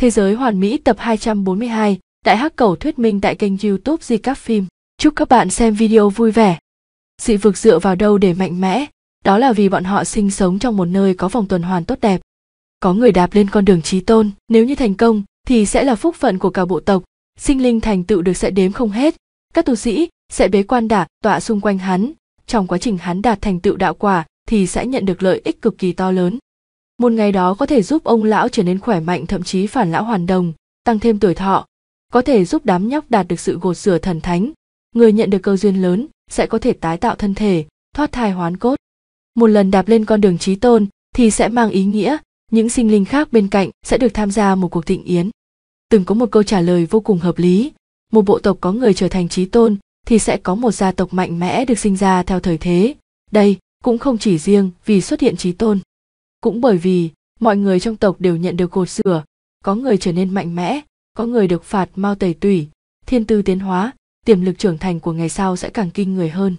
Thế giới hoàn mỹ tập 242, Đại Hắc cầu thuyết minh tại kênh YouTube Di Các Phim. Chúc các bạn xem video vui vẻ. Dị vực dựa vào đâu để mạnh mẽ? Đó là vì bọn họ sinh sống trong một nơi có vòng tuần hoàn tốt đẹp. Có người đạp lên con đường trí tôn, nếu như thành công thì sẽ là phúc phận của cả bộ tộc. Sinh linh thành tựu được sẽ đếm không hết. Các tu sĩ sẽ bế quan đả tọa xung quanh hắn, trong quá trình hắn đạt thành tựu đạo quả thì sẽ nhận được lợi ích cực kỳ to lớn một ngày đó có thể giúp ông lão trở nên khỏe mạnh thậm chí phản lão hoàn đồng, tăng thêm tuổi thọ, có thể giúp đám nhóc đạt được sự gột rửa thần thánh, người nhận được cơ duyên lớn sẽ có thể tái tạo thân thể, thoát thai hoán cốt. Một lần đạp lên con đường trí tôn thì sẽ mang ý nghĩa những sinh linh khác bên cạnh sẽ được tham gia một cuộc thịnh yến. Từng có một câu trả lời vô cùng hợp lý, một bộ tộc có người trở thành trí tôn thì sẽ có một gia tộc mạnh mẽ được sinh ra theo thời thế. Đây cũng không chỉ riêng vì xuất hiện trí tôn cũng bởi vì mọi người trong tộc đều nhận được cột sửa có người trở nên mạnh mẽ có người được phạt mau tẩy tủy thiên tư tiến hóa tiềm lực trưởng thành của ngày sau sẽ càng kinh người hơn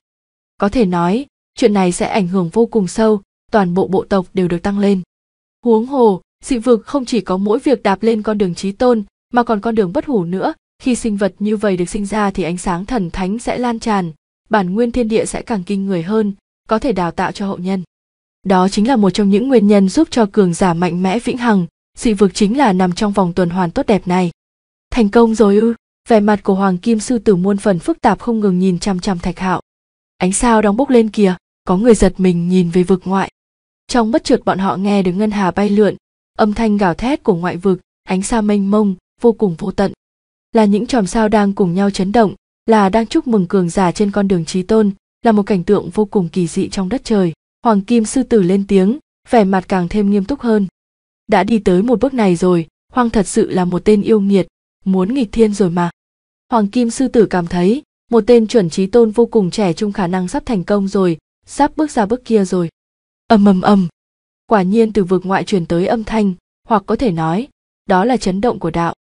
có thể nói chuyện này sẽ ảnh hưởng vô cùng sâu toàn bộ bộ tộc đều được tăng lên huống hồ dị vực không chỉ có mỗi việc đạp lên con đường trí tôn mà còn con đường bất hủ nữa khi sinh vật như vậy được sinh ra thì ánh sáng thần thánh sẽ lan tràn bản nguyên thiên địa sẽ càng kinh người hơn có thể đào tạo cho hậu nhân đó chính là một trong những nguyên nhân giúp cho cường giả mạnh mẽ vĩnh hằng, dị vực chính là nằm trong vòng tuần hoàn tốt đẹp này. Thành công rồi ư? Vẻ mặt của Hoàng Kim sư tử muôn phần phức tạp không ngừng nhìn chằm chằm Thạch Hạo. Ánh sao đóng bốc lên kìa, có người giật mình nhìn về vực ngoại. Trong bất chợt bọn họ nghe được ngân hà bay lượn, âm thanh gào thét của ngoại vực, ánh sao mênh mông, vô cùng vô tận. Là những chòm sao đang cùng nhau chấn động, là đang chúc mừng cường giả trên con đường trí tôn, là một cảnh tượng vô cùng kỳ dị trong đất trời. Hoàng Kim Sư Tử lên tiếng, vẻ mặt càng thêm nghiêm túc hơn. Đã đi tới một bước này rồi, Hoàng thật sự là một tên yêu nghiệt, muốn nghịch thiên rồi mà. Hoàng Kim Sư Tử cảm thấy, một tên chuẩn trí tôn vô cùng trẻ trung khả năng sắp thành công rồi, sắp bước ra bước kia rồi. ầm ầm ầm. Quả nhiên từ vực ngoại truyền tới âm thanh, hoặc có thể nói, đó là chấn động của đạo.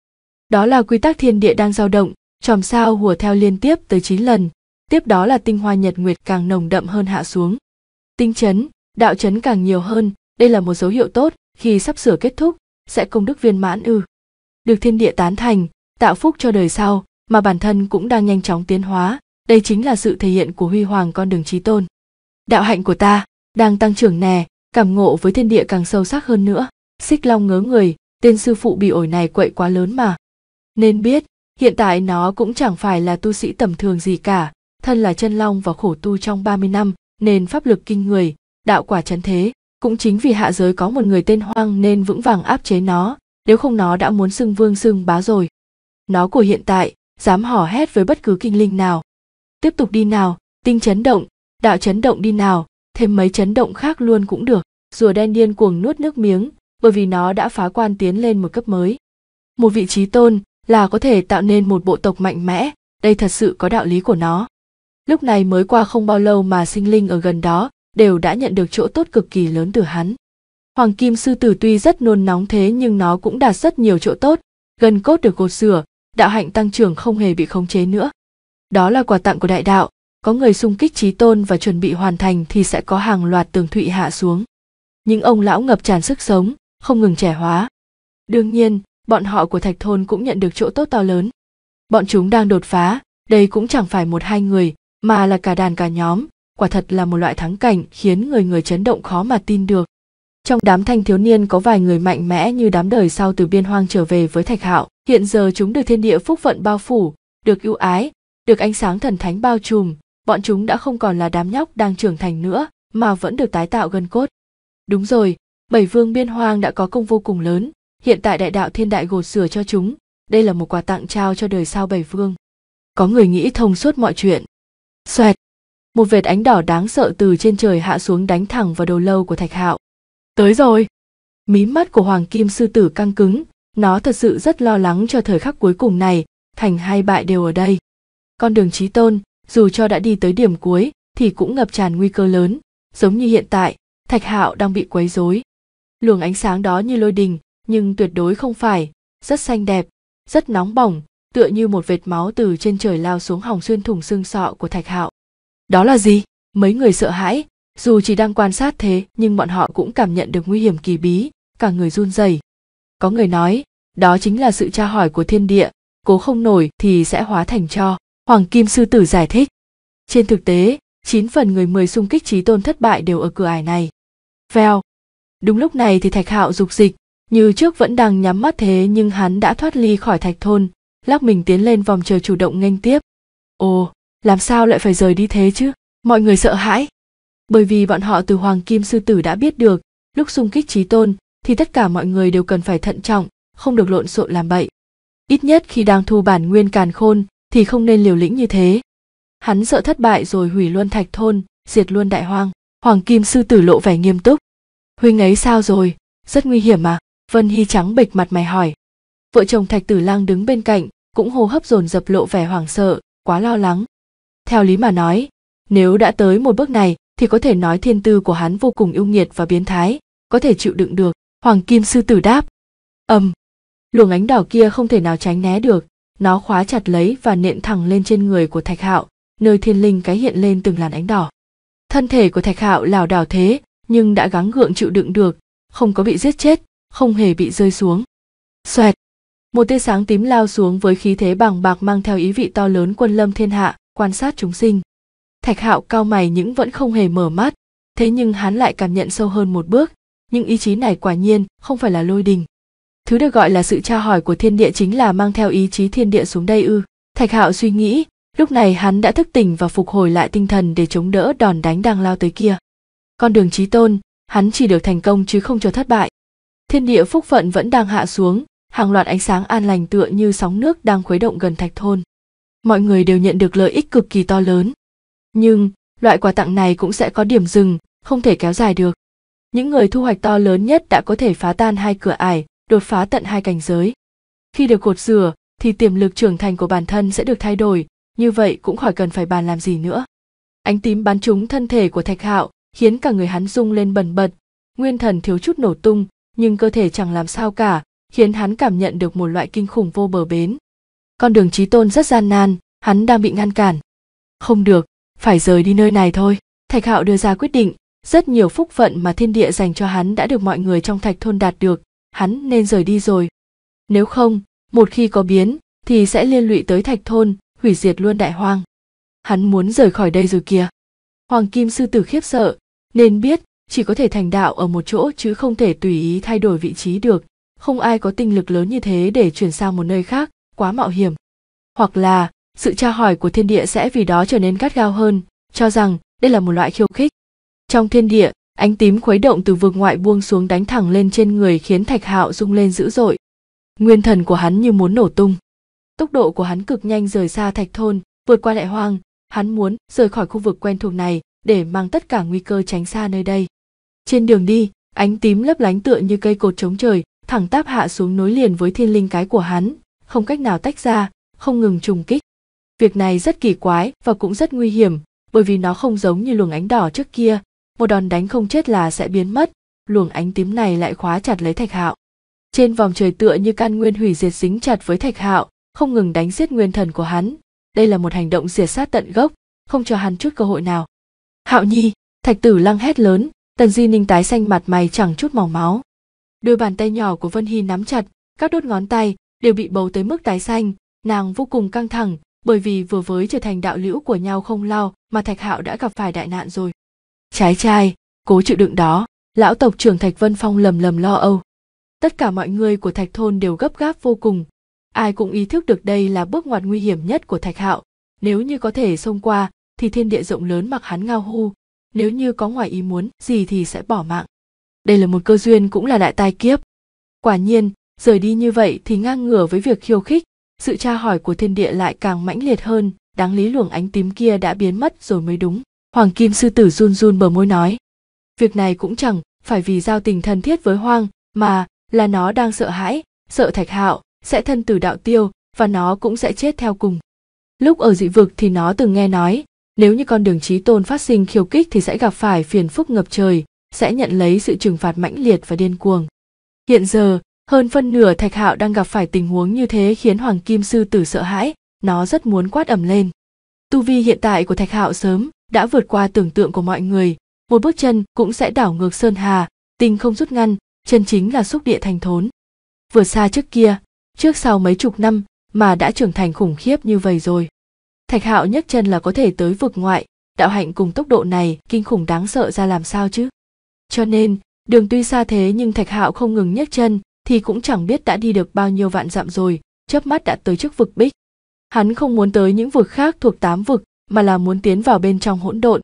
Đó là quy tắc thiên địa đang dao động, chòm sao hùa theo liên tiếp tới chín lần, tiếp đó là tinh hoa nhật nguyệt càng nồng đậm hơn hạ xuống. Tinh chấn, đạo chấn càng nhiều hơn, đây là một dấu hiệu tốt, khi sắp sửa kết thúc, sẽ công đức viên mãn ư. Được thiên địa tán thành, tạo phúc cho đời sau, mà bản thân cũng đang nhanh chóng tiến hóa, đây chính là sự thể hiện của huy hoàng con đường trí tôn. Đạo hạnh của ta, đang tăng trưởng nè, cảm ngộ với thiên địa càng sâu sắc hơn nữa. Xích Long ngớ người, tên sư phụ bị ổi này quậy quá lớn mà. Nên biết, hiện tại nó cũng chẳng phải là tu sĩ tầm thường gì cả, thân là chân long và khổ tu trong 30 năm, nên pháp lực kinh người, đạo quả chấn thế. Cũng chính vì hạ giới có một người tên Hoang nên vững vàng áp chế nó, nếu không nó đã muốn xưng vương xưng bá rồi. Nó của hiện tại, dám hò hét với bất cứ kinh linh nào. Tiếp tục đi nào, tinh chấn động, đạo chấn động đi nào, thêm mấy chấn động khác luôn cũng được. Rùa đen điên cuồng nuốt nước miếng, bởi vì nó đã phá quan tiến lên một cấp mới. Một vị trí tôn là có thể tạo nên một bộ tộc mạnh mẽ, đây thật sự có đạo lý của nó lúc này mới qua không bao lâu mà sinh linh ở gần đó đều đã nhận được chỗ tốt cực kỳ lớn từ hắn hoàng kim sư tử tuy rất nôn nóng thế nhưng nó cũng đạt rất nhiều chỗ tốt gần cốt được gột sửa đạo hạnh tăng trưởng không hề bị khống chế nữa đó là quà tặng của đại đạo có người sung kích trí tôn và chuẩn bị hoàn thành thì sẽ có hàng loạt tường thụy hạ xuống những ông lão ngập tràn sức sống không ngừng trẻ hóa đương nhiên bọn họ của thạch thôn cũng nhận được chỗ tốt to lớn bọn chúng đang đột phá đây cũng chẳng phải một hai người mà là cả đàn cả nhóm quả thật là một loại thắng cảnh khiến người người chấn động khó mà tin được trong đám thanh thiếu niên có vài người mạnh mẽ như đám đời sau từ biên hoang trở về với thạch hạo hiện giờ chúng được thiên địa phúc vận bao phủ được ưu ái được ánh sáng thần thánh bao trùm bọn chúng đã không còn là đám nhóc đang trưởng thành nữa mà vẫn được tái tạo gân cốt đúng rồi bảy vương biên hoang đã có công vô cùng lớn hiện tại đại đạo thiên đại gột sửa cho chúng đây là một quà tặng trao cho đời sau bảy vương có người nghĩ thông suốt mọi chuyện Xoẹt! Một vệt ánh đỏ đáng sợ từ trên trời hạ xuống đánh thẳng vào đầu lâu của Thạch Hạo. Tới rồi! Mí mắt của Hoàng Kim Sư Tử căng cứng, nó thật sự rất lo lắng cho thời khắc cuối cùng này, thành hai bại đều ở đây. Con đường chí tôn, dù cho đã đi tới điểm cuối, thì cũng ngập tràn nguy cơ lớn, giống như hiện tại, Thạch Hạo đang bị quấy rối. Luồng ánh sáng đó như lôi đình, nhưng tuyệt đối không phải, rất xanh đẹp, rất nóng bỏng, tựa như một vệt máu từ trên trời lao xuống hòng xuyên thủng xương sọ của thạch hạo đó là gì mấy người sợ hãi dù chỉ đang quan sát thế nhưng bọn họ cũng cảm nhận được nguy hiểm kỳ bí cả người run rẩy có người nói đó chính là sự tra hỏi của thiên địa cố không nổi thì sẽ hóa thành cho hoàng kim sư tử giải thích trên thực tế chín phần người mười xung kích trí tôn thất bại đều ở cửa ải này. Vèo. Đúng lúc này thì Thạch Hạo dục dịch, như trước vẫn đang nhắm mắt thế nhưng hắn đã thoát ly khỏi Thạch thôn, lắc mình tiến lên vòng trời chủ động nghênh tiếp ồ làm sao lại phải rời đi thế chứ mọi người sợ hãi bởi vì bọn họ từ hoàng kim sư tử đã biết được lúc xung kích trí tôn thì tất cả mọi người đều cần phải thận trọng không được lộn xộn làm bậy ít nhất khi đang thu bản nguyên càn khôn thì không nên liều lĩnh như thế hắn sợ thất bại rồi hủy luôn thạch thôn diệt luôn đại hoang hoàng kim sư tử lộ vẻ nghiêm túc huynh ấy sao rồi rất nguy hiểm mà vân hy trắng bệch mặt mày hỏi vợ chồng thạch tử lang đứng bên cạnh cũng hô hấp dồn dập lộ vẻ hoảng sợ quá lo lắng theo lý mà nói nếu đã tới một bước này thì có thể nói thiên tư của hắn vô cùng yêu nghiệt và biến thái có thể chịu đựng được hoàng kim sư tử đáp ầm luồng ánh đỏ kia không thể nào tránh né được nó khóa chặt lấy và nện thẳng lên trên người của thạch hạo nơi thiên linh cái hiện lên từng làn ánh đỏ thân thể của thạch hạo lảo đảo thế nhưng đã gắng gượng chịu đựng được không có bị giết chết không hề bị rơi xuống xoẹt một tia sáng tím lao xuống với khí thế bằng bạc mang theo ý vị to lớn quân lâm thiên hạ quan sát chúng sinh thạch hạo cao mày những vẫn không hề mở mắt thế nhưng hắn lại cảm nhận sâu hơn một bước nhưng ý chí này quả nhiên không phải là lôi đình thứ được gọi là sự tra hỏi của thiên địa chính là mang theo ý chí thiên địa xuống đây ư thạch hạo suy nghĩ lúc này hắn đã thức tỉnh và phục hồi lại tinh thần để chống đỡ đòn đánh đang lao tới kia con đường trí tôn hắn chỉ được thành công chứ không cho thất bại thiên địa phúc phận vẫn đang hạ xuống hàng loạt ánh sáng an lành tựa như sóng nước đang khuấy động gần thạch thôn mọi người đều nhận được lợi ích cực kỳ to lớn nhưng loại quà tặng này cũng sẽ có điểm dừng không thể kéo dài được những người thu hoạch to lớn nhất đã có thể phá tan hai cửa ải đột phá tận hai cảnh giới khi được cột rửa thì tiềm lực trưởng thành của bản thân sẽ được thay đổi như vậy cũng khỏi cần phải bàn làm gì nữa ánh tím bắn trúng thân thể của thạch hạo khiến cả người hắn rung lên bần bật nguyên thần thiếu chút nổ tung nhưng cơ thể chẳng làm sao cả khiến hắn cảm nhận được một loại kinh khủng vô bờ bến. Con đường trí tôn rất gian nan, hắn đang bị ngăn cản. Không được, phải rời đi nơi này thôi. Thạch Hạo đưa ra quyết định, rất nhiều phúc phận mà thiên địa dành cho hắn đã được mọi người trong thạch thôn đạt được, hắn nên rời đi rồi. Nếu không, một khi có biến, thì sẽ liên lụy tới thạch thôn, hủy diệt luôn đại hoang. Hắn muốn rời khỏi đây rồi kìa. Hoàng Kim Sư Tử khiếp sợ, nên biết chỉ có thể thành đạo ở một chỗ chứ không thể tùy ý thay đổi vị trí được không ai có tinh lực lớn như thế để chuyển sang một nơi khác quá mạo hiểm hoặc là sự tra hỏi của thiên địa sẽ vì đó trở nên gắt gao hơn cho rằng đây là một loại khiêu khích trong thiên địa ánh tím khuấy động từ vực ngoại buông xuống đánh thẳng lên trên người khiến thạch hạo rung lên dữ dội nguyên thần của hắn như muốn nổ tung tốc độ của hắn cực nhanh rời xa thạch thôn vượt qua đại hoang hắn muốn rời khỏi khu vực quen thuộc này để mang tất cả nguy cơ tránh xa nơi đây trên đường đi ánh tím lấp lánh tựa như cây cột chống trời thẳng táp hạ xuống nối liền với thiên linh cái của hắn, không cách nào tách ra, không ngừng trùng kích. Việc này rất kỳ quái và cũng rất nguy hiểm, bởi vì nó không giống như luồng ánh đỏ trước kia, một đòn đánh không chết là sẽ biến mất, luồng ánh tím này lại khóa chặt lấy Thạch Hạo. Trên vòng trời tựa như can nguyên hủy diệt dính chặt với Thạch Hạo, không ngừng đánh giết nguyên thần của hắn. Đây là một hành động diệt sát tận gốc, không cho hắn chút cơ hội nào. Hạo Nhi, Thạch Tử Lăng hét lớn, Tần Di Ninh tái xanh mặt mày chẳng chút màu máu đôi bàn tay nhỏ của vân hy nắm chặt các đốt ngón tay đều bị bấu tới mức tái xanh nàng vô cùng căng thẳng bởi vì vừa với trở thành đạo lữ của nhau không lao mà thạch hạo đã gặp phải đại nạn rồi trái trai cố chịu đựng đó lão tộc trưởng thạch vân phong lầm lầm lo âu tất cả mọi người của thạch thôn đều gấp gáp vô cùng ai cũng ý thức được đây là bước ngoặt nguy hiểm nhất của thạch hạo nếu như có thể xông qua thì thiên địa rộng lớn mặc hắn ngao hu nếu như có ngoài ý muốn gì thì sẽ bỏ mạng đây là một cơ duyên cũng là đại tai kiếp quả nhiên rời đi như vậy thì ngang ngửa với việc khiêu khích sự tra hỏi của thiên địa lại càng mãnh liệt hơn đáng lý luồng ánh tím kia đã biến mất rồi mới đúng hoàng kim sư tử run run bờ môi nói việc này cũng chẳng phải vì giao tình thân thiết với hoang mà là nó đang sợ hãi sợ thạch hạo sẽ thân tử đạo tiêu và nó cũng sẽ chết theo cùng lúc ở dị vực thì nó từng nghe nói nếu như con đường trí tôn phát sinh khiêu khích thì sẽ gặp phải phiền phức ngập trời sẽ nhận lấy sự trừng phạt mãnh liệt và điên cuồng. Hiện giờ, hơn phân nửa Thạch Hạo đang gặp phải tình huống như thế khiến Hoàng Kim Sư Tử sợ hãi, nó rất muốn quát ầm lên. Tu vi hiện tại của Thạch Hạo sớm đã vượt qua tưởng tượng của mọi người, một bước chân cũng sẽ đảo ngược sơn hà, tinh không rút ngăn, chân chính là xúc địa thành thốn. Vượt xa trước kia, trước sau mấy chục năm mà đã trưởng thành khủng khiếp như vậy rồi. Thạch Hạo nhấc chân là có thể tới vực ngoại, đạo hạnh cùng tốc độ này kinh khủng đáng sợ ra làm sao chứ? cho nên đường tuy xa thế nhưng thạch hạo không ngừng nhấc chân thì cũng chẳng biết đã đi được bao nhiêu vạn dặm rồi chớp mắt đã tới trước vực bích hắn không muốn tới những vực khác thuộc tám vực mà là muốn tiến vào bên trong hỗn độn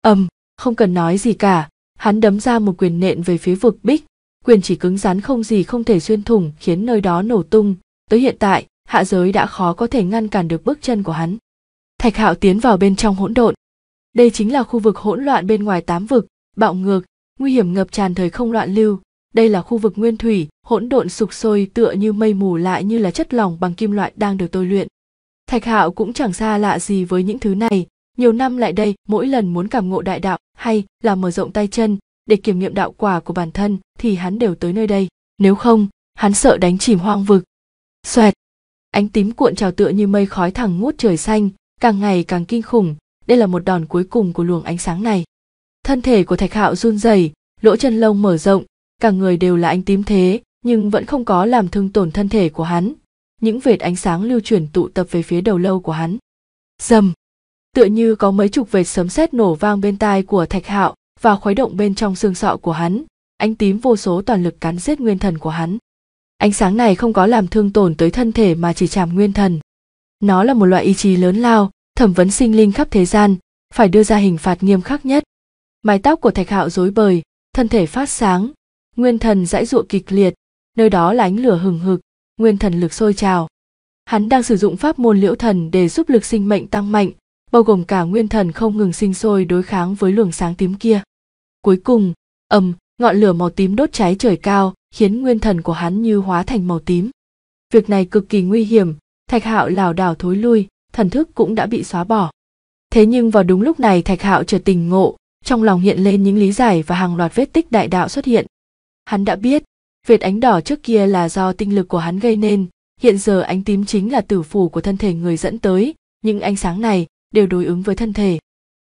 ầm không cần nói gì cả hắn đấm ra một quyền nện về phía vực bích quyền chỉ cứng rắn không gì không thể xuyên thủng khiến nơi đó nổ tung tới hiện tại hạ giới đã khó có thể ngăn cản được bước chân của hắn thạch hạo tiến vào bên trong hỗn độn đây chính là khu vực hỗn loạn bên ngoài tám vực bạo ngược nguy hiểm ngập tràn thời không loạn lưu đây là khu vực nguyên thủy hỗn độn sục sôi tựa như mây mù lại như là chất lỏng bằng kim loại đang được tôi luyện thạch hạo cũng chẳng xa lạ gì với những thứ này nhiều năm lại đây mỗi lần muốn cảm ngộ đại đạo hay là mở rộng tay chân để kiểm nghiệm đạo quả của bản thân thì hắn đều tới nơi đây nếu không hắn sợ đánh chìm hoang vực xoẹt ánh tím cuộn trào tựa như mây khói thẳng ngút trời xanh càng ngày càng kinh khủng đây là một đòn cuối cùng của luồng ánh sáng này thân thể của thạch hạo run rẩy lỗ chân lông mở rộng cả người đều là ánh tím thế nhưng vẫn không có làm thương tổn thân thể của hắn những vệt ánh sáng lưu chuyển tụ tập về phía đầu lâu của hắn dầm tựa như có mấy chục vệt sấm sét nổ vang bên tai của thạch hạo và khuấy động bên trong xương sọ của hắn ánh tím vô số toàn lực cắn giết nguyên thần của hắn ánh sáng này không có làm thương tổn tới thân thể mà chỉ chạm nguyên thần nó là một loại ý chí lớn lao thẩm vấn sinh linh khắp thế gian phải đưa ra hình phạt nghiêm khắc nhất mái tóc của thạch hạo rối bời thân thể phát sáng nguyên thần dãy dụa kịch liệt nơi đó là ánh lửa hừng hực nguyên thần lực sôi trào hắn đang sử dụng pháp môn liễu thần để giúp lực sinh mệnh tăng mạnh bao gồm cả nguyên thần không ngừng sinh sôi đối kháng với luồng sáng tím kia cuối cùng ầm ngọn lửa màu tím đốt cháy trời cao khiến nguyên thần của hắn như hóa thành màu tím việc này cực kỳ nguy hiểm thạch hạo lảo đảo thối lui thần thức cũng đã bị xóa bỏ thế nhưng vào đúng lúc này thạch hạo chợt tình ngộ trong lòng hiện lên những lý giải và hàng loạt vết tích đại đạo xuất hiện hắn đã biết vệt ánh đỏ trước kia là do tinh lực của hắn gây nên hiện giờ ánh tím chính là tử phủ của thân thể người dẫn tới những ánh sáng này đều đối ứng với thân thể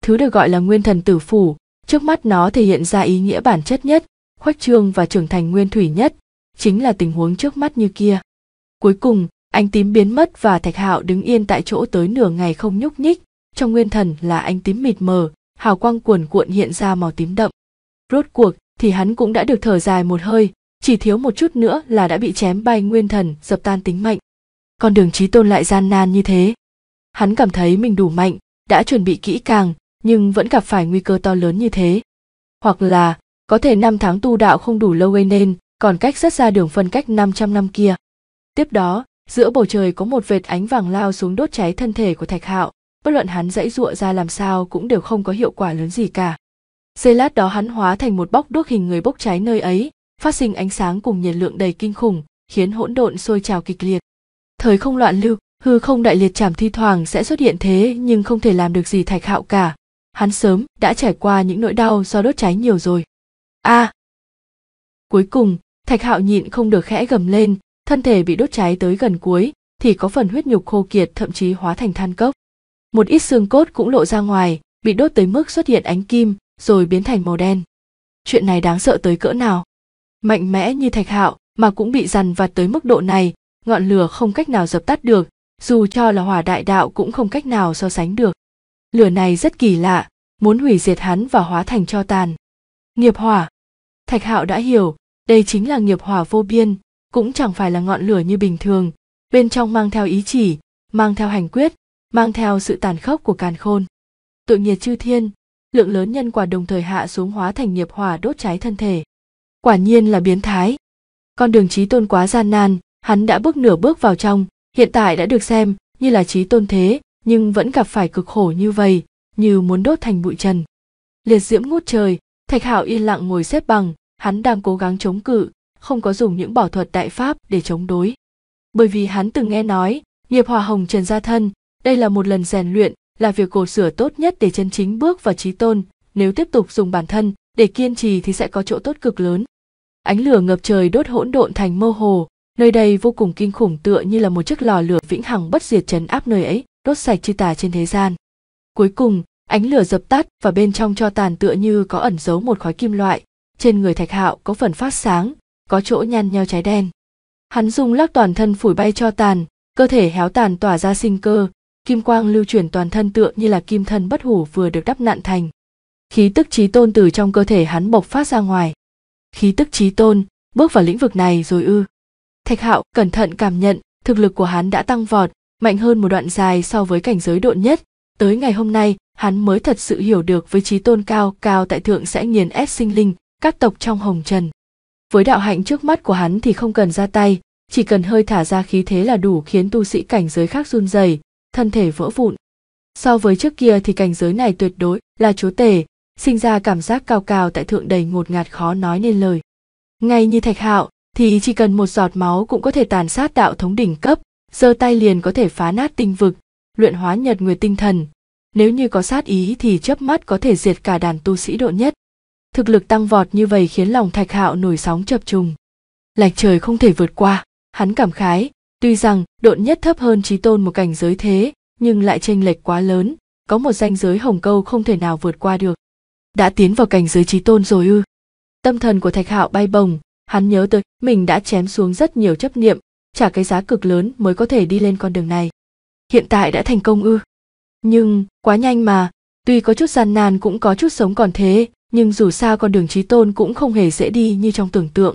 thứ được gọi là nguyên thần tử phủ trước mắt nó thể hiện ra ý nghĩa bản chất nhất khoách trương và trưởng thành nguyên thủy nhất chính là tình huống trước mắt như kia cuối cùng ánh tím biến mất và thạch hạo đứng yên tại chỗ tới nửa ngày không nhúc nhích trong nguyên thần là ánh tím mịt mờ hào quang cuồn cuộn hiện ra màu tím đậm. Rốt cuộc thì hắn cũng đã được thở dài một hơi, chỉ thiếu một chút nữa là đã bị chém bay nguyên thần, dập tan tính mệnh. Con đường trí tôn lại gian nan như thế. Hắn cảm thấy mình đủ mạnh, đã chuẩn bị kỹ càng, nhưng vẫn gặp phải nguy cơ to lớn như thế. Hoặc là, có thể năm tháng tu đạo không đủ lâu gây nên, còn cách rất ra đường phân cách 500 năm kia. Tiếp đó, giữa bầu trời có một vệt ánh vàng lao xuống đốt cháy thân thể của Thạch Hạo, bất luận hắn dãy dụa ra làm sao cũng đều không có hiệu quả lớn gì cả giây lát đó hắn hóa thành một bóc đuốc hình người bốc cháy nơi ấy phát sinh ánh sáng cùng nhiệt lượng đầy kinh khủng khiến hỗn độn sôi trào kịch liệt thời không loạn lưu hư không đại liệt chảm thi thoảng sẽ xuất hiện thế nhưng không thể làm được gì thạch hạo cả hắn sớm đã trải qua những nỗi đau do đốt cháy nhiều rồi a à. cuối cùng thạch hạo nhịn không được khẽ gầm lên thân thể bị đốt cháy tới gần cuối thì có phần huyết nhục khô kiệt thậm chí hóa thành than cốc một ít xương cốt cũng lộ ra ngoài, bị đốt tới mức xuất hiện ánh kim, rồi biến thành màu đen. Chuyện này đáng sợ tới cỡ nào? Mạnh mẽ như Thạch Hạo mà cũng bị dằn vặt tới mức độ này, ngọn lửa không cách nào dập tắt được, dù cho là hỏa đại đạo cũng không cách nào so sánh được. Lửa này rất kỳ lạ, muốn hủy diệt hắn và hóa thành cho tàn. Nghiệp hỏa. Thạch Hạo đã hiểu, đây chính là nghiệp hỏa vô biên, cũng chẳng phải là ngọn lửa như bình thường, bên trong mang theo ý chỉ, mang theo hành quyết, mang theo sự tàn khốc của càn khôn tội nghiệt chư thiên lượng lớn nhân quả đồng thời hạ xuống hóa thành nghiệp hỏa đốt cháy thân thể quả nhiên là biến thái con đường trí tôn quá gian nan hắn đã bước nửa bước vào trong hiện tại đã được xem như là trí tôn thế nhưng vẫn gặp phải cực khổ như vậy như muốn đốt thành bụi trần liệt diễm ngút trời thạch hạo yên lặng ngồi xếp bằng hắn đang cố gắng chống cự không có dùng những bảo thuật đại pháp để chống đối bởi vì hắn từng nghe nói nghiệp hòa hồng trần gia thân đây là một lần rèn luyện là việc cổ sửa tốt nhất để chân chính bước vào trí tôn nếu tiếp tục dùng bản thân để kiên trì thì sẽ có chỗ tốt cực lớn ánh lửa ngập trời đốt hỗn độn thành mơ hồ nơi đây vô cùng kinh khủng tựa như là một chiếc lò lửa vĩnh hằng bất diệt trấn áp nơi ấy đốt sạch chi tà trên thế gian cuối cùng ánh lửa dập tắt và bên trong cho tàn tựa như có ẩn giấu một khói kim loại trên người thạch hạo có phần phát sáng có chỗ nhăn nheo trái đen hắn dùng lắc toàn thân phủi bay cho tàn cơ thể héo tàn tỏa ra sinh cơ kim quang lưu chuyển toàn thân tựa như là kim thân bất hủ vừa được đắp nặn thành khí tức trí tôn từ trong cơ thể hắn bộc phát ra ngoài khí tức trí tôn bước vào lĩnh vực này rồi ư thạch hạo cẩn thận cảm nhận thực lực của hắn đã tăng vọt mạnh hơn một đoạn dài so với cảnh giới độn nhất tới ngày hôm nay hắn mới thật sự hiểu được với trí tôn cao cao tại thượng sẽ nghiền ép sinh linh các tộc trong hồng trần với đạo hạnh trước mắt của hắn thì không cần ra tay chỉ cần hơi thả ra khí thế là đủ khiến tu sĩ cảnh giới khác run rẩy thân thể vỡ vụn so với trước kia thì cảnh giới này tuyệt đối là chúa tể sinh ra cảm giác cao cao tại thượng đầy ngột ngạt khó nói nên lời ngay như thạch hạo thì chỉ cần một giọt máu cũng có thể tàn sát đạo thống đỉnh cấp giơ tay liền có thể phá nát tinh vực luyện hóa nhật nguyệt tinh thần nếu như có sát ý thì chớp mắt có thể diệt cả đàn tu sĩ độ nhất thực lực tăng vọt như vậy khiến lòng thạch hạo nổi sóng chập trùng lạch trời không thể vượt qua hắn cảm khái Tuy rằng độn nhất thấp hơn trí tôn một cảnh giới thế, nhưng lại chênh lệch quá lớn, có một danh giới hồng câu không thể nào vượt qua được. Đã tiến vào cảnh giới trí tôn rồi ư. Tâm thần của Thạch Hạo bay bồng, hắn nhớ tới mình đã chém xuống rất nhiều chấp niệm, trả cái giá cực lớn mới có thể đi lên con đường này. Hiện tại đã thành công ư. Nhưng, quá nhanh mà, tuy có chút gian nan cũng có chút sống còn thế, nhưng dù sao con đường trí tôn cũng không hề dễ đi như trong tưởng tượng.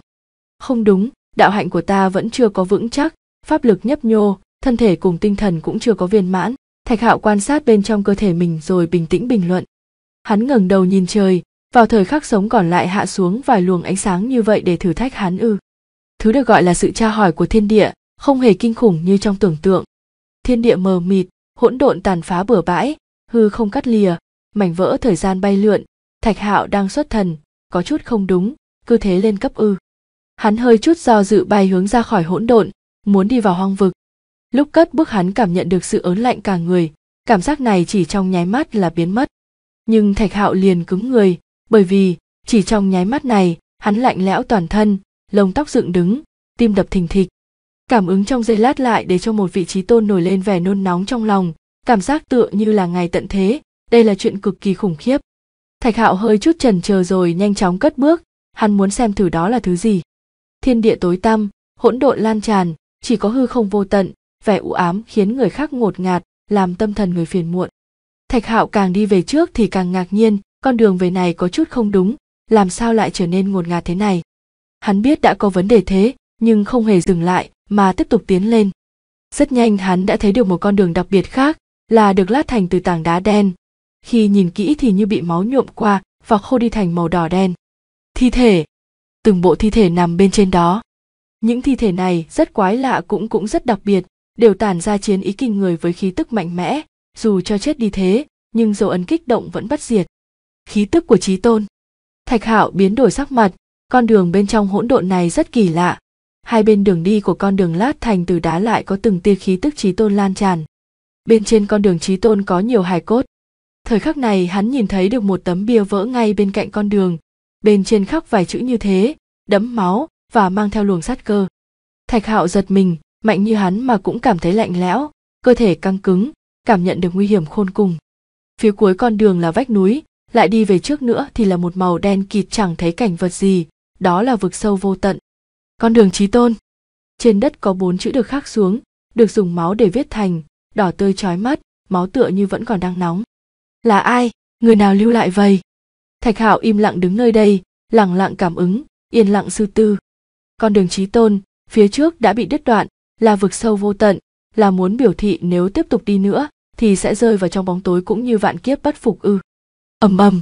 Không đúng, đạo hạnh của ta vẫn chưa có vững chắc, pháp lực nhấp nhô thân thể cùng tinh thần cũng chưa có viên mãn thạch hạo quan sát bên trong cơ thể mình rồi bình tĩnh bình luận hắn ngẩng đầu nhìn trời vào thời khắc sống còn lại hạ xuống vài luồng ánh sáng như vậy để thử thách hắn ư thứ được gọi là sự tra hỏi của thiên địa không hề kinh khủng như trong tưởng tượng thiên địa mờ mịt hỗn độn tàn phá bừa bãi hư không cắt lìa mảnh vỡ thời gian bay lượn thạch hạo đang xuất thần có chút không đúng cứ thế lên cấp ư hắn hơi chút do dự bay hướng ra khỏi hỗn độn muốn đi vào hoang vực. Lúc cất bước hắn cảm nhận được sự ớn lạnh cả người, cảm giác này chỉ trong nháy mắt là biến mất. Nhưng Thạch Hạo liền cứng người, bởi vì chỉ trong nháy mắt này, hắn lạnh lẽo toàn thân, lông tóc dựng đứng, tim đập thình thịch. Cảm ứng trong giây lát lại để cho một vị trí tôn nổi lên vẻ nôn nóng trong lòng, cảm giác tựa như là ngày tận thế, đây là chuyện cực kỳ khủng khiếp. Thạch Hạo hơi chút chần chờ rồi nhanh chóng cất bước, hắn muốn xem thử đó là thứ gì. Thiên địa tối tăm, hỗn độn lan tràn, chỉ có hư không vô tận vẻ u ám khiến người khác ngột ngạt làm tâm thần người phiền muộn thạch hạo càng đi về trước thì càng ngạc nhiên con đường về này có chút không đúng làm sao lại trở nên ngột ngạt thế này hắn biết đã có vấn đề thế nhưng không hề dừng lại mà tiếp tục tiến lên rất nhanh hắn đã thấy được một con đường đặc biệt khác là được lát thành từ tảng đá đen khi nhìn kỹ thì như bị máu nhuộm qua và khô đi thành màu đỏ đen thi thể từng bộ thi thể nằm bên trên đó những thi thể này rất quái lạ cũng cũng rất đặc biệt, đều tản ra chiến ý kinh người với khí tức mạnh mẽ, dù cho chết đi thế, nhưng dấu ấn kích động vẫn bất diệt. Khí tức của trí Tôn. Thạch Hạo biến đổi sắc mặt, con đường bên trong hỗn độn này rất kỳ lạ. Hai bên đường đi của con đường lát thành từ đá lại có từng tia khí tức trí Tôn lan tràn. Bên trên con đường trí Tôn có nhiều hài cốt. Thời khắc này hắn nhìn thấy được một tấm bia vỡ ngay bên cạnh con đường, bên trên khắc vài chữ như thế, đẫm máu, và mang theo luồng sát cơ thạch hạo giật mình mạnh như hắn mà cũng cảm thấy lạnh lẽo cơ thể căng cứng cảm nhận được nguy hiểm khôn cùng phía cuối con đường là vách núi lại đi về trước nữa thì là một màu đen kịt chẳng thấy cảnh vật gì đó là vực sâu vô tận con đường trí tôn trên đất có bốn chữ được khắc xuống được dùng máu để viết thành đỏ tươi trói mắt máu tựa như vẫn còn đang nóng là ai người nào lưu lại vậy thạch hạo im lặng đứng nơi đây lặng lặng cảm ứng yên lặng sư tư con đường trí tôn phía trước đã bị đứt đoạn là vực sâu vô tận là muốn biểu thị nếu tiếp tục đi nữa thì sẽ rơi vào trong bóng tối cũng như vạn kiếp bất phục ư ầm ầm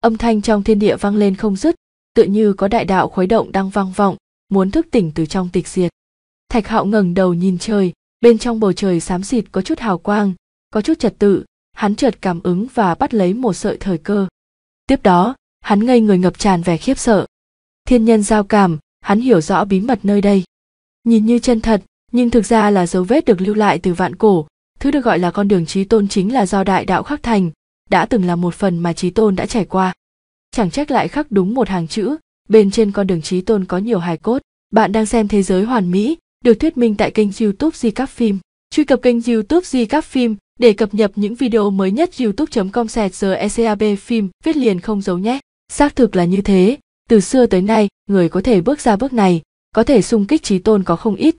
âm thanh trong thiên địa vang lên không dứt tựa như có đại đạo khuấy động đang vang vọng muốn thức tỉnh từ trong tịch diệt thạch hạo ngẩng đầu nhìn trời bên trong bầu trời xám xịt có chút hào quang có chút trật tự hắn chợt cảm ứng và bắt lấy một sợi thời cơ tiếp đó hắn ngây người ngập tràn vẻ khiếp sợ thiên nhân giao cảm hắn hiểu rõ bí mật nơi đây nhìn như chân thật nhưng thực ra là dấu vết được lưu lại từ vạn cổ thứ được gọi là con đường trí tôn chính là do đại đạo khắc thành đã từng là một phần mà trí tôn đã trải qua chẳng trách lại khắc đúng một hàng chữ bên trên con đường trí tôn có nhiều hài cốt bạn đang xem thế giới hoàn mỹ được thuyết minh tại kênh youtube di các phim truy cập kênh youtube di các phim để cập nhật những video mới nhất youtube com sẹt giờ ecab phim viết liền không giấu nhé xác thực là như thế từ xưa tới nay người có thể bước ra bước này có thể sung kích trí tôn có không ít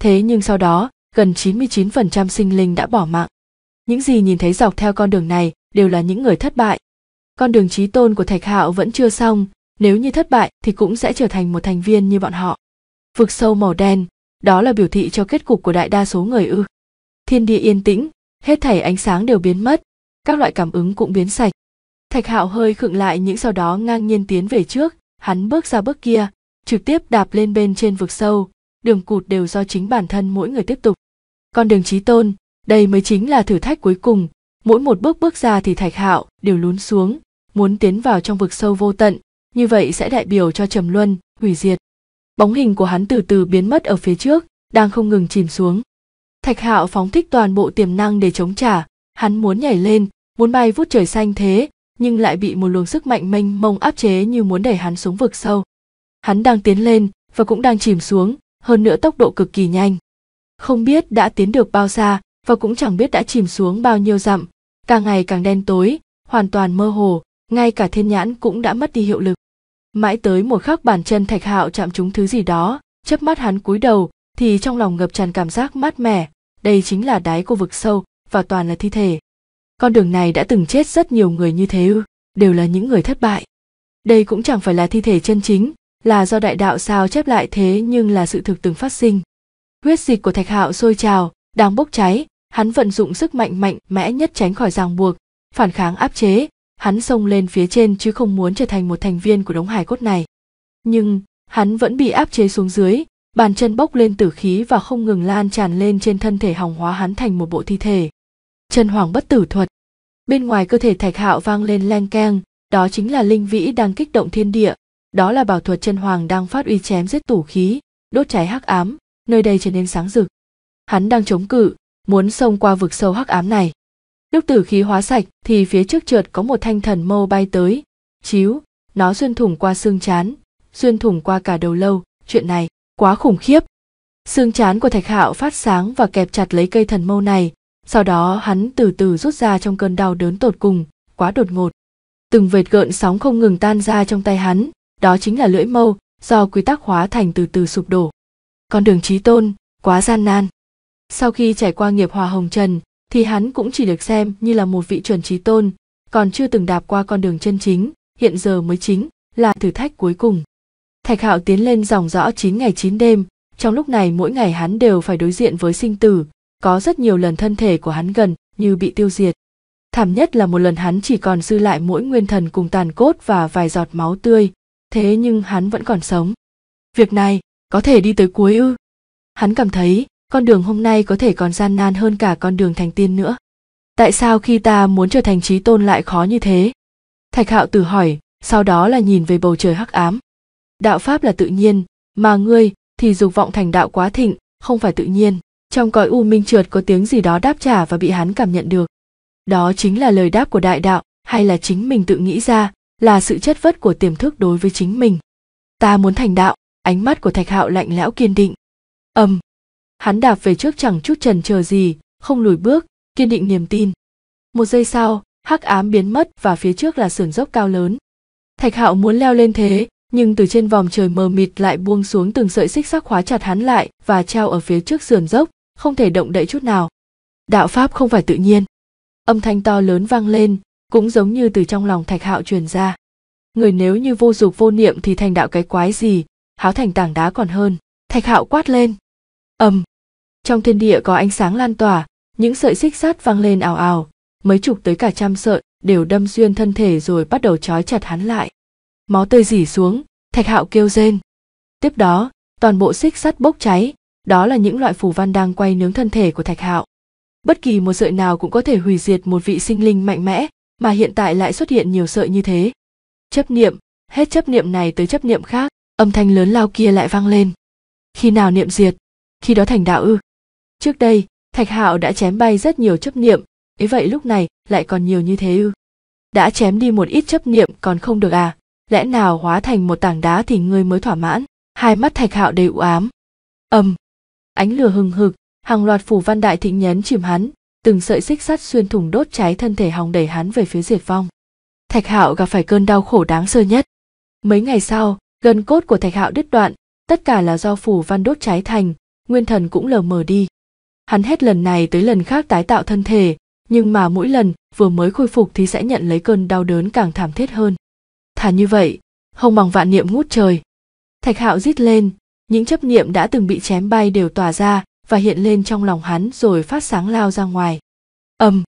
thế nhưng sau đó gần 99% sinh linh đã bỏ mạng những gì nhìn thấy dọc theo con đường này đều là những người thất bại con đường trí tôn của thạch hạo vẫn chưa xong nếu như thất bại thì cũng sẽ trở thành một thành viên như bọn họ vực sâu màu đen đó là biểu thị cho kết cục của đại đa số người ư thiên địa yên tĩnh hết thảy ánh sáng đều biến mất các loại cảm ứng cũng biến sạch thạch hạo hơi khựng lại những sau đó ngang nhiên tiến về trước hắn bước ra bước kia trực tiếp đạp lên bên trên vực sâu đường cụt đều do chính bản thân mỗi người tiếp tục con đường trí tôn đây mới chính là thử thách cuối cùng mỗi một bước bước ra thì thạch hạo đều lún xuống muốn tiến vào trong vực sâu vô tận như vậy sẽ đại biểu cho trầm luân hủy diệt bóng hình của hắn từ từ biến mất ở phía trước đang không ngừng chìm xuống thạch hạo phóng thích toàn bộ tiềm năng để chống trả hắn muốn nhảy lên muốn bay vút trời xanh thế nhưng lại bị một luồng sức mạnh mênh mông áp chế như muốn đẩy hắn xuống vực sâu hắn đang tiến lên và cũng đang chìm xuống hơn nữa tốc độ cực kỳ nhanh không biết đã tiến được bao xa và cũng chẳng biết đã chìm xuống bao nhiêu dặm càng ngày càng đen tối hoàn toàn mơ hồ ngay cả thiên nhãn cũng đã mất đi hiệu lực mãi tới một khắc bàn chân thạch hạo chạm trúng thứ gì đó chớp mắt hắn cúi đầu thì trong lòng ngập tràn cảm giác mát mẻ đây chính là đáy của vực sâu và toàn là thi thể con đường này đã từng chết rất nhiều người như thế ư đều là những người thất bại đây cũng chẳng phải là thi thể chân chính là do đại đạo sao chép lại thế nhưng là sự thực từng phát sinh huyết dịch của thạch hạo sôi trào đang bốc cháy hắn vận dụng sức mạnh mạnh mẽ nhất tránh khỏi ràng buộc phản kháng áp chế hắn xông lên phía trên chứ không muốn trở thành một thành viên của đống hải cốt này nhưng hắn vẫn bị áp chế xuống dưới bàn chân bốc lên tử khí và không ngừng lan tràn lên trên thân thể hòng hóa hắn thành một bộ thi thể chân hoàng bất tử thuật bên ngoài cơ thể thạch hạo vang lên leng keng đó chính là linh vĩ đang kích động thiên địa đó là bảo thuật chân hoàng đang phát uy chém giết tủ khí đốt cháy hắc ám nơi đây trở nên sáng rực hắn đang chống cự muốn xông qua vực sâu hắc ám này lúc tử khí hóa sạch thì phía trước trượt có một thanh thần mâu bay tới chiếu nó xuyên thủng qua xương chán xuyên thủng qua cả đầu lâu chuyện này quá khủng khiếp xương chán của thạch hạo phát sáng và kẹp chặt lấy cây thần mâu này sau đó hắn từ từ rút ra trong cơn đau đớn tột cùng quá đột ngột từng vệt gợn sóng không ngừng tan ra trong tay hắn đó chính là lưỡi mâu do quy tắc hóa thành từ từ sụp đổ con đường trí tôn quá gian nan sau khi trải qua nghiệp hòa hồng trần thì hắn cũng chỉ được xem như là một vị chuẩn trí tôn còn chưa từng đạp qua con đường chân chính hiện giờ mới chính là thử thách cuối cùng thạch hạo tiến lên dòng rõ chín ngày chín đêm trong lúc này mỗi ngày hắn đều phải đối diện với sinh tử có rất nhiều lần thân thể của hắn gần như bị tiêu diệt thảm nhất là một lần hắn chỉ còn dư lại mỗi nguyên thần cùng tàn cốt và vài giọt máu tươi thế nhưng hắn vẫn còn sống việc này có thể đi tới cuối ư hắn cảm thấy con đường hôm nay có thể còn gian nan hơn cả con đường thành tiên nữa tại sao khi ta muốn trở thành trí tôn lại khó như thế thạch hạo tử hỏi sau đó là nhìn về bầu trời hắc ám đạo pháp là tự nhiên mà ngươi thì dục vọng thành đạo quá thịnh không phải tự nhiên trong cõi u minh trượt có tiếng gì đó đáp trả và bị hắn cảm nhận được đó chính là lời đáp của đại đạo hay là chính mình tự nghĩ ra là sự chất vất của tiềm thức đối với chính mình ta muốn thành đạo ánh mắt của thạch hạo lạnh lẽo kiên định âm hắn đạp về trước chẳng chút trần chờ gì không lùi bước kiên định niềm tin một giây sau hắc ám biến mất và phía trước là sườn dốc cao lớn thạch hạo muốn leo lên thế nhưng từ trên vòng trời mờ mịt lại buông xuống từng sợi xích sắc khóa chặt hắn lại và treo ở phía trước sườn dốc không thể động đậy chút nào đạo pháp không phải tự nhiên âm thanh to lớn vang lên cũng giống như từ trong lòng thạch hạo truyền ra người nếu như vô dục vô niệm thì thành đạo cái quái gì háo thành tảng đá còn hơn thạch hạo quát lên ầm trong thiên địa có ánh sáng lan tỏa những sợi xích sắt vang lên ào ào mấy chục tới cả trăm sợi đều đâm xuyên thân thể rồi bắt đầu trói chặt hắn lại máu tươi rỉ xuống thạch hạo kêu rên tiếp đó toàn bộ xích sắt bốc cháy đó là những loại phù văn đang quay nướng thân thể của thạch hạo bất kỳ một sợi nào cũng có thể hủy diệt một vị sinh linh mạnh mẽ mà hiện tại lại xuất hiện nhiều sợi như thế chấp niệm hết chấp niệm này tới chấp niệm khác âm thanh lớn lao kia lại vang lên khi nào niệm diệt khi đó thành đạo ư trước đây thạch hạo đã chém bay rất nhiều chấp niệm ấy vậy lúc này lại còn nhiều như thế ư đã chém đi một ít chấp niệm còn không được à lẽ nào hóa thành một tảng đá thì ngươi mới thỏa mãn hai mắt thạch hạo đầy u ám âm ánh lửa hừng hực hàng loạt phủ văn đại thịnh nhấn chìm hắn từng sợi xích sắt xuyên thủng đốt cháy thân thể hòng đẩy hắn về phía diệt vong thạch hạo gặp phải cơn đau khổ đáng sơ nhất mấy ngày sau gần cốt của thạch hạo đứt đoạn tất cả là do phủ văn đốt cháy thành nguyên thần cũng lờ mờ đi hắn hết lần này tới lần khác tái tạo thân thể nhưng mà mỗi lần vừa mới khôi phục thì sẽ nhận lấy cơn đau đớn càng thảm thiết hơn thà như vậy hông bằng vạn niệm ngút trời thạch hạo rít lên những chấp niệm đã từng bị chém bay đều tỏa ra và hiện lên trong lòng hắn rồi phát sáng lao ra ngoài ầm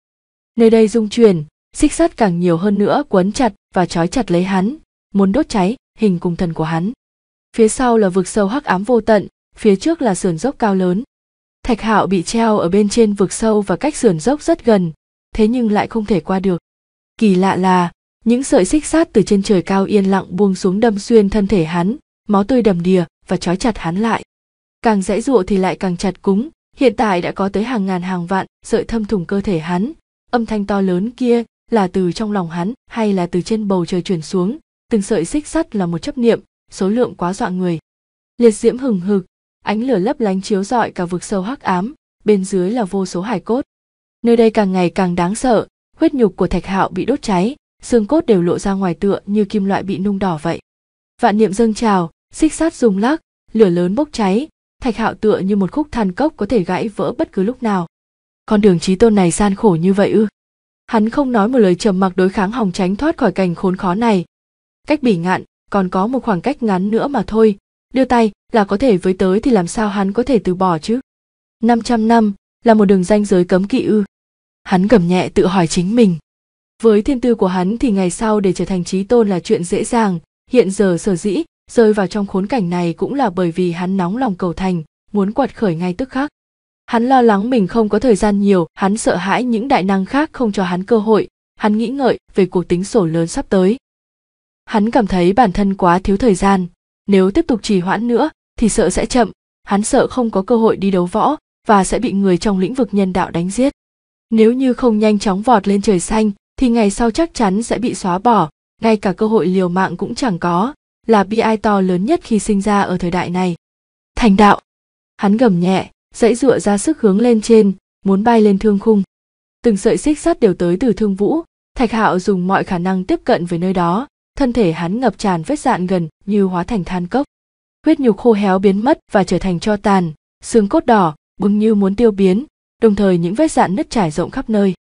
nơi đây rung chuyển xích sắt càng nhiều hơn nữa quấn chặt và trói chặt lấy hắn muốn đốt cháy hình cùng thần của hắn phía sau là vực sâu hắc ám vô tận phía trước là sườn dốc cao lớn thạch hạo bị treo ở bên trên vực sâu và cách sườn dốc rất gần thế nhưng lại không thể qua được kỳ lạ là những sợi xích sắt từ trên trời cao yên lặng buông xuống đâm xuyên thân thể hắn máu tươi đầm đìa và trói chặt hắn lại càng dễ dụa thì lại càng chặt cúng hiện tại đã có tới hàng ngàn hàng vạn sợi thâm thủng cơ thể hắn âm thanh to lớn kia là từ trong lòng hắn hay là từ trên bầu trời chuyển xuống từng sợi xích sắt là một chấp niệm số lượng quá dọa người liệt diễm hừng hực ánh lửa lấp lánh chiếu rọi cả vực sâu hắc ám bên dưới là vô số hải cốt nơi đây càng ngày càng đáng sợ huyết nhục của thạch hạo bị đốt cháy xương cốt đều lộ ra ngoài tựa như kim loại bị nung đỏ vậy vạn niệm dâng trào xích sắt rung lắc lửa lớn bốc cháy thạch hạo tựa như một khúc than cốc có thể gãy vỡ bất cứ lúc nào con đường trí tôn này gian khổ như vậy ư hắn không nói một lời trầm mặc đối kháng hòng tránh thoát khỏi cảnh khốn khó này cách bỉ ngạn còn có một khoảng cách ngắn nữa mà thôi đưa tay là có thể với tới thì làm sao hắn có thể từ bỏ chứ 500 năm là một đường ranh giới cấm kỵ ư hắn gầm nhẹ tự hỏi chính mình với thiên tư của hắn thì ngày sau để trở thành trí tôn là chuyện dễ dàng hiện giờ sở dĩ rơi vào trong khốn cảnh này cũng là bởi vì hắn nóng lòng cầu thành muốn quật khởi ngay tức khắc hắn lo lắng mình không có thời gian nhiều hắn sợ hãi những đại năng khác không cho hắn cơ hội hắn nghĩ ngợi về cuộc tính sổ lớn sắp tới hắn cảm thấy bản thân quá thiếu thời gian nếu tiếp tục trì hoãn nữa thì sợ sẽ chậm hắn sợ không có cơ hội đi đấu võ và sẽ bị người trong lĩnh vực nhân đạo đánh giết nếu như không nhanh chóng vọt lên trời xanh thì ngày sau chắc chắn sẽ bị xóa bỏ ngay cả cơ hội liều mạng cũng chẳng có là bi ai to lớn nhất khi sinh ra ở thời đại này. Thành đạo. Hắn gầm nhẹ, dãy dựa ra sức hướng lên trên, muốn bay lên thương khung. Từng sợi xích sắt đều tới từ thương vũ, Thạch Hạo dùng mọi khả năng tiếp cận với nơi đó, thân thể hắn ngập tràn vết dạn gần như hóa thành than cốc. Huyết nhục khô héo biến mất và trở thành cho tàn, xương cốt đỏ, bừng như muốn tiêu biến, đồng thời những vết dạn nứt trải rộng khắp nơi.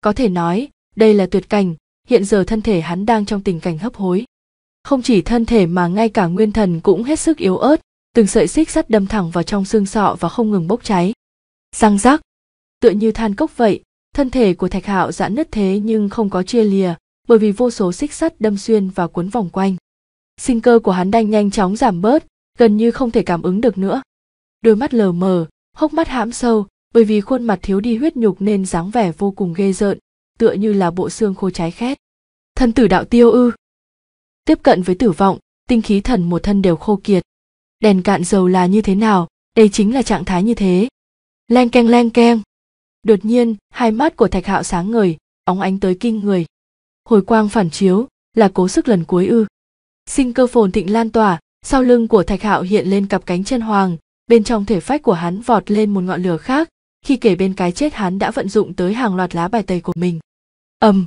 Có thể nói, đây là tuyệt cảnh, hiện giờ thân thể hắn đang trong tình cảnh hấp hối không chỉ thân thể mà ngay cả nguyên thần cũng hết sức yếu ớt từng sợi xích sắt đâm thẳng vào trong xương sọ và không ngừng bốc cháy răng rắc tựa như than cốc vậy thân thể của thạch hạo giãn nứt thế nhưng không có chia lìa bởi vì vô số xích sắt đâm xuyên và cuốn vòng quanh sinh cơ của hắn đang nhanh chóng giảm bớt gần như không thể cảm ứng được nữa đôi mắt lờ mờ hốc mắt hãm sâu bởi vì khuôn mặt thiếu đi huyết nhục nên dáng vẻ vô cùng ghê rợn tựa như là bộ xương khô trái khét thân tử đạo tiêu ư tiếp cận với tử vọng tinh khí thần một thân đều khô kiệt đèn cạn dầu là như thế nào đây chính là trạng thái như thế leng keng leng keng đột nhiên hai mắt của thạch hạo sáng ngời óng ánh tới kinh người hồi quang phản chiếu là cố sức lần cuối ư sinh cơ phồn thịnh lan tỏa sau lưng của thạch hạo hiện lên cặp cánh chân hoàng bên trong thể phách của hắn vọt lên một ngọn lửa khác khi kể bên cái chết hắn đã vận dụng tới hàng loạt lá bài tẩy của mình ầm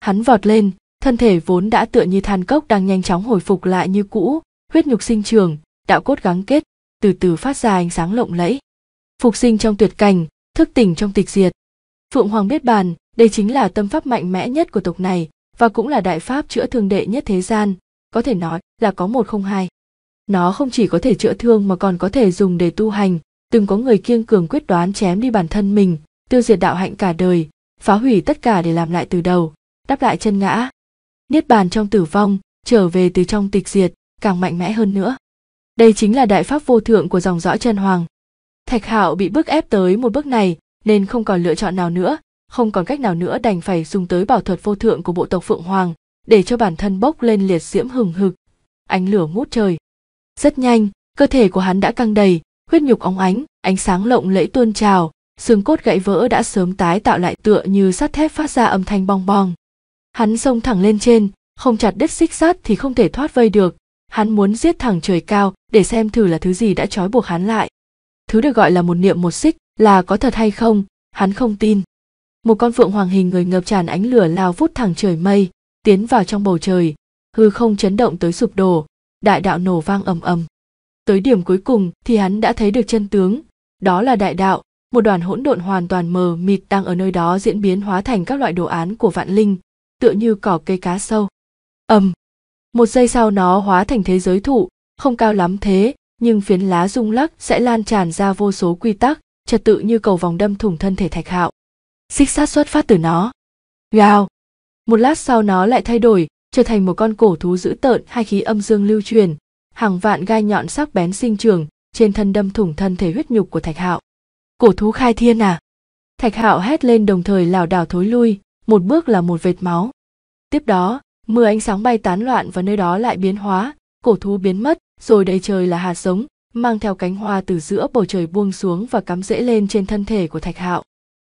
hắn vọt lên thân thể vốn đã tựa như than cốc đang nhanh chóng hồi phục lại như cũ huyết nhục sinh trường đạo cốt gắng kết từ từ phát ra ánh sáng lộng lẫy phục sinh trong tuyệt cảnh thức tỉnh trong tịch diệt phượng hoàng biết bàn đây chính là tâm pháp mạnh mẽ nhất của tộc này và cũng là đại pháp chữa thương đệ nhất thế gian có thể nói là có một không hai nó không chỉ có thể chữa thương mà còn có thể dùng để tu hành từng có người kiêng cường quyết đoán chém đi bản thân mình tiêu diệt đạo hạnh cả đời phá hủy tất cả để làm lại từ đầu đáp lại chân ngã niết bàn trong tử vong trở về từ trong tịch diệt càng mạnh mẽ hơn nữa đây chính là đại pháp vô thượng của dòng dõi chân hoàng thạch hạo bị bức ép tới một bước này nên không còn lựa chọn nào nữa không còn cách nào nữa đành phải dùng tới bảo thuật vô thượng của bộ tộc phượng hoàng để cho bản thân bốc lên liệt diễm hừng hực ánh lửa ngút trời rất nhanh cơ thể của hắn đã căng đầy huyết nhục óng ánh ánh sáng lộng lẫy tuôn trào xương cốt gãy vỡ đã sớm tái tạo lại tựa như sắt thép phát ra âm thanh bong bong hắn xông thẳng lên trên không chặt đứt xích sát thì không thể thoát vây được hắn muốn giết thẳng trời cao để xem thử là thứ gì đã trói buộc hắn lại thứ được gọi là một niệm một xích là có thật hay không hắn không tin một con phượng hoàng hình người ngập tràn ánh lửa lao vút thẳng trời mây tiến vào trong bầu trời hư không chấn động tới sụp đổ đại đạo nổ vang ầm ầm tới điểm cuối cùng thì hắn đã thấy được chân tướng đó là đại đạo một đoàn hỗn độn hoàn toàn mờ mịt đang ở nơi đó diễn biến hóa thành các loại đồ án của vạn linh tựa như cỏ cây cá sâu ầm một giây sau nó hóa thành thế giới thụ không cao lắm thế nhưng phiến lá rung lắc sẽ lan tràn ra vô số quy tắc trật tự như cầu vòng đâm thủng thân thể thạch hạo xích sát xuất phát từ nó gào một lát sau nó lại thay đổi trở thành một con cổ thú dữ tợn hai khí âm dương lưu truyền hàng vạn gai nhọn sắc bén sinh trường trên thân đâm thủng thân thể huyết nhục của thạch hạo cổ thú khai thiên à thạch hạo hét lên đồng thời lảo đảo thối lui một bước là một vệt máu. Tiếp đó, mưa ánh sáng bay tán loạn và nơi đó lại biến hóa, cổ thú biến mất, rồi đầy trời là hạt giống, mang theo cánh hoa từ giữa bầu trời buông xuống và cắm rễ lên trên thân thể của Thạch Hạo.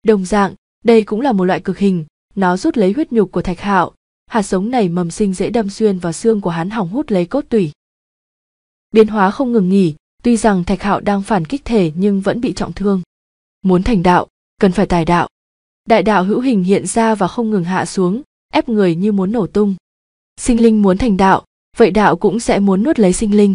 Đồng dạng, đây cũng là một loại cực hình, nó rút lấy huyết nhục của Thạch Hạo, hạt giống này mầm sinh dễ đâm xuyên vào xương của hắn hỏng hút lấy cốt tủy. Biến hóa không ngừng nghỉ, tuy rằng Thạch Hạo đang phản kích thể nhưng vẫn bị trọng thương. Muốn thành đạo, cần phải tài đạo đại đạo hữu hình hiện ra và không ngừng hạ xuống ép người như muốn nổ tung sinh linh muốn thành đạo vậy đạo cũng sẽ muốn nuốt lấy sinh linh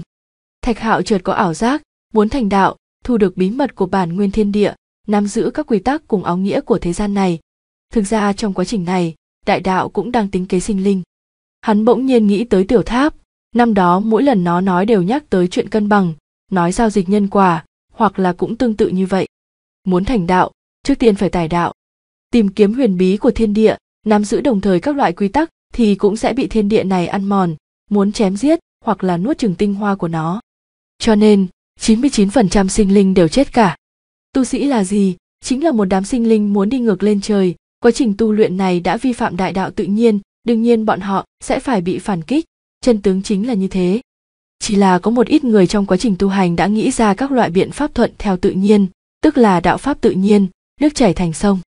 thạch hạo trượt có ảo giác muốn thành đạo thu được bí mật của bản nguyên thiên địa nắm giữ các quy tắc cùng áo nghĩa của thế gian này thực ra trong quá trình này đại đạo cũng đang tính kế sinh linh hắn bỗng nhiên nghĩ tới tiểu tháp năm đó mỗi lần nó nói đều nhắc tới chuyện cân bằng nói giao dịch nhân quả hoặc là cũng tương tự như vậy muốn thành đạo trước tiên phải tài đạo tìm kiếm huyền bí của thiên địa nắm giữ đồng thời các loại quy tắc thì cũng sẽ bị thiên địa này ăn mòn muốn chém giết hoặc là nuốt chừng tinh hoa của nó cho nên 99% sinh linh đều chết cả tu sĩ là gì chính là một đám sinh linh muốn đi ngược lên trời quá trình tu luyện này đã vi phạm đại đạo tự nhiên đương nhiên bọn họ sẽ phải bị phản kích chân tướng chính là như thế chỉ là có một ít người trong quá trình tu hành đã nghĩ ra các loại biện pháp thuận theo tự nhiên tức là đạo pháp tự nhiên nước chảy thành sông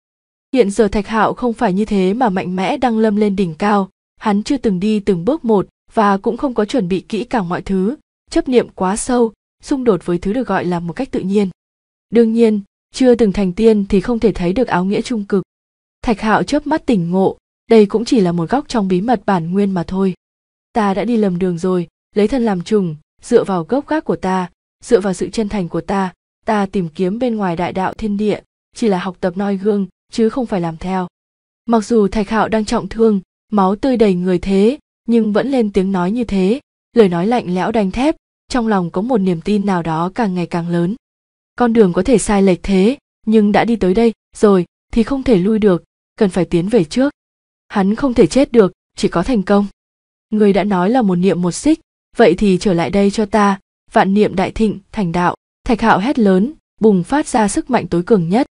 Hiện giờ Thạch Hạo không phải như thế mà mạnh mẽ đang lâm lên đỉnh cao, hắn chưa từng đi từng bước một và cũng không có chuẩn bị kỹ càng mọi thứ, chấp niệm quá sâu, xung đột với thứ được gọi là một cách tự nhiên. Đương nhiên, chưa từng thành tiên thì không thể thấy được áo nghĩa trung cực. Thạch Hạo chớp mắt tỉnh ngộ, đây cũng chỉ là một góc trong bí mật bản nguyên mà thôi. Ta đã đi lầm đường rồi, lấy thân làm trùng, dựa vào gốc gác của ta, dựa vào sự chân thành của ta, ta tìm kiếm bên ngoài đại đạo thiên địa, chỉ là học tập noi gương, chứ không phải làm theo mặc dù thạch hạo đang trọng thương máu tươi đầy người thế nhưng vẫn lên tiếng nói như thế lời nói lạnh lẽo đanh thép trong lòng có một niềm tin nào đó càng ngày càng lớn con đường có thể sai lệch thế nhưng đã đi tới đây rồi thì không thể lui được cần phải tiến về trước hắn không thể chết được chỉ có thành công người đã nói là một niệm một xích vậy thì trở lại đây cho ta vạn niệm đại thịnh thành đạo thạch hạo hét lớn bùng phát ra sức mạnh tối cường nhất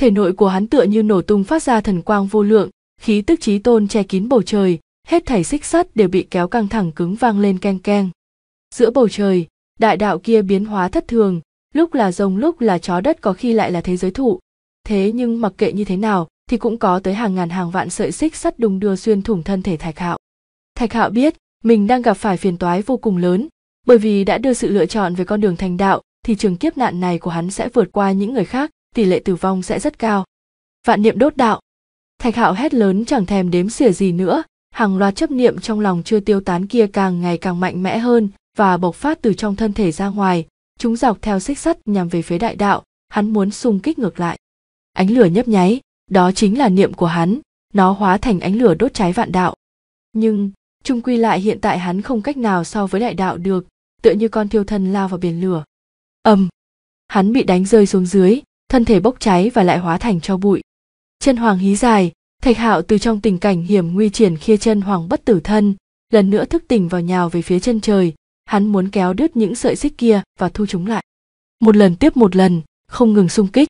thể nội của hắn tựa như nổ tung phát ra thần quang vô lượng khí tức chí tôn che kín bầu trời hết thảy xích sắt đều bị kéo căng thẳng cứng vang lên keng keng giữa bầu trời đại đạo kia biến hóa thất thường lúc là rồng lúc là chó đất có khi lại là thế giới thụ thế nhưng mặc kệ như thế nào thì cũng có tới hàng ngàn hàng vạn sợi xích sắt đùng đưa xuyên thủng thân thể thạch hạo thạch hạo biết mình đang gặp phải phiền toái vô cùng lớn bởi vì đã đưa sự lựa chọn về con đường thành đạo thì trường kiếp nạn này của hắn sẽ vượt qua những người khác tỷ lệ tử vong sẽ rất cao. Vạn niệm đốt đạo. Thạch Hạo hét lớn chẳng thèm đếm xỉa gì nữa, hàng loạt chấp niệm trong lòng chưa tiêu tán kia càng ngày càng mạnh mẽ hơn và bộc phát từ trong thân thể ra ngoài, chúng dọc theo xích sắt nhằm về phía đại đạo, hắn muốn xung kích ngược lại. Ánh lửa nhấp nháy, đó chính là niệm của hắn, nó hóa thành ánh lửa đốt cháy vạn đạo. Nhưng, trung quy lại hiện tại hắn không cách nào so với đại đạo được, tựa như con thiêu thân lao vào biển lửa. Ầm. Hắn bị đánh rơi xuống dưới, thân thể bốc cháy và lại hóa thành cho bụi chân hoàng hí dài thạch hạo từ trong tình cảnh hiểm nguy triển khia chân hoàng bất tử thân lần nữa thức tỉnh vào nhào về phía chân trời hắn muốn kéo đứt những sợi xích kia và thu chúng lại một lần tiếp một lần không ngừng sung kích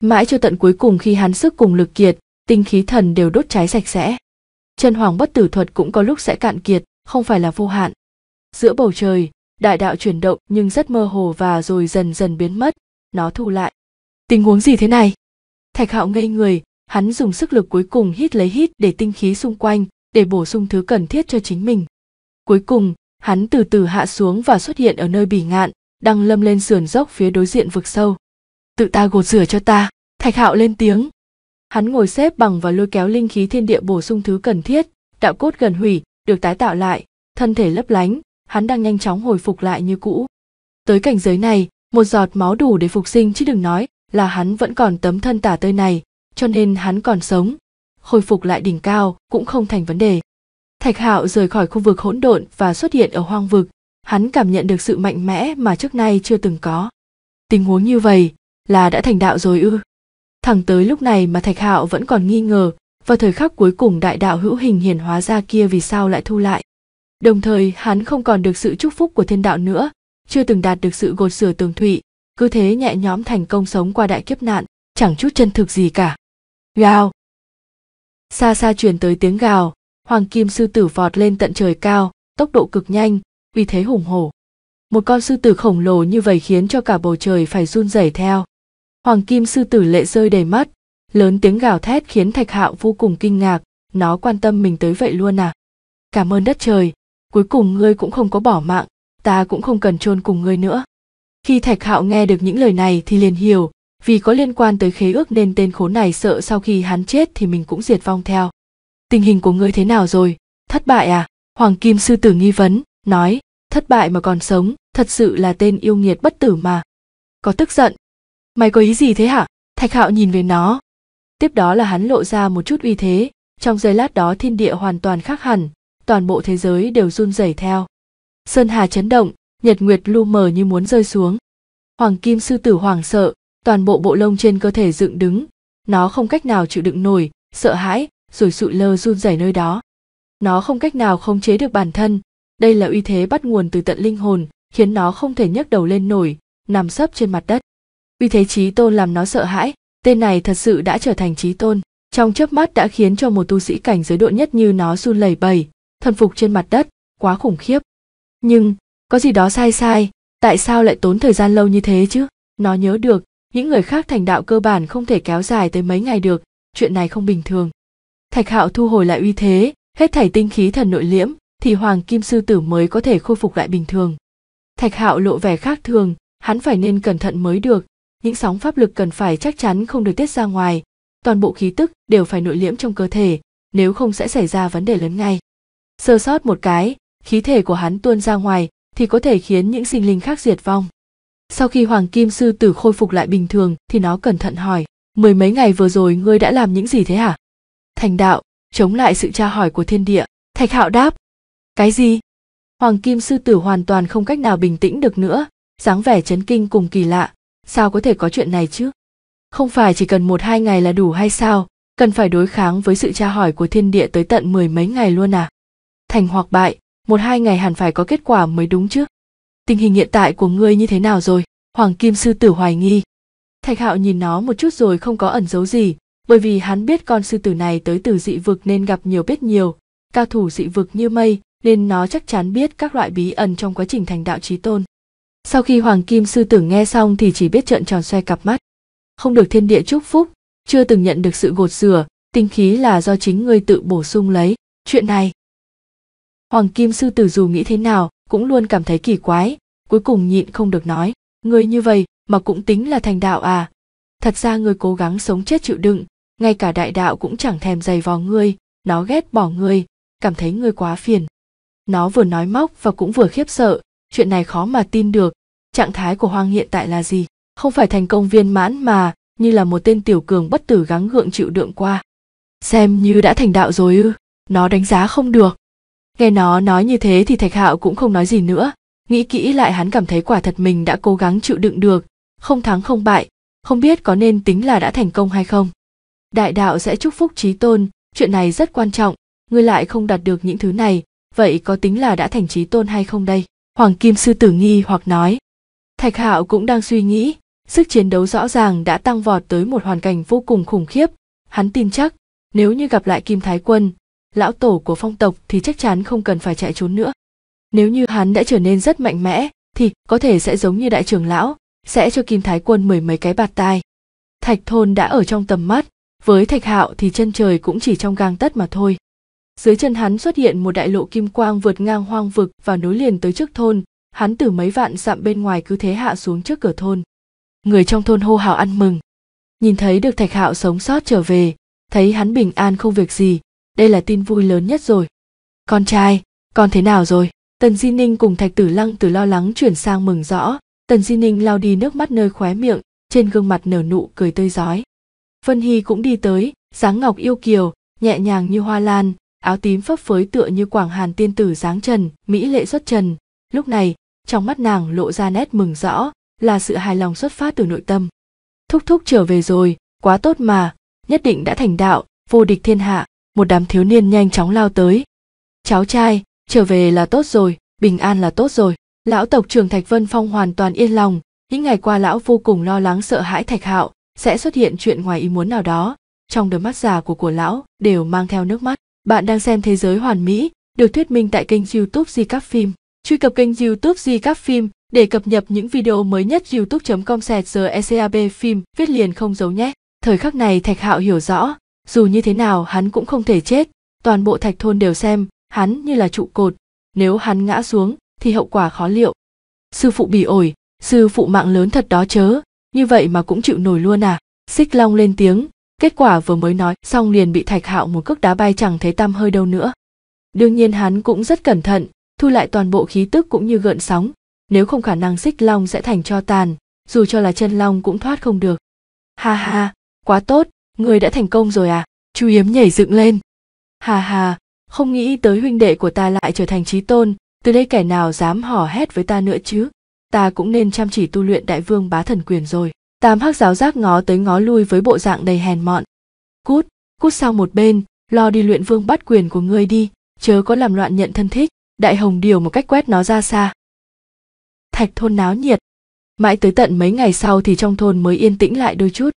mãi cho tận cuối cùng khi hắn sức cùng lực kiệt tinh khí thần đều đốt cháy sạch sẽ chân hoàng bất tử thuật cũng có lúc sẽ cạn kiệt không phải là vô hạn giữa bầu trời đại đạo chuyển động nhưng rất mơ hồ và rồi dần dần biến mất nó thu lại tình huống gì thế này thạch hạo ngây người hắn dùng sức lực cuối cùng hít lấy hít để tinh khí xung quanh để bổ sung thứ cần thiết cho chính mình cuối cùng hắn từ từ hạ xuống và xuất hiện ở nơi bỉ ngạn đang lâm lên sườn dốc phía đối diện vực sâu tự ta gột rửa cho ta thạch hạo lên tiếng hắn ngồi xếp bằng và lôi kéo linh khí thiên địa bổ sung thứ cần thiết đạo cốt gần hủy được tái tạo lại thân thể lấp lánh hắn đang nhanh chóng hồi phục lại như cũ tới cảnh giới này một giọt máu đủ để phục sinh chứ đừng nói là hắn vẫn còn tấm thân tả tơi này cho nên hắn còn sống khôi phục lại đỉnh cao cũng không thành vấn đề thạch hạo rời khỏi khu vực hỗn độn và xuất hiện ở hoang vực hắn cảm nhận được sự mạnh mẽ mà trước nay chưa từng có tình huống như vậy là đã thành đạo rồi ư thẳng tới lúc này mà thạch hạo vẫn còn nghi ngờ và thời khắc cuối cùng đại đạo hữu hình hiển hóa ra kia vì sao lại thu lại đồng thời hắn không còn được sự chúc phúc của thiên đạo nữa chưa từng đạt được sự gột sửa tường thụy cứ thế nhẹ nhõm thành công sống qua đại kiếp nạn chẳng chút chân thực gì cả gào xa xa truyền tới tiếng gào hoàng kim sư tử vọt lên tận trời cao tốc độ cực nhanh uy thế hùng hổ một con sư tử khổng lồ như vậy khiến cho cả bầu trời phải run rẩy theo hoàng kim sư tử lệ rơi đầy mắt lớn tiếng gào thét khiến thạch hạo vô cùng kinh ngạc nó quan tâm mình tới vậy luôn à cảm ơn đất trời cuối cùng ngươi cũng không có bỏ mạng ta cũng không cần chôn cùng ngươi nữa khi thạch hạo nghe được những lời này thì liền hiểu vì có liên quan tới khế ước nên tên khốn này sợ sau khi hắn chết thì mình cũng diệt vong theo tình hình của ngươi thế nào rồi thất bại à hoàng kim sư tử nghi vấn nói thất bại mà còn sống thật sự là tên yêu nghiệt bất tử mà có tức giận mày có ý gì thế hả thạch hạo nhìn về nó tiếp đó là hắn lộ ra một chút uy thế trong giây lát đó thiên địa hoàn toàn khác hẳn toàn bộ thế giới đều run rẩy theo sơn hà chấn động nhật nguyệt lu mờ như muốn rơi xuống hoàng kim sư tử hoảng sợ toàn bộ bộ lông trên cơ thể dựng đứng nó không cách nào chịu đựng nổi sợ hãi rồi sụi lơ run rẩy nơi đó nó không cách nào khống chế được bản thân đây là uy thế bắt nguồn từ tận linh hồn khiến nó không thể nhấc đầu lên nổi nằm sấp trên mặt đất uy thế chí tôn làm nó sợ hãi tên này thật sự đã trở thành chí tôn trong chớp mắt đã khiến cho một tu sĩ cảnh giới độ nhất như nó run lẩy bẩy thần phục trên mặt đất quá khủng khiếp nhưng có gì đó sai sai tại sao lại tốn thời gian lâu như thế chứ nó nhớ được những người khác thành đạo cơ bản không thể kéo dài tới mấy ngày được chuyện này không bình thường thạch hạo thu hồi lại uy thế hết thảy tinh khí thần nội liễm thì hoàng kim sư tử mới có thể khôi phục lại bình thường thạch hạo lộ vẻ khác thường hắn phải nên cẩn thận mới được những sóng pháp lực cần phải chắc chắn không được tiết ra ngoài toàn bộ khí tức đều phải nội liễm trong cơ thể nếu không sẽ xảy ra vấn đề lớn ngay sơ sót một cái khí thể của hắn tuôn ra ngoài thì có thể khiến những sinh linh khác diệt vong. Sau khi Hoàng Kim Sư Tử khôi phục lại bình thường thì nó cẩn thận hỏi, mười mấy ngày vừa rồi ngươi đã làm những gì thế hả? Thành đạo, chống lại sự tra hỏi của thiên địa, Thạch Hạo đáp, cái gì? Hoàng Kim Sư Tử hoàn toàn không cách nào bình tĩnh được nữa, dáng vẻ chấn kinh cùng kỳ lạ, sao có thể có chuyện này chứ? Không phải chỉ cần một hai ngày là đủ hay sao, cần phải đối kháng với sự tra hỏi của thiên địa tới tận mười mấy ngày luôn à? Thành hoặc bại, một hai ngày hẳn phải có kết quả mới đúng chứ tình hình hiện tại của ngươi như thế nào rồi hoàng kim sư tử hoài nghi thạch hạo nhìn nó một chút rồi không có ẩn giấu gì bởi vì hắn biết con sư tử này tới từ dị vực nên gặp nhiều biết nhiều cao thủ dị vực như mây nên nó chắc chắn biết các loại bí ẩn trong quá trình thành đạo trí tôn sau khi hoàng kim sư tử nghe xong thì chỉ biết trợn tròn xoe cặp mắt không được thiên địa chúc phúc chưa từng nhận được sự gột rửa tinh khí là do chính ngươi tự bổ sung lấy chuyện này Hoàng Kim Sư Tử dù nghĩ thế nào cũng luôn cảm thấy kỳ quái, cuối cùng nhịn không được nói. Người như vậy mà cũng tính là thành đạo à? Thật ra người cố gắng sống chết chịu đựng, ngay cả đại đạo cũng chẳng thèm dày vò ngươi, nó ghét bỏ ngươi, cảm thấy ngươi quá phiền. Nó vừa nói móc và cũng vừa khiếp sợ, chuyện này khó mà tin được, trạng thái của Hoang hiện tại là gì? Không phải thành công viên mãn mà, như là một tên tiểu cường bất tử gắng gượng chịu đựng qua. Xem như đã thành đạo rồi ư, nó đánh giá không được nghe nó nói như thế thì thạch hạo cũng không nói gì nữa nghĩ kỹ lại hắn cảm thấy quả thật mình đã cố gắng chịu đựng được không thắng không bại không biết có nên tính là đã thành công hay không đại đạo sẽ chúc phúc trí tôn chuyện này rất quan trọng ngươi lại không đạt được những thứ này vậy có tính là đã thành trí tôn hay không đây hoàng kim sư tử nghi hoặc nói thạch hạo cũng đang suy nghĩ sức chiến đấu rõ ràng đã tăng vọt tới một hoàn cảnh vô cùng khủng khiếp hắn tin chắc nếu như gặp lại kim thái quân lão tổ của phong tộc thì chắc chắn không cần phải chạy trốn nữa nếu như hắn đã trở nên rất mạnh mẽ thì có thể sẽ giống như đại trưởng lão sẽ cho kim thái quân mười mấy cái bạt tai thạch thôn đã ở trong tầm mắt với thạch hạo thì chân trời cũng chỉ trong gang tất mà thôi dưới chân hắn xuất hiện một đại lộ kim quang vượt ngang hoang vực và nối liền tới trước thôn hắn từ mấy vạn dặm bên ngoài cứ thế hạ xuống trước cửa thôn người trong thôn hô hào ăn mừng nhìn thấy được thạch hạo sống sót trở về thấy hắn bình an không việc gì đây là tin vui lớn nhất rồi con trai con thế nào rồi tần di ninh cùng thạch tử lăng từ lo lắng chuyển sang mừng rõ tần di ninh lao đi nước mắt nơi khóe miệng trên gương mặt nở nụ cười tươi rói vân hy cũng đi tới dáng ngọc yêu kiều nhẹ nhàng như hoa lan áo tím phấp phới tựa như quảng hàn tiên tử dáng trần mỹ lệ xuất trần lúc này trong mắt nàng lộ ra nét mừng rõ là sự hài lòng xuất phát từ nội tâm thúc thúc trở về rồi quá tốt mà nhất định đã thành đạo vô địch thiên hạ một đám thiếu niên nhanh chóng lao tới cháu trai trở về là tốt rồi bình an là tốt rồi lão tộc trưởng thạch vân phong hoàn toàn yên lòng những ngày qua lão vô cùng lo lắng sợ hãi thạch hạo sẽ xuất hiện chuyện ngoài ý muốn nào đó trong đôi mắt già của của lão đều mang theo nước mắt bạn đang xem thế giới hoàn mỹ được thuyết minh tại kênh youtube di các phim truy cập kênh youtube di các phim để cập nhật những video mới nhất youtube com sẹt giờ ecab phim viết liền không giấu nhé thời khắc này thạch hạo hiểu rõ dù như thế nào hắn cũng không thể chết toàn bộ thạch thôn đều xem hắn như là trụ cột nếu hắn ngã xuống thì hậu quả khó liệu sư phụ bỉ ổi sư phụ mạng lớn thật đó chớ như vậy mà cũng chịu nổi luôn à xích long lên tiếng kết quả vừa mới nói xong liền bị thạch hạo một cước đá bay chẳng thấy tăm hơi đâu nữa đương nhiên hắn cũng rất cẩn thận thu lại toàn bộ khí tức cũng như gợn sóng nếu không khả năng xích long sẽ thành cho tàn dù cho là chân long cũng thoát không được ha ha quá tốt người đã thành công rồi à chu yếm nhảy dựng lên hà hà không nghĩ tới huynh đệ của ta lại trở thành trí tôn từ đây kẻ nào dám hò hét với ta nữa chứ ta cũng nên chăm chỉ tu luyện đại vương bá thần quyền rồi Tam hắc giáo giác ngó tới ngó lui với bộ dạng đầy hèn mọn cút cút sang một bên lo đi luyện vương bắt quyền của ngươi đi chớ có làm loạn nhận thân thích đại hồng điều một cách quét nó ra xa thạch thôn náo nhiệt mãi tới tận mấy ngày sau thì trong thôn mới yên tĩnh lại đôi chút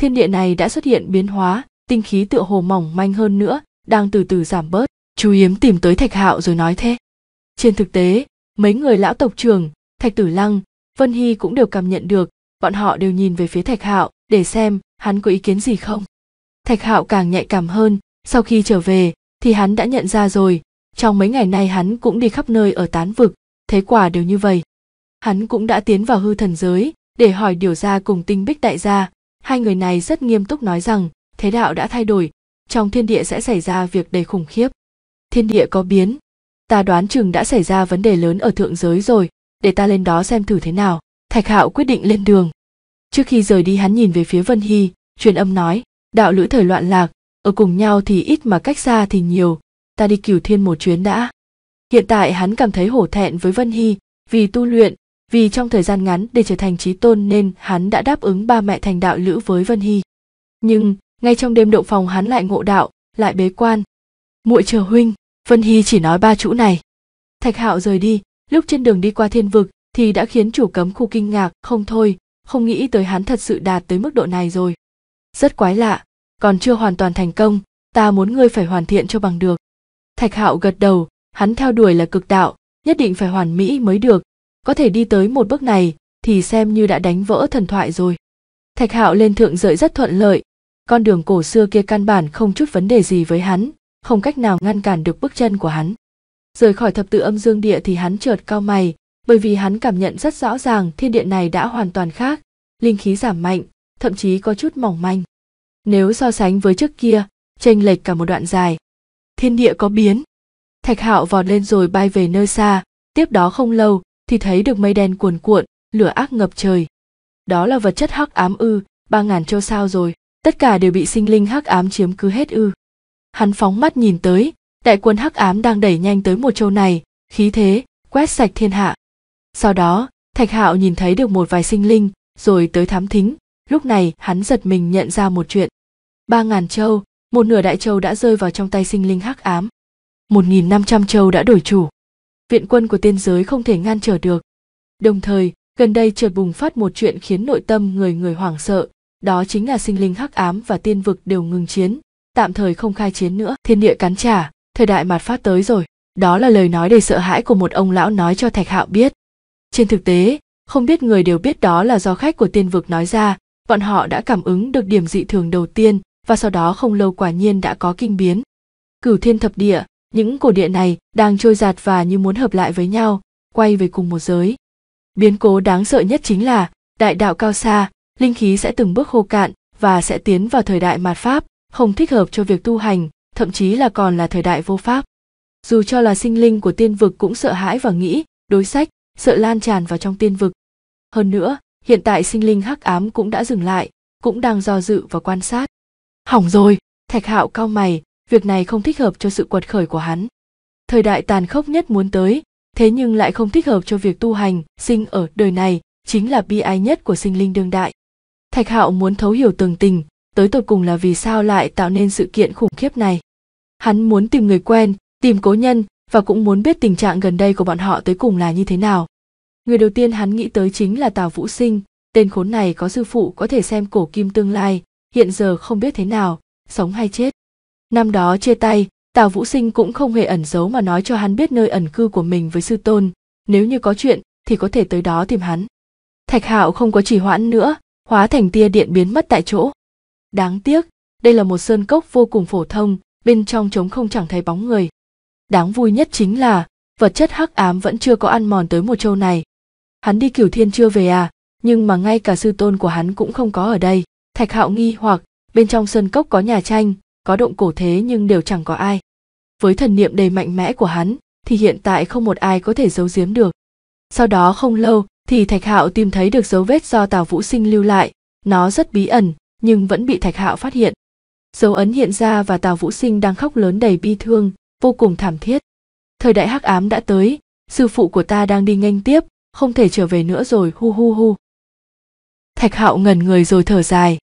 thiên địa này đã xuất hiện biến hóa tinh khí tựa hồ mỏng manh hơn nữa đang từ từ giảm bớt chú yếm tìm tới thạch hạo rồi nói thế trên thực tế mấy người lão tộc trường thạch tử lăng vân hy cũng đều cảm nhận được bọn họ đều nhìn về phía thạch hạo để xem hắn có ý kiến gì không thạch hạo càng nhạy cảm hơn sau khi trở về thì hắn đã nhận ra rồi trong mấy ngày nay hắn cũng đi khắp nơi ở tán vực thế quả đều như vậy hắn cũng đã tiến vào hư thần giới để hỏi điều ra cùng tinh bích đại gia hai người này rất nghiêm túc nói rằng thế đạo đã thay đổi trong thiên địa sẽ xảy ra việc đầy khủng khiếp thiên địa có biến ta đoán chừng đã xảy ra vấn đề lớn ở thượng giới rồi để ta lên đó xem thử thế nào thạch hạo quyết định lên đường trước khi rời đi hắn nhìn về phía vân hy truyền âm nói đạo lữ thời loạn lạc ở cùng nhau thì ít mà cách xa thì nhiều ta đi cửu thiên một chuyến đã hiện tại hắn cảm thấy hổ thẹn với vân hy vì tu luyện vì trong thời gian ngắn để trở thành trí tôn nên hắn đã đáp ứng ba mẹ thành đạo lữ với Vân Hy. Nhưng, ngay trong đêm động phòng hắn lại ngộ đạo, lại bế quan. Muội chờ huynh, Vân Hy chỉ nói ba chữ này. Thạch Hạo rời đi, lúc trên đường đi qua thiên vực thì đã khiến chủ cấm khu kinh ngạc, không thôi, không nghĩ tới hắn thật sự đạt tới mức độ này rồi. Rất quái lạ, còn chưa hoàn toàn thành công, ta muốn ngươi phải hoàn thiện cho bằng được. Thạch Hạo gật đầu, hắn theo đuổi là cực đạo, nhất định phải hoàn mỹ mới được, có thể đi tới một bước này thì xem như đã đánh vỡ thần thoại rồi thạch hạo lên thượng giới rất thuận lợi con đường cổ xưa kia căn bản không chút vấn đề gì với hắn không cách nào ngăn cản được bước chân của hắn rời khỏi thập tự âm dương địa thì hắn chợt cao mày bởi vì hắn cảm nhận rất rõ ràng thiên địa này đã hoàn toàn khác linh khí giảm mạnh thậm chí có chút mỏng manh nếu so sánh với trước kia chênh lệch cả một đoạn dài thiên địa có biến thạch hạo vọt lên rồi bay về nơi xa tiếp đó không lâu thì thấy được mây đen cuồn cuộn, lửa ác ngập trời. Đó là vật chất hắc ám ư, ba ngàn châu sao rồi, tất cả đều bị sinh linh hắc ám chiếm cứ hết ư. Hắn phóng mắt nhìn tới, đại quân hắc ám đang đẩy nhanh tới một châu này, khí thế, quét sạch thiên hạ. Sau đó, Thạch Hạo nhìn thấy được một vài sinh linh, rồi tới thám thính, lúc này hắn giật mình nhận ra một chuyện. Ba ngàn châu, một nửa đại châu đã rơi vào trong tay sinh linh hắc ám. Một nghìn năm trăm châu đã đổi chủ viện quân của tiên giới không thể ngăn trở được. Đồng thời, gần đây chợt bùng phát một chuyện khiến nội tâm người người hoảng sợ, đó chính là sinh linh hắc ám và tiên vực đều ngừng chiến, tạm thời không khai chiến nữa. Thiên địa cắn trả, thời đại mạt phát tới rồi. Đó là lời nói đầy sợ hãi của một ông lão nói cho Thạch Hạo biết. Trên thực tế, không biết người đều biết đó là do khách của tiên vực nói ra, bọn họ đã cảm ứng được điểm dị thường đầu tiên và sau đó không lâu quả nhiên đã có kinh biến. Cửu thiên thập địa, những cổ điện này đang trôi giạt và như muốn hợp lại với nhau quay về cùng một giới biến cố đáng sợ nhất chính là đại đạo cao xa linh khí sẽ từng bước khô cạn và sẽ tiến vào thời đại mạt pháp không thích hợp cho việc tu hành thậm chí là còn là thời đại vô pháp dù cho là sinh linh của tiên vực cũng sợ hãi và nghĩ đối sách sợ lan tràn vào trong tiên vực hơn nữa hiện tại sinh linh hắc ám cũng đã dừng lại cũng đang do dự và quan sát hỏng rồi thạch hạo cao mày việc này không thích hợp cho sự quật khởi của hắn thời đại tàn khốc nhất muốn tới thế nhưng lại không thích hợp cho việc tu hành sinh ở đời này chính là bi ai nhất của sinh linh đương đại thạch hạo muốn thấu hiểu tường tình tới tột cùng là vì sao lại tạo nên sự kiện khủng khiếp này hắn muốn tìm người quen tìm cố nhân và cũng muốn biết tình trạng gần đây của bọn họ tới cùng là như thế nào người đầu tiên hắn nghĩ tới chính là tào vũ sinh tên khốn này có sư phụ có thể xem cổ kim tương lai hiện giờ không biết thế nào sống hay chết năm đó chia tay tào vũ sinh cũng không hề ẩn giấu mà nói cho hắn biết nơi ẩn cư của mình với sư tôn nếu như có chuyện thì có thể tới đó tìm hắn thạch hạo không có trì hoãn nữa hóa thành tia điện biến mất tại chỗ đáng tiếc đây là một sơn cốc vô cùng phổ thông bên trong trống không chẳng thấy bóng người đáng vui nhất chính là vật chất hắc ám vẫn chưa có ăn mòn tới một châu này hắn đi cửu thiên chưa về à nhưng mà ngay cả sư tôn của hắn cũng không có ở đây thạch hạo nghi hoặc bên trong sơn cốc có nhà tranh có động cổ thế nhưng đều chẳng có ai với thần niệm đầy mạnh mẽ của hắn thì hiện tại không một ai có thể giấu giếm được sau đó không lâu thì thạch hạo tìm thấy được dấu vết do tào vũ sinh lưu lại nó rất bí ẩn nhưng vẫn bị thạch hạo phát hiện dấu ấn hiện ra và tào vũ sinh đang khóc lớn đầy bi thương vô cùng thảm thiết thời đại hắc ám đã tới sư phụ của ta đang đi nghênh tiếp không thể trở về nữa rồi hu hu hu thạch hạo ngẩn người rồi thở dài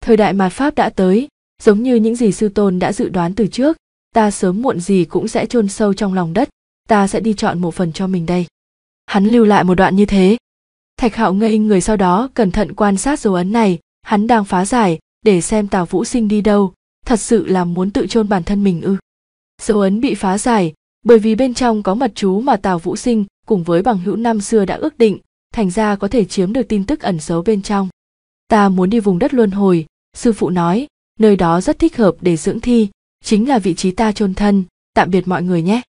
thời đại mạt pháp đã tới giống như những gì sư tôn đã dự đoán từ trước ta sớm muộn gì cũng sẽ chôn sâu trong lòng đất ta sẽ đi chọn một phần cho mình đây hắn lưu lại một đoạn như thế thạch hạo ngây người sau đó cẩn thận quan sát dấu ấn này hắn đang phá giải để xem tào vũ sinh đi đâu thật sự là muốn tự chôn bản thân mình ư dấu ấn bị phá giải bởi vì bên trong có mật chú mà tào vũ sinh cùng với bằng hữu năm xưa đã ước định thành ra có thể chiếm được tin tức ẩn giấu bên trong ta muốn đi vùng đất luân hồi sư phụ nói nơi đó rất thích hợp để dưỡng thi chính là vị trí ta chôn thân tạm biệt mọi người nhé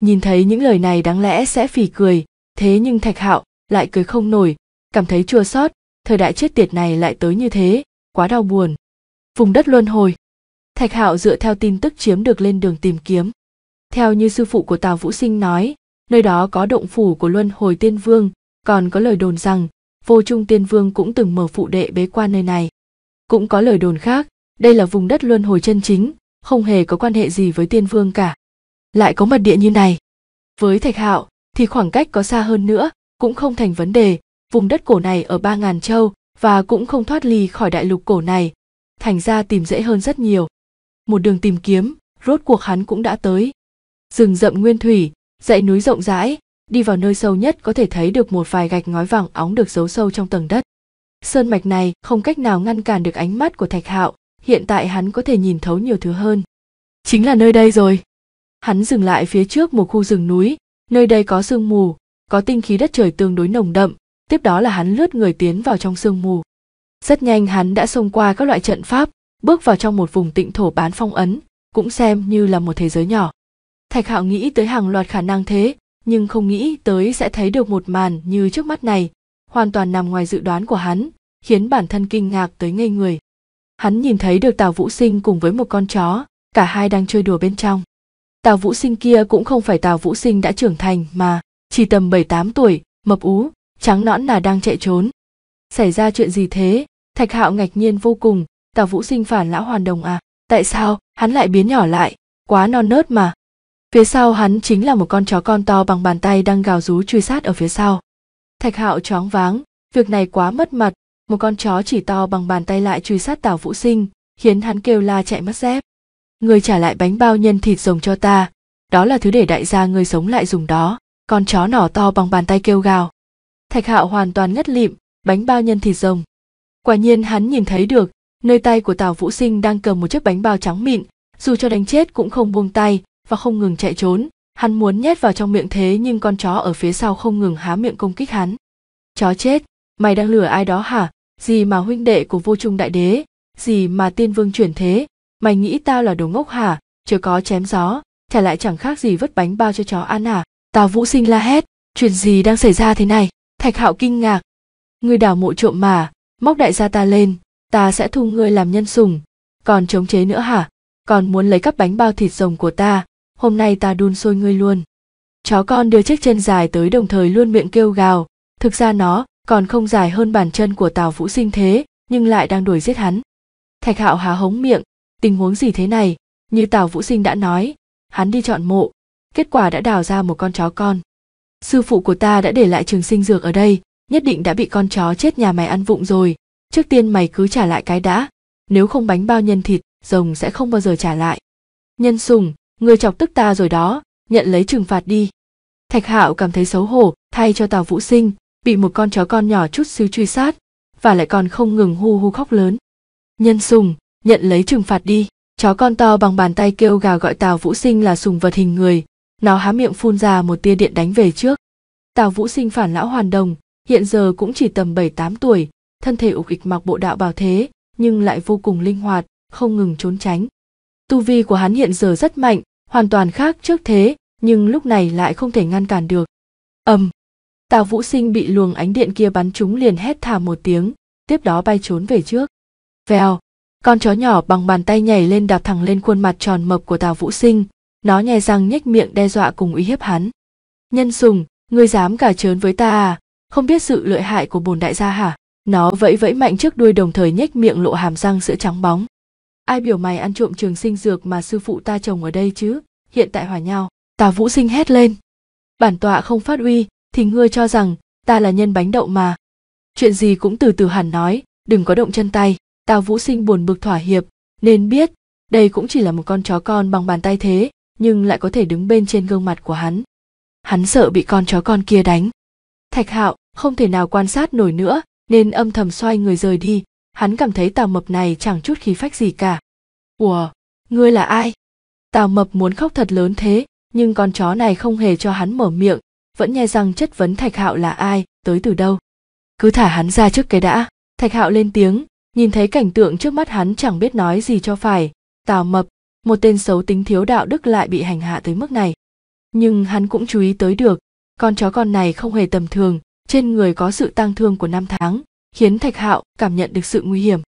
nhìn thấy những lời này đáng lẽ sẽ phì cười thế nhưng thạch hạo lại cười không nổi cảm thấy chua xót thời đại chết tiệt này lại tới như thế quá đau buồn vùng đất luân hồi thạch hạo dựa theo tin tức chiếm được lên đường tìm kiếm theo như sư phụ của tào vũ sinh nói nơi đó có động phủ của luân hồi tiên vương còn có lời đồn rằng vô trung tiên vương cũng từng mở phụ đệ bế quan nơi này cũng có lời đồn khác đây là vùng đất luân hồi chân chính không hề có quan hệ gì với tiên vương cả lại có mật địa như này với thạch hạo thì khoảng cách có xa hơn nữa cũng không thành vấn đề vùng đất cổ này ở ba ngàn châu và cũng không thoát ly khỏi đại lục cổ này thành ra tìm dễ hơn rất nhiều một đường tìm kiếm rốt cuộc hắn cũng đã tới rừng rậm nguyên thủy dãy núi rộng rãi đi vào nơi sâu nhất có thể thấy được một vài gạch ngói vàng óng được giấu sâu trong tầng đất sơn mạch này không cách nào ngăn cản được ánh mắt của thạch hạo hiện tại hắn có thể nhìn thấu nhiều thứ hơn chính là nơi đây rồi hắn dừng lại phía trước một khu rừng núi nơi đây có sương mù có tinh khí đất trời tương đối nồng đậm tiếp đó là hắn lướt người tiến vào trong sương mù rất nhanh hắn đã xông qua các loại trận pháp bước vào trong một vùng tịnh thổ bán phong ấn cũng xem như là một thế giới nhỏ thạch hạo nghĩ tới hàng loạt khả năng thế nhưng không nghĩ tới sẽ thấy được một màn như trước mắt này hoàn toàn nằm ngoài dự đoán của hắn khiến bản thân kinh ngạc tới ngây người hắn nhìn thấy được tào vũ sinh cùng với một con chó cả hai đang chơi đùa bên trong tào vũ sinh kia cũng không phải tào vũ sinh đã trưởng thành mà chỉ tầm bảy tám tuổi mập ú trắng nõn là đang chạy trốn xảy ra chuyện gì thế thạch hạo ngạc nhiên vô cùng tào vũ sinh phản lão hoàn đồng à tại sao hắn lại biến nhỏ lại quá non nớt mà phía sau hắn chính là một con chó con to bằng bàn tay đang gào rú truy sát ở phía sau thạch hạo choáng váng việc này quá mất mặt một con chó chỉ to bằng bàn tay lại truy sát tào vũ sinh khiến hắn kêu la chạy mất dép người trả lại bánh bao nhân thịt rồng cho ta đó là thứ để đại gia người sống lại dùng đó con chó nỏ to bằng bàn tay kêu gào thạch hạo hoàn toàn ngất lịm bánh bao nhân thịt rồng quả nhiên hắn nhìn thấy được nơi tay của tào vũ sinh đang cầm một chiếc bánh bao trắng mịn dù cho đánh chết cũng không buông tay và không ngừng chạy trốn hắn muốn nhét vào trong miệng thế nhưng con chó ở phía sau không ngừng há miệng công kích hắn chó chết mày đang lừa ai đó hả gì mà huynh đệ của vô trung đại đế gì mà tiên vương chuyển thế mày nghĩ tao là đồ ngốc hả chưa có chém gió trả lại chẳng khác gì vứt bánh bao cho chó ăn à tào vũ sinh la hét chuyện gì đang xảy ra thế này thạch hạo kinh ngạc ngươi đào mộ trộm mà móc đại gia ta lên ta sẽ thu ngươi làm nhân sùng còn chống chế nữa hả còn muốn lấy cắp bánh bao thịt rồng của ta hôm nay ta đun sôi ngươi luôn chó con đưa chiếc chân dài tới đồng thời luôn miệng kêu gào thực ra nó còn không dài hơn bàn chân của tào vũ sinh thế nhưng lại đang đuổi giết hắn thạch hạo há hống miệng tình huống gì thế này như tào vũ sinh đã nói hắn đi chọn mộ kết quả đã đào ra một con chó con sư phụ của ta đã để lại trường sinh dược ở đây nhất định đã bị con chó chết nhà mày ăn vụng rồi trước tiên mày cứ trả lại cái đã nếu không bánh bao nhân thịt rồng sẽ không bao giờ trả lại nhân sùng người chọc tức ta rồi đó nhận lấy trừng phạt đi thạch hạo cảm thấy xấu hổ thay cho tào vũ sinh bị một con chó con nhỏ chút xíu truy sát và lại còn không ngừng hu hu khóc lớn nhân sùng nhận lấy trừng phạt đi chó con to bằng bàn tay kêu gào gọi tào vũ sinh là sùng vật hình người nó há miệng phun ra một tia điện đánh về trước tào vũ sinh phản lão hoàn đồng hiện giờ cũng chỉ tầm bảy tám tuổi thân thể ục ịch mặc bộ đạo bào thế nhưng lại vô cùng linh hoạt không ngừng trốn tránh tu vi của hắn hiện giờ rất mạnh hoàn toàn khác trước thế nhưng lúc này lại không thể ngăn cản được ầm um, Tào Vũ Sinh bị luồng ánh điện kia bắn trúng liền hét thảm một tiếng, tiếp đó bay trốn về trước. Vèo, con chó nhỏ bằng bàn tay nhảy lên đạp thẳng lên khuôn mặt tròn mập của Tào Vũ Sinh, nó nhè răng nhếch miệng đe dọa cùng uy hiếp hắn. Nhân sùng, ngươi dám cả trớn với ta à, không biết sự lợi hại của bồn đại gia hả? Nó vẫy vẫy mạnh trước đuôi đồng thời nhếch miệng lộ hàm răng sữa trắng bóng. Ai biểu mày ăn trộm trường sinh dược mà sư phụ ta trồng ở đây chứ, hiện tại hòa nhau. Tào Vũ Sinh hét lên. Bản tọa không phát uy, thì ngươi cho rằng ta là nhân bánh đậu mà chuyện gì cũng từ từ hẳn nói đừng có động chân tay tào vũ sinh buồn bực thỏa hiệp nên biết đây cũng chỉ là một con chó con bằng bàn tay thế nhưng lại có thể đứng bên trên gương mặt của hắn hắn sợ bị con chó con kia đánh thạch hạo không thể nào quan sát nổi nữa nên âm thầm xoay người rời đi hắn cảm thấy tào mập này chẳng chút khí phách gì cả ủa ngươi là ai tào mập muốn khóc thật lớn thế nhưng con chó này không hề cho hắn mở miệng vẫn nghe rằng chất vấn thạch hạo là ai tới từ đâu cứ thả hắn ra trước cái đã thạch hạo lên tiếng nhìn thấy cảnh tượng trước mắt hắn chẳng biết nói gì cho phải tào mập một tên xấu tính thiếu đạo đức lại bị hành hạ tới mức này nhưng hắn cũng chú ý tới được con chó con này không hề tầm thường trên người có sự tang thương của năm tháng khiến thạch hạo cảm nhận được sự nguy hiểm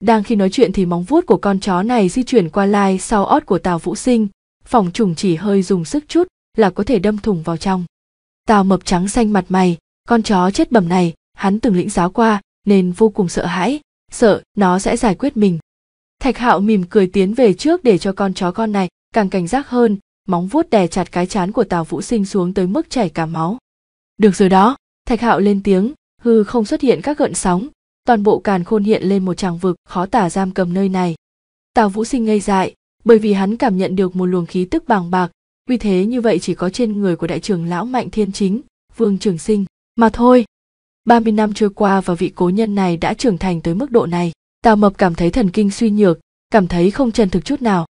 đang khi nói chuyện thì móng vuốt của con chó này di chuyển qua lai sau ót của tào vũ sinh phòng trùng chỉ hơi dùng sức chút là có thể đâm thủng vào trong tào mập trắng xanh mặt mày con chó chết bẩm này hắn từng lĩnh giáo qua nên vô cùng sợ hãi sợ nó sẽ giải quyết mình thạch hạo mỉm cười tiến về trước để cho con chó con này càng cảnh giác hơn móng vuốt đè chặt cái chán của tào vũ sinh xuống tới mức chảy cả máu được rồi đó thạch hạo lên tiếng hư không xuất hiện các gợn sóng toàn bộ càn khôn hiện lên một tràng vực khó tả giam cầm nơi này tào vũ sinh ngây dại bởi vì hắn cảm nhận được một luồng khí tức bàng bạc uy thế như vậy chỉ có trên người của đại trưởng lão mạnh thiên chính vương trường sinh mà thôi 30 năm trôi qua và vị cố nhân này đã trưởng thành tới mức độ này tào mập cảm thấy thần kinh suy nhược cảm thấy không chân thực chút nào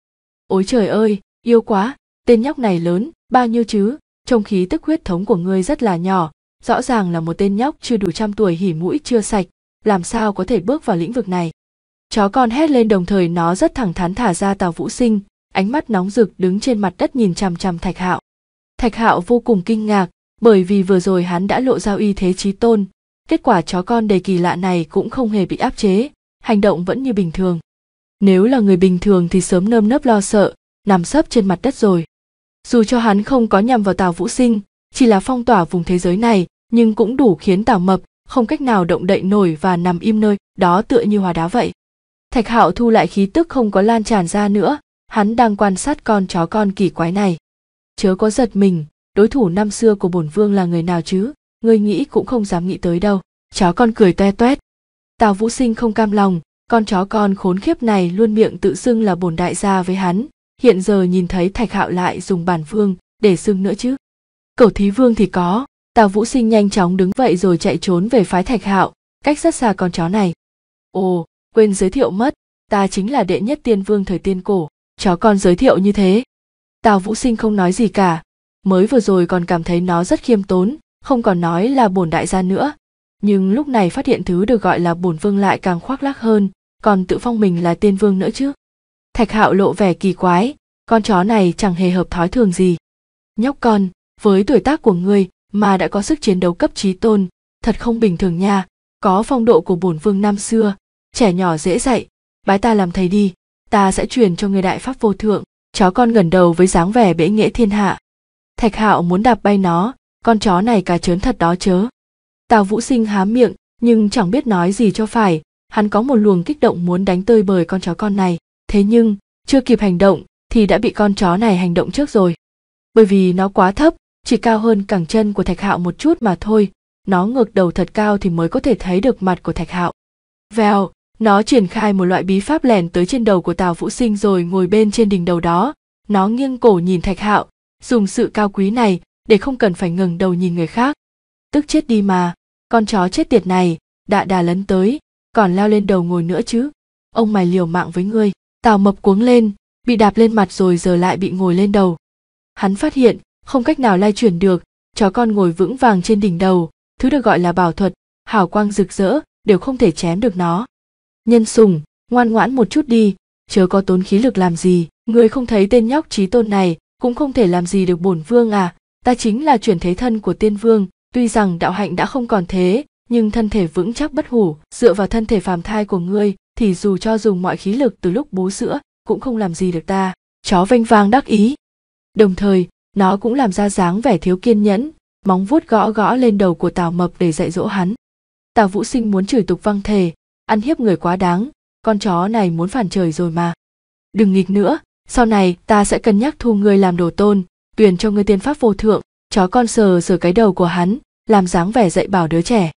ôi trời ơi yêu quá tên nhóc này lớn bao nhiêu chứ trong khí tức huyết thống của ngươi rất là nhỏ rõ ràng là một tên nhóc chưa đủ trăm tuổi hỉ mũi chưa sạch làm sao có thể bước vào lĩnh vực này chó con hét lên đồng thời nó rất thẳng thắn thả ra tào vũ sinh ánh mắt nóng rực đứng trên mặt đất nhìn chằm chằm thạch hạo thạch hạo vô cùng kinh ngạc bởi vì vừa rồi hắn đã lộ ra y thế trí tôn kết quả chó con đầy kỳ lạ này cũng không hề bị áp chế hành động vẫn như bình thường nếu là người bình thường thì sớm nơm nớp lo sợ nằm sấp trên mặt đất rồi dù cho hắn không có nhằm vào tào vũ sinh chỉ là phong tỏa vùng thế giới này nhưng cũng đủ khiến tào mập không cách nào động đậy nổi và nằm im nơi đó tựa như hòa đá vậy thạch hạo thu lại khí tức không có lan tràn ra nữa hắn đang quan sát con chó con kỳ quái này chớ có giật mình đối thủ năm xưa của bổn vương là người nào chứ ngươi nghĩ cũng không dám nghĩ tới đâu chó con cười toe toét tào vũ sinh không cam lòng con chó con khốn khiếp này luôn miệng tự xưng là bổn đại gia với hắn hiện giờ nhìn thấy thạch hạo lại dùng bản vương để xưng nữa chứ cẩu thí vương thì có tào vũ sinh nhanh chóng đứng vậy rồi chạy trốn về phái thạch hạo cách rất xa con chó này ồ quên giới thiệu mất ta chính là đệ nhất tiên vương thời tiên cổ chó con giới thiệu như thế tào vũ sinh không nói gì cả mới vừa rồi còn cảm thấy nó rất khiêm tốn không còn nói là bổn đại gia nữa nhưng lúc này phát hiện thứ được gọi là bổn vương lại càng khoác lác hơn còn tự phong mình là tiên vương nữa chứ thạch hạo lộ vẻ kỳ quái con chó này chẳng hề hợp thói thường gì nhóc con với tuổi tác của ngươi mà đã có sức chiến đấu cấp trí tôn thật không bình thường nha có phong độ của bổn vương năm xưa trẻ nhỏ dễ dạy bái ta làm thầy đi ta sẽ truyền cho người đại pháp vô thượng chó con gần đầu với dáng vẻ bể nghĩa thiên hạ thạch hạo muốn đạp bay nó con chó này cá trớn thật đó chớ tào vũ sinh há miệng nhưng chẳng biết nói gì cho phải hắn có một luồng kích động muốn đánh tơi bời con chó con này thế nhưng chưa kịp hành động thì đã bị con chó này hành động trước rồi bởi vì nó quá thấp chỉ cao hơn cẳng chân của thạch hạo một chút mà thôi nó ngược đầu thật cao thì mới có thể thấy được mặt của thạch hạo vèo nó triển khai một loại bí pháp lẻn tới trên đầu của Tào Vũ Sinh rồi ngồi bên trên đỉnh đầu đó. Nó nghiêng cổ nhìn Thạch Hạo, dùng sự cao quý này để không cần phải ngừng đầu nhìn người khác. Tức chết đi mà, con chó chết tiệt này, đã đà lấn tới, còn leo lên đầu ngồi nữa chứ. Ông mày liều mạng với ngươi. Tào mập cuống lên, bị đạp lên mặt rồi giờ lại bị ngồi lên đầu. Hắn phát hiện, không cách nào lai chuyển được, chó con ngồi vững vàng trên đỉnh đầu, thứ được gọi là bảo thuật, hào quang rực rỡ, đều không thể chém được nó nhân sùng ngoan ngoãn một chút đi chớ có tốn khí lực làm gì người không thấy tên nhóc trí tôn này cũng không thể làm gì được bổn vương à ta chính là chuyển thế thân của tiên vương tuy rằng đạo hạnh đã không còn thế nhưng thân thể vững chắc bất hủ dựa vào thân thể phàm thai của ngươi thì dù cho dùng mọi khí lực từ lúc bú sữa cũng không làm gì được ta chó vênh vang đắc ý đồng thời nó cũng làm ra dáng vẻ thiếu kiên nhẫn móng vuốt gõ gõ lên đầu của tào mập để dạy dỗ hắn tào vũ sinh muốn chửi tục văng thề ăn hiếp người quá đáng con chó này muốn phản trời rồi mà đừng nghịch nữa sau này ta sẽ cân nhắc thu ngươi làm đồ tôn tuyển cho ngươi tiên pháp vô thượng chó con sờ sờ cái đầu của hắn làm dáng vẻ dạy bảo đứa trẻ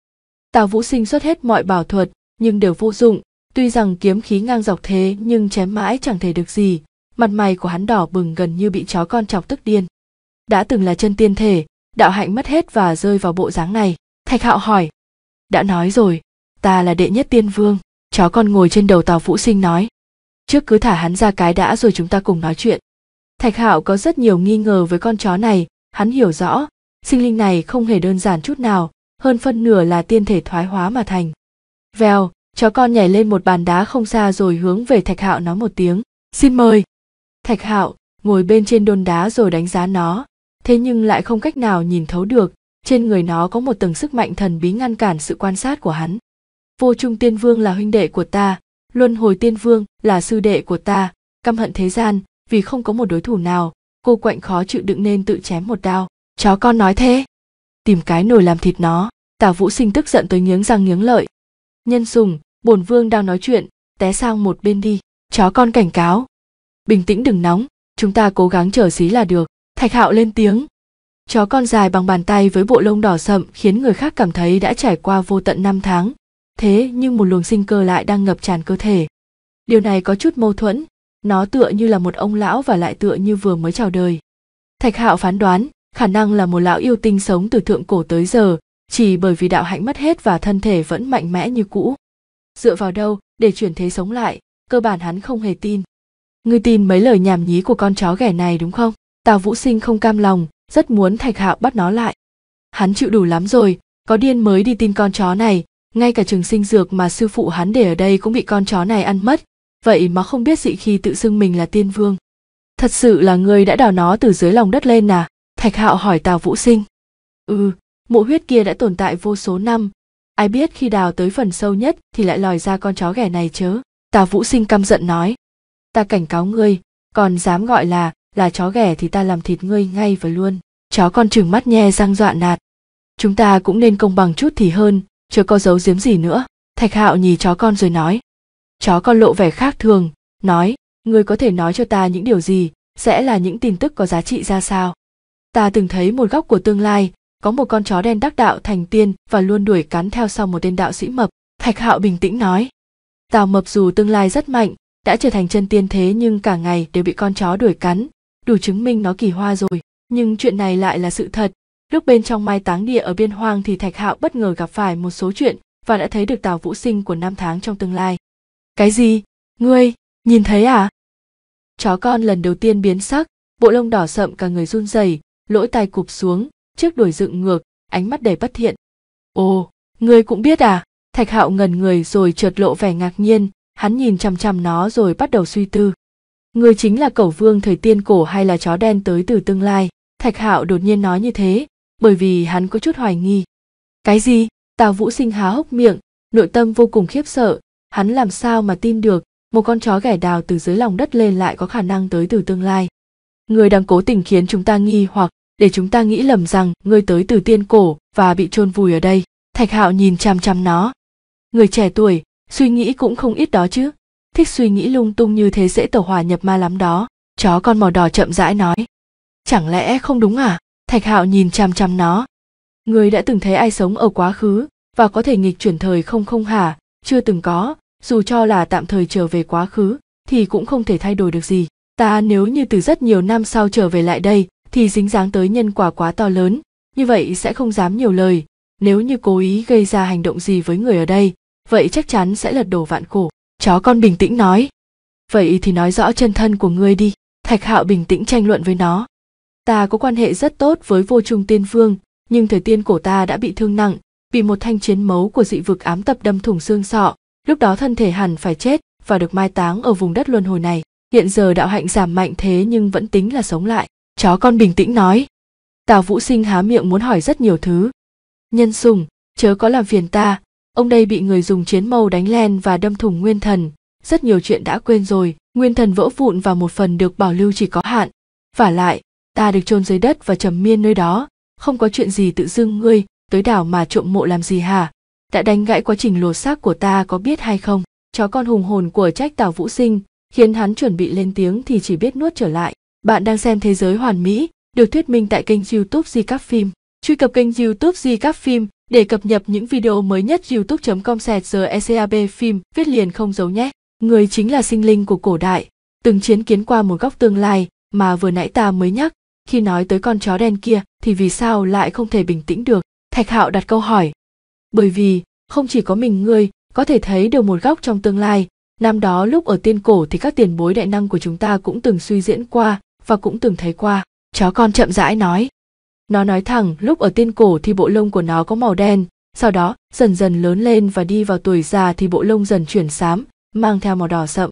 tào vũ sinh xuất hết mọi bảo thuật nhưng đều vô dụng tuy rằng kiếm khí ngang dọc thế nhưng chém mãi chẳng thể được gì mặt mày của hắn đỏ bừng gần như bị chó con chọc tức điên đã từng là chân tiên thể đạo hạnh mất hết và rơi vào bộ dáng này thạch hạo hỏi đã nói rồi ta là đệ nhất tiên vương chó con ngồi trên đầu tàu vũ sinh nói trước cứ thả hắn ra cái đã rồi chúng ta cùng nói chuyện thạch hạo có rất nhiều nghi ngờ với con chó này hắn hiểu rõ sinh linh này không hề đơn giản chút nào hơn phân nửa là tiên thể thoái hóa mà thành vèo chó con nhảy lên một bàn đá không xa rồi hướng về thạch hạo nói một tiếng xin mời thạch hạo ngồi bên trên đôn đá rồi đánh giá nó thế nhưng lại không cách nào nhìn thấu được trên người nó có một tầng sức mạnh thần bí ngăn cản sự quan sát của hắn vô trung tiên vương là huynh đệ của ta luân hồi tiên vương là sư đệ của ta căm hận thế gian vì không có một đối thủ nào cô quạnh khó chịu đựng nên tự chém một đao chó con nói thế tìm cái nồi làm thịt nó tả vũ sinh tức giận tới nghiếng răng nghiếng lợi nhân sùng bổn vương đang nói chuyện té sang một bên đi chó con cảnh cáo bình tĩnh đừng nóng chúng ta cố gắng chờ xí là được thạch hạo lên tiếng chó con dài bằng bàn tay với bộ lông đỏ sậm khiến người khác cảm thấy đã trải qua vô tận năm tháng thế nhưng một luồng sinh cơ lại đang ngập tràn cơ thể điều này có chút mâu thuẫn nó tựa như là một ông lão và lại tựa như vừa mới chào đời thạch hạo phán đoán khả năng là một lão yêu tinh sống từ thượng cổ tới giờ chỉ bởi vì đạo hạnh mất hết và thân thể vẫn mạnh mẽ như cũ dựa vào đâu để chuyển thế sống lại cơ bản hắn không hề tin ngươi tin mấy lời nhảm nhí của con chó ghẻ này đúng không tào vũ sinh không cam lòng rất muốn thạch hạo bắt nó lại hắn chịu đủ lắm rồi có điên mới đi tin con chó này ngay cả trường sinh dược mà sư phụ hắn để ở đây cũng bị con chó này ăn mất vậy mà không biết dị khi tự xưng mình là tiên vương thật sự là ngươi đã đào nó từ dưới lòng đất lên à thạch hạo hỏi tào vũ sinh ừ mộ huyết kia đã tồn tại vô số năm ai biết khi đào tới phần sâu nhất thì lại lòi ra con chó ghẻ này chớ tào vũ sinh căm giận nói ta cảnh cáo ngươi còn dám gọi là là chó ghẻ thì ta làm thịt ngươi ngay và luôn chó con trừng mắt nhe răng dọa nạt chúng ta cũng nên công bằng chút thì hơn chưa có dấu giếm gì nữa thạch hạo nhì chó con rồi nói chó con lộ vẻ khác thường nói ngươi có thể nói cho ta những điều gì sẽ là những tin tức có giá trị ra sao ta từng thấy một góc của tương lai có một con chó đen đắc đạo thành tiên và luôn đuổi cắn theo sau một tên đạo sĩ mập thạch hạo bình tĩnh nói tào mập dù tương lai rất mạnh đã trở thành chân tiên thế nhưng cả ngày đều bị con chó đuổi cắn đủ chứng minh nó kỳ hoa rồi nhưng chuyện này lại là sự thật Lúc bên trong mai táng địa ở biên hoang thì Thạch Hạo bất ngờ gặp phải một số chuyện và đã thấy được Tào Vũ Sinh của năm tháng trong tương lai. Cái gì? Ngươi, nhìn thấy à? Chó con lần đầu tiên biến sắc, bộ lông đỏ sậm cả người run rẩy, lỗi tai cụp xuống, trước đuổi dựng ngược, ánh mắt đầy bất thiện. Ồ, ngươi cũng biết à? Thạch Hạo ngần người rồi trượt lộ vẻ ngạc nhiên, hắn nhìn chằm chằm nó rồi bắt đầu suy tư. Ngươi chính là cẩu vương thời tiên cổ hay là chó đen tới từ tương lai? Thạch Hạo đột nhiên nói như thế, bởi vì hắn có chút hoài nghi. Cái gì? Tào Vũ Sinh há hốc miệng, nội tâm vô cùng khiếp sợ, hắn làm sao mà tin được một con chó ghẻ đào từ dưới lòng đất lên lại có khả năng tới từ tương lai. Người đang cố tình khiến chúng ta nghi hoặc để chúng ta nghĩ lầm rằng ngươi tới từ tiên cổ và bị chôn vùi ở đây. Thạch Hạo nhìn chằm chằm nó. Người trẻ tuổi, suy nghĩ cũng không ít đó chứ. Thích suy nghĩ lung tung như thế dễ tổ hòa nhập ma lắm đó. Chó con màu đỏ chậm rãi nói. Chẳng lẽ không đúng à? thạch hạo nhìn chằm chằm nó người đã từng thấy ai sống ở quá khứ và có thể nghịch chuyển thời không không hả chưa từng có dù cho là tạm thời trở về quá khứ thì cũng không thể thay đổi được gì ta nếu như từ rất nhiều năm sau trở về lại đây thì dính dáng tới nhân quả quá to lớn như vậy sẽ không dám nhiều lời nếu như cố ý gây ra hành động gì với người ở đây vậy chắc chắn sẽ lật đổ vạn cổ chó con bình tĩnh nói vậy thì nói rõ chân thân của ngươi đi thạch hạo bình tĩnh tranh luận với nó ta có quan hệ rất tốt với vô trung tiên vương nhưng thời tiên cổ ta đã bị thương nặng bị một thanh chiến mấu của dị vực ám tập đâm thủng xương sọ lúc đó thân thể hẳn phải chết và được mai táng ở vùng đất luân hồi này hiện giờ đạo hạnh giảm mạnh thế nhưng vẫn tính là sống lại chó con bình tĩnh nói tào vũ sinh há miệng muốn hỏi rất nhiều thứ nhân sùng chớ có làm phiền ta ông đây bị người dùng chiến mâu đánh len và đâm thủng nguyên thần rất nhiều chuyện đã quên rồi nguyên thần vỡ vụn và một phần được bảo lưu chỉ có hạn và lại ta được chôn dưới đất và trầm miên nơi đó không có chuyện gì tự dưng ngươi tới đảo mà trộm mộ làm gì hả đã đánh gãy quá trình lột xác của ta có biết hay không chó con hùng hồn của trách tào vũ sinh khiến hắn chuẩn bị lên tiếng thì chỉ biết nuốt trở lại bạn đang xem thế giới hoàn mỹ được thuyết minh tại kênh youtube di các phim truy cập kênh youtube di các phim để cập nhật những video mới nhất youtube com eab phim viết liền không giấu nhé người chính là sinh linh của cổ đại từng chiến kiến qua một góc tương lai mà vừa nãy ta mới nhắc khi nói tới con chó đen kia thì vì sao lại không thể bình tĩnh được thạch hạo đặt câu hỏi bởi vì không chỉ có mình ngươi có thể thấy được một góc trong tương lai năm đó lúc ở tiên cổ thì các tiền bối đại năng của chúng ta cũng từng suy diễn qua và cũng từng thấy qua chó con chậm rãi nói nó nói thẳng lúc ở tiên cổ thì bộ lông của nó có màu đen sau đó dần dần lớn lên và đi vào tuổi già thì bộ lông dần chuyển xám mang theo màu đỏ sậm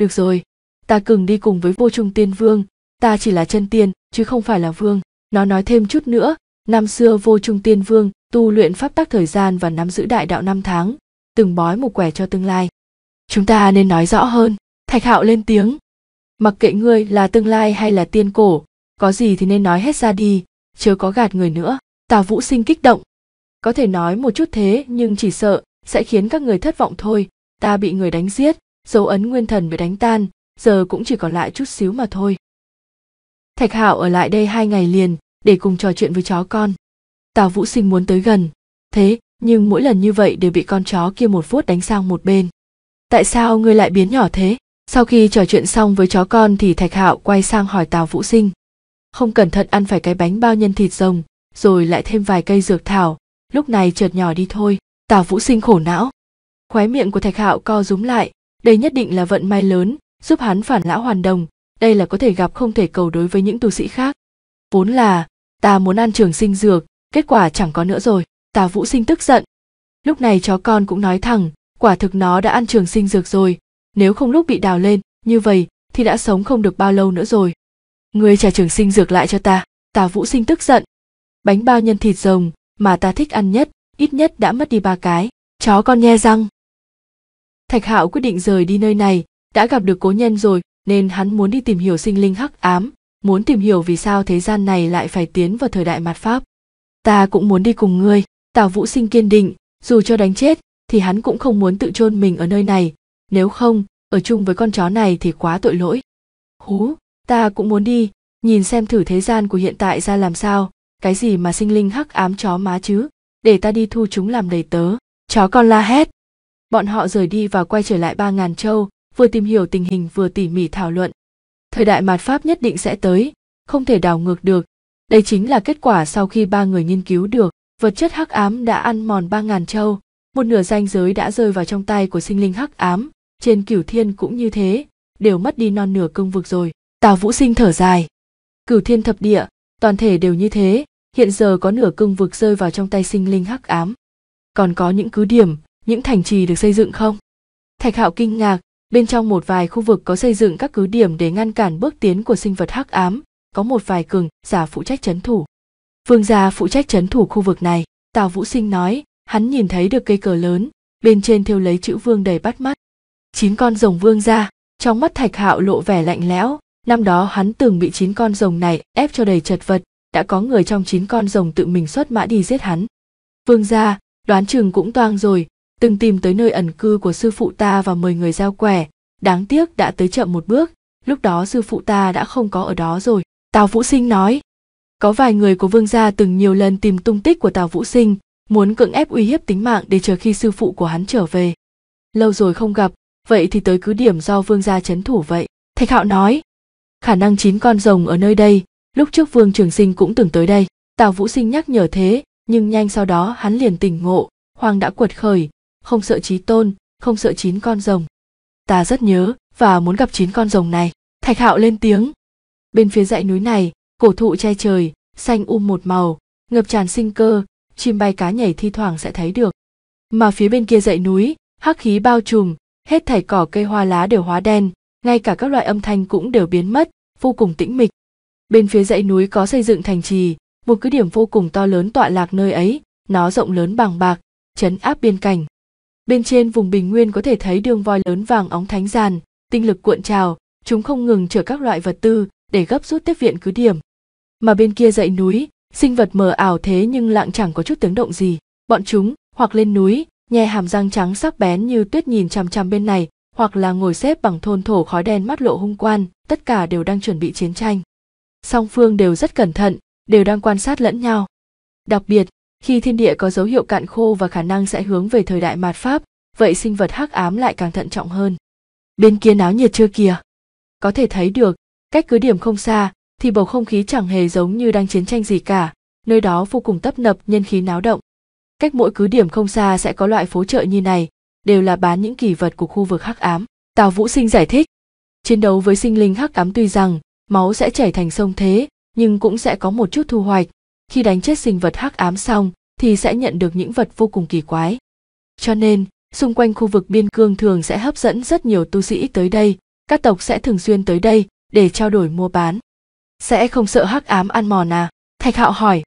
được rồi ta cường đi cùng với vô trung tiên vương ta chỉ là chân tiên chứ không phải là vương nó nói thêm chút nữa năm xưa vô trung tiên vương tu luyện pháp tắc thời gian và nắm giữ đại đạo năm tháng từng bói một quẻ cho tương lai chúng ta nên nói rõ hơn thạch hạo lên tiếng mặc kệ ngươi là tương lai hay là tiên cổ có gì thì nên nói hết ra đi chớ có gạt người nữa tào vũ sinh kích động có thể nói một chút thế nhưng chỉ sợ sẽ khiến các người thất vọng thôi ta bị người đánh giết dấu ấn nguyên thần bị đánh tan giờ cũng chỉ còn lại chút xíu mà thôi thạch hạo ở lại đây hai ngày liền để cùng trò chuyện với chó con tào vũ sinh muốn tới gần thế nhưng mỗi lần như vậy đều bị con chó kia một vuốt đánh sang một bên tại sao ngươi lại biến nhỏ thế sau khi trò chuyện xong với chó con thì thạch hạo quay sang hỏi tào vũ sinh không cẩn thận ăn phải cái bánh bao nhân thịt rồng rồi lại thêm vài cây dược thảo lúc này chợt nhỏ đi thôi tào vũ sinh khổ não khóe miệng của thạch hạo co rúm lại đây nhất định là vận may lớn giúp hắn phản lão hoàn đồng đây là có thể gặp không thể cầu đối với những tu sĩ khác vốn là ta muốn ăn trường sinh dược kết quả chẳng có nữa rồi ta vũ sinh tức giận lúc này chó con cũng nói thẳng quả thực nó đã ăn trường sinh dược rồi nếu không lúc bị đào lên như vậy thì đã sống không được bao lâu nữa rồi người trả trường sinh dược lại cho ta ta vũ sinh tức giận bánh bao nhân thịt rồng mà ta thích ăn nhất ít nhất đã mất đi ba cái chó con nhe răng thạch hạo quyết định rời đi nơi này đã gặp được cố nhân rồi nên hắn muốn đi tìm hiểu sinh linh hắc ám, muốn tìm hiểu vì sao thế gian này lại phải tiến vào thời đại mặt Pháp. Ta cũng muốn đi cùng ngươi, Tào Vũ Sinh kiên định, dù cho đánh chết thì hắn cũng không muốn tự chôn mình ở nơi này, nếu không, ở chung với con chó này thì quá tội lỗi. Hú, ta cũng muốn đi, nhìn xem thử thế gian của hiện tại ra làm sao, cái gì mà sinh linh hắc ám chó má chứ, để ta đi thu chúng làm đầy tớ. Chó con la hét. Bọn họ rời đi và quay trở lại ba ngàn châu, vừa tìm hiểu tình hình vừa tỉ mỉ thảo luận. Thời đại mạt Pháp nhất định sẽ tới, không thể đảo ngược được. Đây chính là kết quả sau khi ba người nghiên cứu được, vật chất hắc ám đã ăn mòn ba ngàn châu, một nửa ranh giới đã rơi vào trong tay của sinh linh hắc ám, trên cửu thiên cũng như thế, đều mất đi non nửa cương vực rồi. Tào Vũ Sinh thở dài. Cửu thiên thập địa, toàn thể đều như thế, hiện giờ có nửa cương vực rơi vào trong tay sinh linh hắc ám. Còn có những cứ điểm, những thành trì được xây dựng không? Thạch Hạo kinh ngạc, Bên trong một vài khu vực có xây dựng các cứ điểm để ngăn cản bước tiến của sinh vật hắc ám, có một vài cường giả phụ trách chấn thủ. Vương gia phụ trách chấn thủ khu vực này, Tào Vũ Sinh nói, hắn nhìn thấy được cây cờ lớn, bên trên thêu lấy chữ vương đầy bắt mắt. Chín con rồng vương gia, trong mắt Thạch Hạo lộ vẻ lạnh lẽo, năm đó hắn từng bị chín con rồng này ép cho đầy chật vật, đã có người trong chín con rồng tự mình xuất mã đi giết hắn. Vương gia, đoán chừng cũng toang rồi, từng tìm tới nơi ẩn cư của sư phụ ta và mời người giao quẻ đáng tiếc đã tới chậm một bước lúc đó sư phụ ta đã không có ở đó rồi tào vũ sinh nói có vài người của vương gia từng nhiều lần tìm tung tích của tào vũ sinh muốn cưỡng ép uy hiếp tính mạng để chờ khi sư phụ của hắn trở về lâu rồi không gặp vậy thì tới cứ điểm do vương gia chấn thủ vậy thạch hạo nói khả năng chín con rồng ở nơi đây lúc trước vương trường sinh cũng từng tới đây tào vũ sinh nhắc nhở thế nhưng nhanh sau đó hắn liền tỉnh ngộ hoang đã quật khởi không sợ chí tôn không sợ chín con rồng ta rất nhớ và muốn gặp chín con rồng này thạch hạo lên tiếng bên phía dãy núi này cổ thụ che trời xanh um một màu ngập tràn sinh cơ chim bay cá nhảy thi thoảng sẽ thấy được mà phía bên kia dãy núi hắc khí bao trùm hết thảy cỏ cây hoa lá đều hóa đen ngay cả các loại âm thanh cũng đều biến mất vô cùng tĩnh mịch bên phía dãy núi có xây dựng thành trì một cứ điểm vô cùng to lớn tọa lạc nơi ấy nó rộng lớn bằng bạc chấn áp biên cảnh bên trên vùng bình nguyên có thể thấy đường voi lớn vàng óng thánh giàn tinh lực cuộn trào chúng không ngừng chở các loại vật tư để gấp rút tiếp viện cứ điểm mà bên kia dãy núi sinh vật mờ ảo thế nhưng lặng chẳng có chút tiếng động gì bọn chúng hoặc lên núi nhè hàm răng trắng sắc bén như tuyết nhìn chằm chằm bên này hoặc là ngồi xếp bằng thôn thổ khói đen mắt lộ hung quan tất cả đều đang chuẩn bị chiến tranh song phương đều rất cẩn thận đều đang quan sát lẫn nhau đặc biệt khi thiên địa có dấu hiệu cạn khô và khả năng sẽ hướng về thời đại mạt Pháp, vậy sinh vật hắc ám lại càng thận trọng hơn. Bên kia náo nhiệt chưa kìa? Có thể thấy được, cách cứ điểm không xa, thì bầu không khí chẳng hề giống như đang chiến tranh gì cả, nơi đó vô cùng tấp nập nhân khí náo động. Cách mỗi cứ điểm không xa sẽ có loại phố chợ như này, đều là bán những kỳ vật của khu vực hắc ám. Tào Vũ Sinh giải thích, chiến đấu với sinh linh hắc ám tuy rằng máu sẽ chảy thành sông thế, nhưng cũng sẽ có một chút thu hoạch, khi đánh chết sinh vật hắc ám xong thì sẽ nhận được những vật vô cùng kỳ quái cho nên xung quanh khu vực biên cương thường sẽ hấp dẫn rất nhiều tu sĩ tới đây các tộc sẽ thường xuyên tới đây để trao đổi mua bán sẽ không sợ hắc ám ăn mòn à thạch hạo hỏi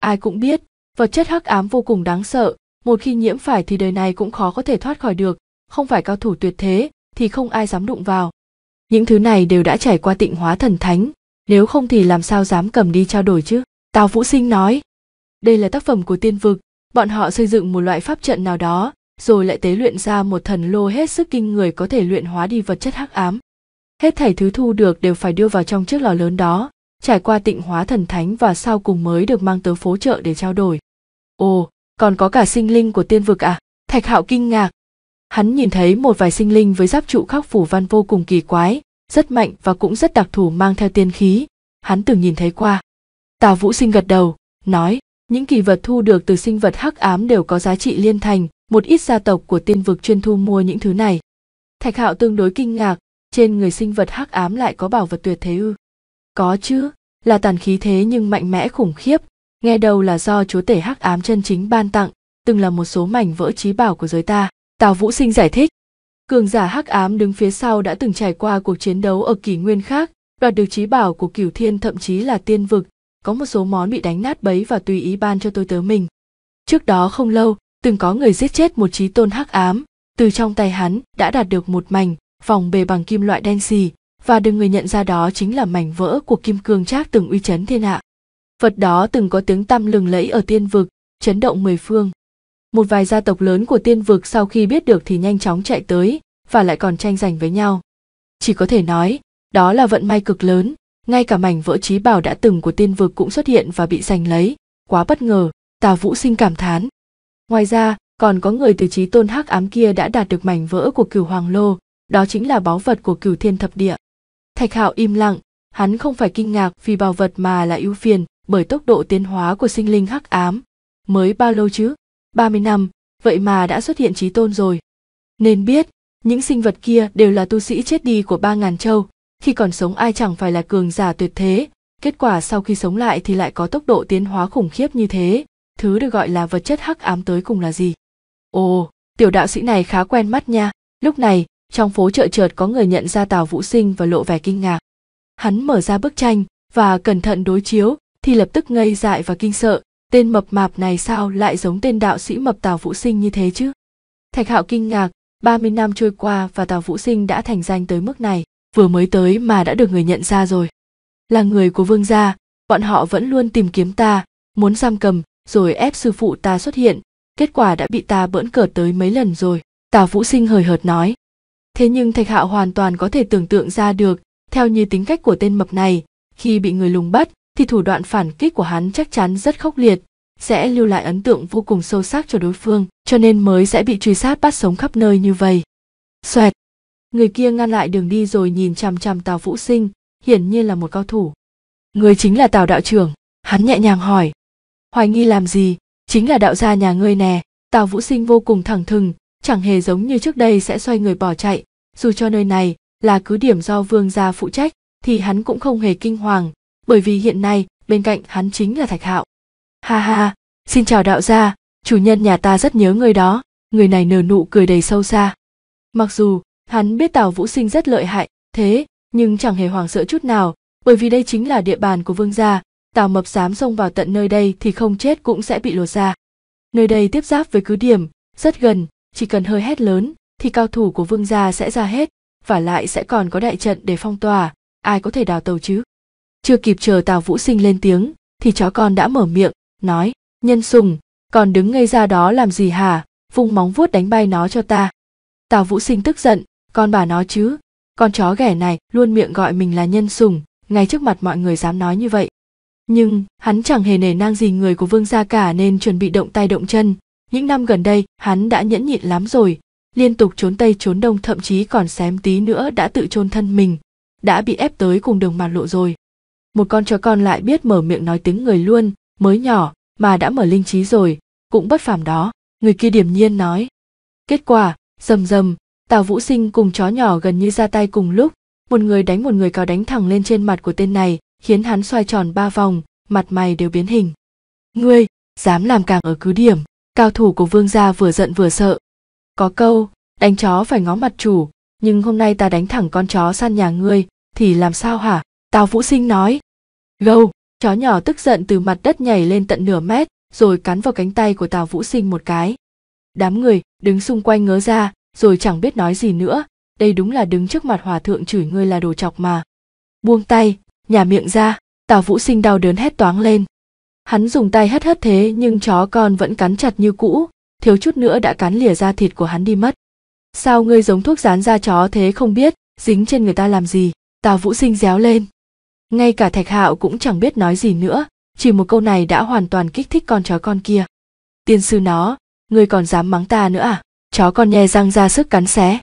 ai cũng biết vật chất hắc ám vô cùng đáng sợ một khi nhiễm phải thì đời này cũng khó có thể thoát khỏi được không phải cao thủ tuyệt thế thì không ai dám đụng vào những thứ này đều đã trải qua tịnh hóa thần thánh nếu không thì làm sao dám cầm đi trao đổi chứ Tào Vũ Sinh nói, đây là tác phẩm của tiên vực, bọn họ xây dựng một loại pháp trận nào đó, rồi lại tế luyện ra một thần lô hết sức kinh người có thể luyện hóa đi vật chất hắc ám. Hết thảy thứ thu được đều phải đưa vào trong chiếc lò lớn đó, trải qua tịnh hóa thần thánh và sau cùng mới được mang tới phố chợ để trao đổi. Ồ, còn có cả sinh linh của tiên vực à? Thạch Hạo kinh ngạc. Hắn nhìn thấy một vài sinh linh với giáp trụ khắc phủ văn vô cùng kỳ quái, rất mạnh và cũng rất đặc thù mang theo tiên khí, hắn từng nhìn thấy qua. Tào Vũ Sinh gật đầu, nói, những kỳ vật thu được từ sinh vật hắc ám đều có giá trị liên thành, một ít gia tộc của tiên vực chuyên thu mua những thứ này. Thạch Hạo tương đối kinh ngạc, trên người sinh vật hắc ám lại có bảo vật tuyệt thế ư? Có chứ, là tàn khí thế nhưng mạnh mẽ khủng khiếp, nghe đầu là do chúa tể hắc ám chân chính ban tặng, từng là một số mảnh vỡ trí bảo của giới ta, Tào Vũ Sinh giải thích. Cường giả hắc ám đứng phía sau đã từng trải qua cuộc chiến đấu ở kỷ nguyên khác, đoạt được trí bảo của cửu thiên thậm chí là tiên vực, có một số món bị đánh nát bấy và tùy ý ban cho tôi tớ mình. Trước đó không lâu, từng có người giết chết một trí tôn hắc ám, từ trong tay hắn đã đạt được một mảnh, vòng bề bằng kim loại đen xì, và được người nhận ra đó chính là mảnh vỡ của kim cương trác từng uy chấn thiên hạ. Vật đó từng có tiếng tăm lừng lẫy ở tiên vực, chấn động mười phương. Một vài gia tộc lớn của tiên vực sau khi biết được thì nhanh chóng chạy tới, và lại còn tranh giành với nhau. Chỉ có thể nói, đó là vận may cực lớn, ngay cả mảnh vỡ trí bảo đã từng của tiên vực cũng xuất hiện và bị giành lấy quá bất ngờ tào vũ sinh cảm thán ngoài ra còn có người từ trí tôn hắc ám kia đã đạt được mảnh vỡ của cửu hoàng lô đó chính là báu vật của cửu thiên thập địa thạch hạo im lặng hắn không phải kinh ngạc vì bảo vật mà là ưu phiền bởi tốc độ tiến hóa của sinh linh hắc ám mới bao lâu chứ 30 năm vậy mà đã xuất hiện trí tôn rồi nên biết những sinh vật kia đều là tu sĩ chết đi của ba ngàn châu khi còn sống ai chẳng phải là cường giả tuyệt thế kết quả sau khi sống lại thì lại có tốc độ tiến hóa khủng khiếp như thế thứ được gọi là vật chất hắc ám tới cùng là gì ồ tiểu đạo sĩ này khá quen mắt nha lúc này trong phố chợ chợt có người nhận ra tào vũ sinh và lộ vẻ kinh ngạc hắn mở ra bức tranh và cẩn thận đối chiếu thì lập tức ngây dại và kinh sợ tên mập mạp này sao lại giống tên đạo sĩ mập tào vũ sinh như thế chứ thạch hạo kinh ngạc 30 năm trôi qua và Tào Vũ Sinh đã thành danh tới mức này vừa mới tới mà đã được người nhận ra rồi là người của vương gia bọn họ vẫn luôn tìm kiếm ta muốn giam cầm rồi ép sư phụ ta xuất hiện kết quả đã bị ta bỡn cợt tới mấy lần rồi tào vũ sinh hời hợt nói thế nhưng thạch hạo hoàn toàn có thể tưởng tượng ra được theo như tính cách của tên mập này khi bị người lùng bắt thì thủ đoạn phản kích của hắn chắc chắn rất khốc liệt sẽ lưu lại ấn tượng vô cùng sâu sắc cho đối phương cho nên mới sẽ bị truy sát bắt sống khắp nơi như vậy xoẹt người kia ngăn lại đường đi rồi nhìn chằm chằm tào vũ sinh hiển nhiên là một cao thủ người chính là tào đạo trưởng hắn nhẹ nhàng hỏi hoài nghi làm gì chính là đạo gia nhà ngươi nè tào vũ sinh vô cùng thẳng thừng chẳng hề giống như trước đây sẽ xoay người bỏ chạy dù cho nơi này là cứ điểm do vương gia phụ trách thì hắn cũng không hề kinh hoàng bởi vì hiện nay bên cạnh hắn chính là thạch hạo ha ha xin chào đạo gia chủ nhân nhà ta rất nhớ ngươi đó người này nở nụ cười đầy sâu xa mặc dù Hắn biết Tào Vũ Sinh rất lợi hại, thế nhưng chẳng hề hoảng sợ chút nào, bởi vì đây chính là địa bàn của vương gia, Tào Mập dám xông vào tận nơi đây thì không chết cũng sẽ bị lột ra. Nơi đây tiếp giáp với cứ điểm, rất gần, chỉ cần hơi hét lớn thì cao thủ của vương gia sẽ ra hết, và lại sẽ còn có đại trận để phong tỏa, ai có thể đào tàu chứ? Chưa kịp chờ Tào Vũ Sinh lên tiếng, thì chó con đã mở miệng, nói, nhân sùng, còn đứng ngây ra đó làm gì hả, vung móng vuốt đánh bay nó cho ta. Tào Vũ Sinh tức giận, con bà nó chứ, con chó ghẻ này luôn miệng gọi mình là nhân sùng, ngay trước mặt mọi người dám nói như vậy. Nhưng, hắn chẳng hề nể nang gì người của vương gia cả nên chuẩn bị động tay động chân. Những năm gần đây, hắn đã nhẫn nhịn lắm rồi, liên tục trốn tây trốn đông thậm chí còn xém tí nữa đã tự chôn thân mình, đã bị ép tới cùng đường mặt lộ rồi. Một con chó con lại biết mở miệng nói tiếng người luôn, mới nhỏ mà đã mở linh trí rồi, cũng bất phàm đó, người kia điềm nhiên nói. Kết quả, rầm rầm, Tào Vũ Sinh cùng chó nhỏ gần như ra tay cùng lúc, một người đánh một người cào đánh thẳng lên trên mặt của tên này, khiến hắn xoay tròn ba vòng, mặt mày đều biến hình. Ngươi, dám làm càng ở cứ điểm, cao thủ của vương gia vừa giận vừa sợ. Có câu, đánh chó phải ngó mặt chủ, nhưng hôm nay ta đánh thẳng con chó săn nhà ngươi, thì làm sao hả? Tào Vũ Sinh nói. Gâu, chó nhỏ tức giận từ mặt đất nhảy lên tận nửa mét, rồi cắn vào cánh tay của Tào Vũ Sinh một cái. Đám người đứng xung quanh ngớ ra, rồi chẳng biết nói gì nữa đây đúng là đứng trước mặt hòa thượng chửi ngươi là đồ chọc mà buông tay nhà miệng ra tào vũ sinh đau đớn hét toáng lên hắn dùng tay hất hất thế nhưng chó con vẫn cắn chặt như cũ thiếu chút nữa đã cắn lìa da thịt của hắn đi mất sao ngươi giống thuốc dán da chó thế không biết dính trên người ta làm gì tào vũ sinh réo lên ngay cả thạch hạo cũng chẳng biết nói gì nữa chỉ một câu này đã hoàn toàn kích thích con chó con kia tiên sư nó ngươi còn dám mắng ta nữa à chó con nhe răng ra sức cắn xé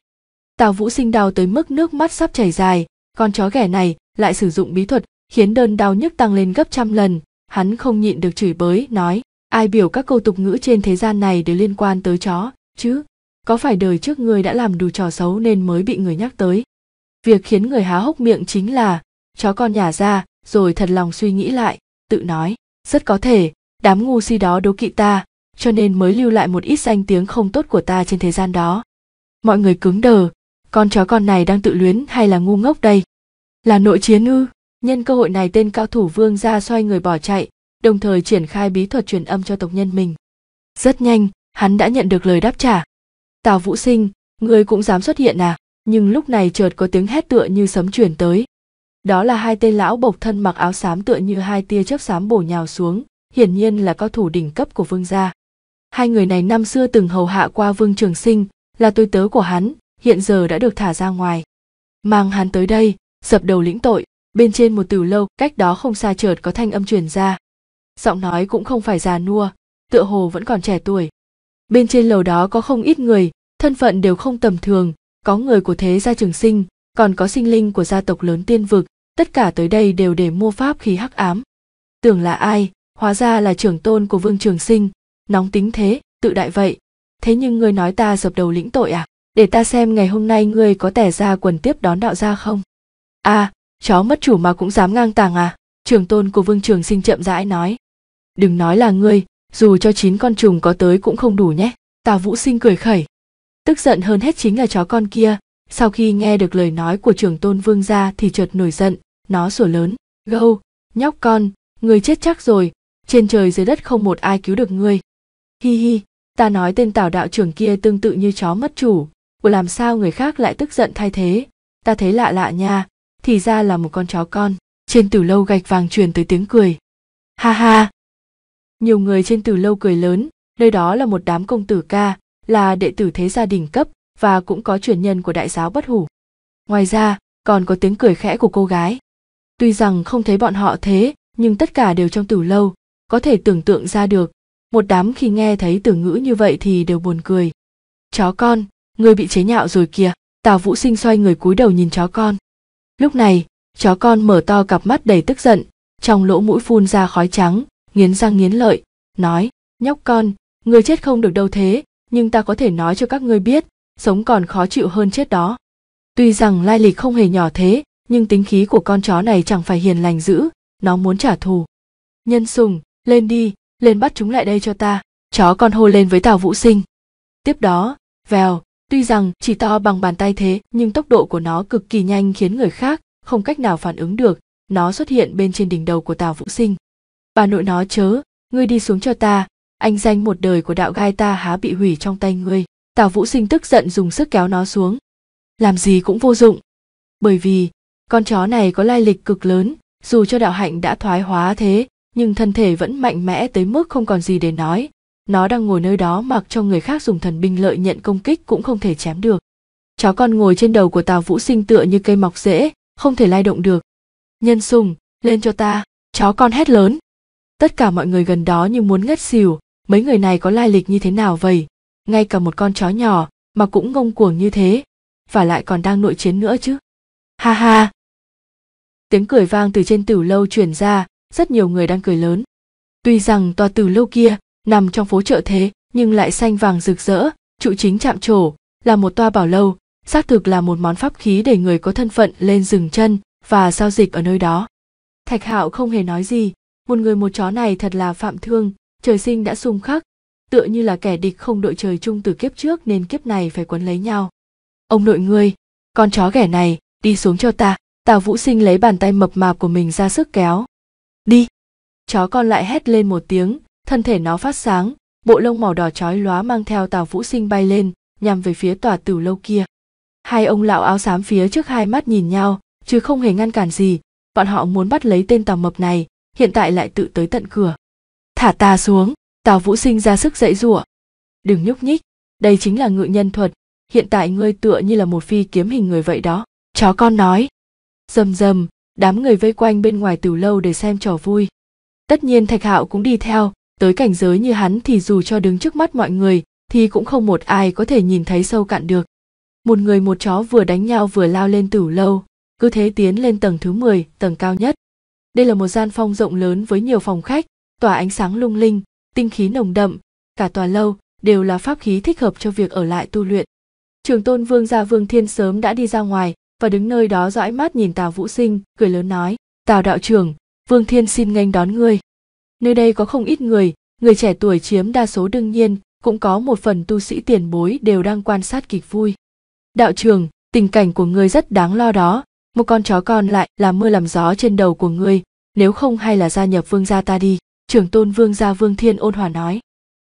tào vũ sinh đau tới mức nước mắt sắp chảy dài con chó ghẻ này lại sử dụng bí thuật khiến đơn đau nhức tăng lên gấp trăm lần hắn không nhịn được chửi bới nói ai biểu các câu tục ngữ trên thế gian này đều liên quan tới chó chứ có phải đời trước ngươi đã làm đủ trò xấu nên mới bị người nhắc tới việc khiến người há hốc miệng chính là chó con nhả ra rồi thật lòng suy nghĩ lại tự nói rất có thể đám ngu si đó đố kỵ ta cho nên mới lưu lại một ít danh tiếng không tốt của ta trên thế gian đó mọi người cứng đờ con chó con này đang tự luyến hay là ngu ngốc đây là nội chiến ư nhân cơ hội này tên cao thủ vương ra xoay người bỏ chạy đồng thời triển khai bí thuật truyền âm cho tộc nhân mình rất nhanh hắn đã nhận được lời đáp trả tào vũ sinh ngươi cũng dám xuất hiện à nhưng lúc này chợt có tiếng hét tựa như sấm truyền tới đó là hai tên lão bộc thân mặc áo xám tựa như hai tia chớp xám bổ nhào xuống hiển nhiên là cao thủ đỉnh cấp của vương gia hai người này năm xưa từng hầu hạ qua vương trường sinh là tôi tớ của hắn hiện giờ đã được thả ra ngoài mang hắn tới đây dập đầu lĩnh tội bên trên một từ lâu cách đó không xa chợt có thanh âm truyền ra giọng nói cũng không phải già nua tựa hồ vẫn còn trẻ tuổi bên trên lầu đó có không ít người thân phận đều không tầm thường có người của thế gia trường sinh còn có sinh linh của gia tộc lớn tiên vực tất cả tới đây đều để mua pháp khí hắc ám tưởng là ai hóa ra là trưởng tôn của vương trường sinh nóng tính thế tự đại vậy thế nhưng ngươi nói ta dập đầu lĩnh tội à để ta xem ngày hôm nay ngươi có tẻ ra quần tiếp đón đạo gia không a à, chó mất chủ mà cũng dám ngang tàng à trường tôn của vương trường sinh chậm rãi nói đừng nói là ngươi dù cho chín con trùng có tới cũng không đủ nhé tào vũ sinh cười khẩy tức giận hơn hết chính là chó con kia sau khi nghe được lời nói của trường tôn vương gia thì chợt nổi giận nó sủa lớn gâu nhóc con người chết chắc rồi trên trời dưới đất không một ai cứu được ngươi hi hi ta nói tên tào đạo trưởng kia tương tự như chó mất chủ của làm sao người khác lại tức giận thay thế ta thấy lạ lạ nha thì ra là một con chó con trên từ lâu gạch vàng truyền tới tiếng cười ha ha nhiều người trên từ lâu cười lớn nơi đó là một đám công tử ca là đệ tử thế gia đình cấp và cũng có truyền nhân của đại giáo bất hủ ngoài ra còn có tiếng cười khẽ của cô gái tuy rằng không thấy bọn họ thế nhưng tất cả đều trong từ lâu có thể tưởng tượng ra được một đám khi nghe thấy từ ngữ như vậy thì đều buồn cười chó con ngươi bị chế nhạo rồi kìa tào vũ sinh xoay người cúi đầu nhìn chó con lúc này chó con mở to cặp mắt đầy tức giận trong lỗ mũi phun ra khói trắng nghiến răng nghiến lợi nói nhóc con ngươi chết không được đâu thế nhưng ta có thể nói cho các ngươi biết sống còn khó chịu hơn chết đó tuy rằng lai lịch không hề nhỏ thế nhưng tính khí của con chó này chẳng phải hiền lành dữ nó muốn trả thù nhân sùng lên đi lên bắt chúng lại đây cho ta chó con hô lên với tào vũ sinh tiếp đó vèo tuy rằng chỉ to bằng bàn tay thế nhưng tốc độ của nó cực kỳ nhanh khiến người khác không cách nào phản ứng được nó xuất hiện bên trên đỉnh đầu của tào vũ sinh bà nội nó chớ ngươi đi xuống cho ta anh danh một đời của đạo gai ta há bị hủy trong tay ngươi tào vũ sinh tức giận dùng sức kéo nó xuống làm gì cũng vô dụng bởi vì con chó này có lai lịch cực lớn dù cho đạo hạnh đã thoái hóa thế nhưng thân thể vẫn mạnh mẽ tới mức không còn gì để nói nó đang ngồi nơi đó mặc cho người khác dùng thần binh lợi nhận công kích cũng không thể chém được chó con ngồi trên đầu của tào vũ sinh tựa như cây mọc rễ không thể lay động được nhân sùng lên cho ta chó con hét lớn tất cả mọi người gần đó như muốn ngất xỉu mấy người này có lai lịch như thế nào vậy ngay cả một con chó nhỏ mà cũng ngông cuồng như thế và lại còn đang nội chiến nữa chứ ha ha tiếng cười vang từ trên tửu lâu truyền ra rất nhiều người đang cười lớn tuy rằng tòa từ lâu kia nằm trong phố chợ thế nhưng lại xanh vàng rực rỡ trụ chính chạm trổ là một toa bảo lâu xác thực là một món pháp khí để người có thân phận lên rừng chân và giao dịch ở nơi đó thạch hạo không hề nói gì một người một chó này thật là phạm thương trời sinh đã xung khắc tựa như là kẻ địch không đội trời chung từ kiếp trước nên kiếp này phải quấn lấy nhau ông nội ngươi con chó ghẻ này đi xuống cho ta tào vũ sinh lấy bàn tay mập mạp của mình ra sức kéo đi chó con lại hét lên một tiếng thân thể nó phát sáng bộ lông màu đỏ chói lóa mang theo tàu vũ sinh bay lên nhằm về phía tòa tử lâu kia hai ông lão áo xám phía trước hai mắt nhìn nhau chứ không hề ngăn cản gì bọn họ muốn bắt lấy tên tàu mập này hiện tại lại tự tới tận cửa thả ta xuống tào vũ sinh ra sức dãy giụa đừng nhúc nhích đây chính là ngự nhân thuật hiện tại ngươi tựa như là một phi kiếm hình người vậy đó chó con nói rầm rầm đám người vây quanh bên ngoài từ lâu để xem trò vui tất nhiên thạch hạo cũng đi theo tới cảnh giới như hắn thì dù cho đứng trước mắt mọi người thì cũng không một ai có thể nhìn thấy sâu cạn được một người một chó vừa đánh nhau vừa lao lên tử lâu cứ thế tiến lên tầng thứ 10, tầng cao nhất đây là một gian phong rộng lớn với nhiều phòng khách tỏa ánh sáng lung linh tinh khí nồng đậm cả tòa lâu đều là pháp khí thích hợp cho việc ở lại tu luyện trường tôn vương gia vương thiên sớm đã đi ra ngoài và đứng nơi đó dõi mắt nhìn tào vũ sinh cười lớn nói tào đạo trưởng vương thiên xin nghênh đón ngươi nơi đây có không ít người người trẻ tuổi chiếm đa số đương nhiên cũng có một phần tu sĩ tiền bối đều đang quan sát kịch vui đạo trưởng tình cảnh của ngươi rất đáng lo đó một con chó con lại làm mưa làm gió trên đầu của ngươi nếu không hay là gia nhập vương gia ta đi trưởng tôn vương gia vương thiên ôn hòa nói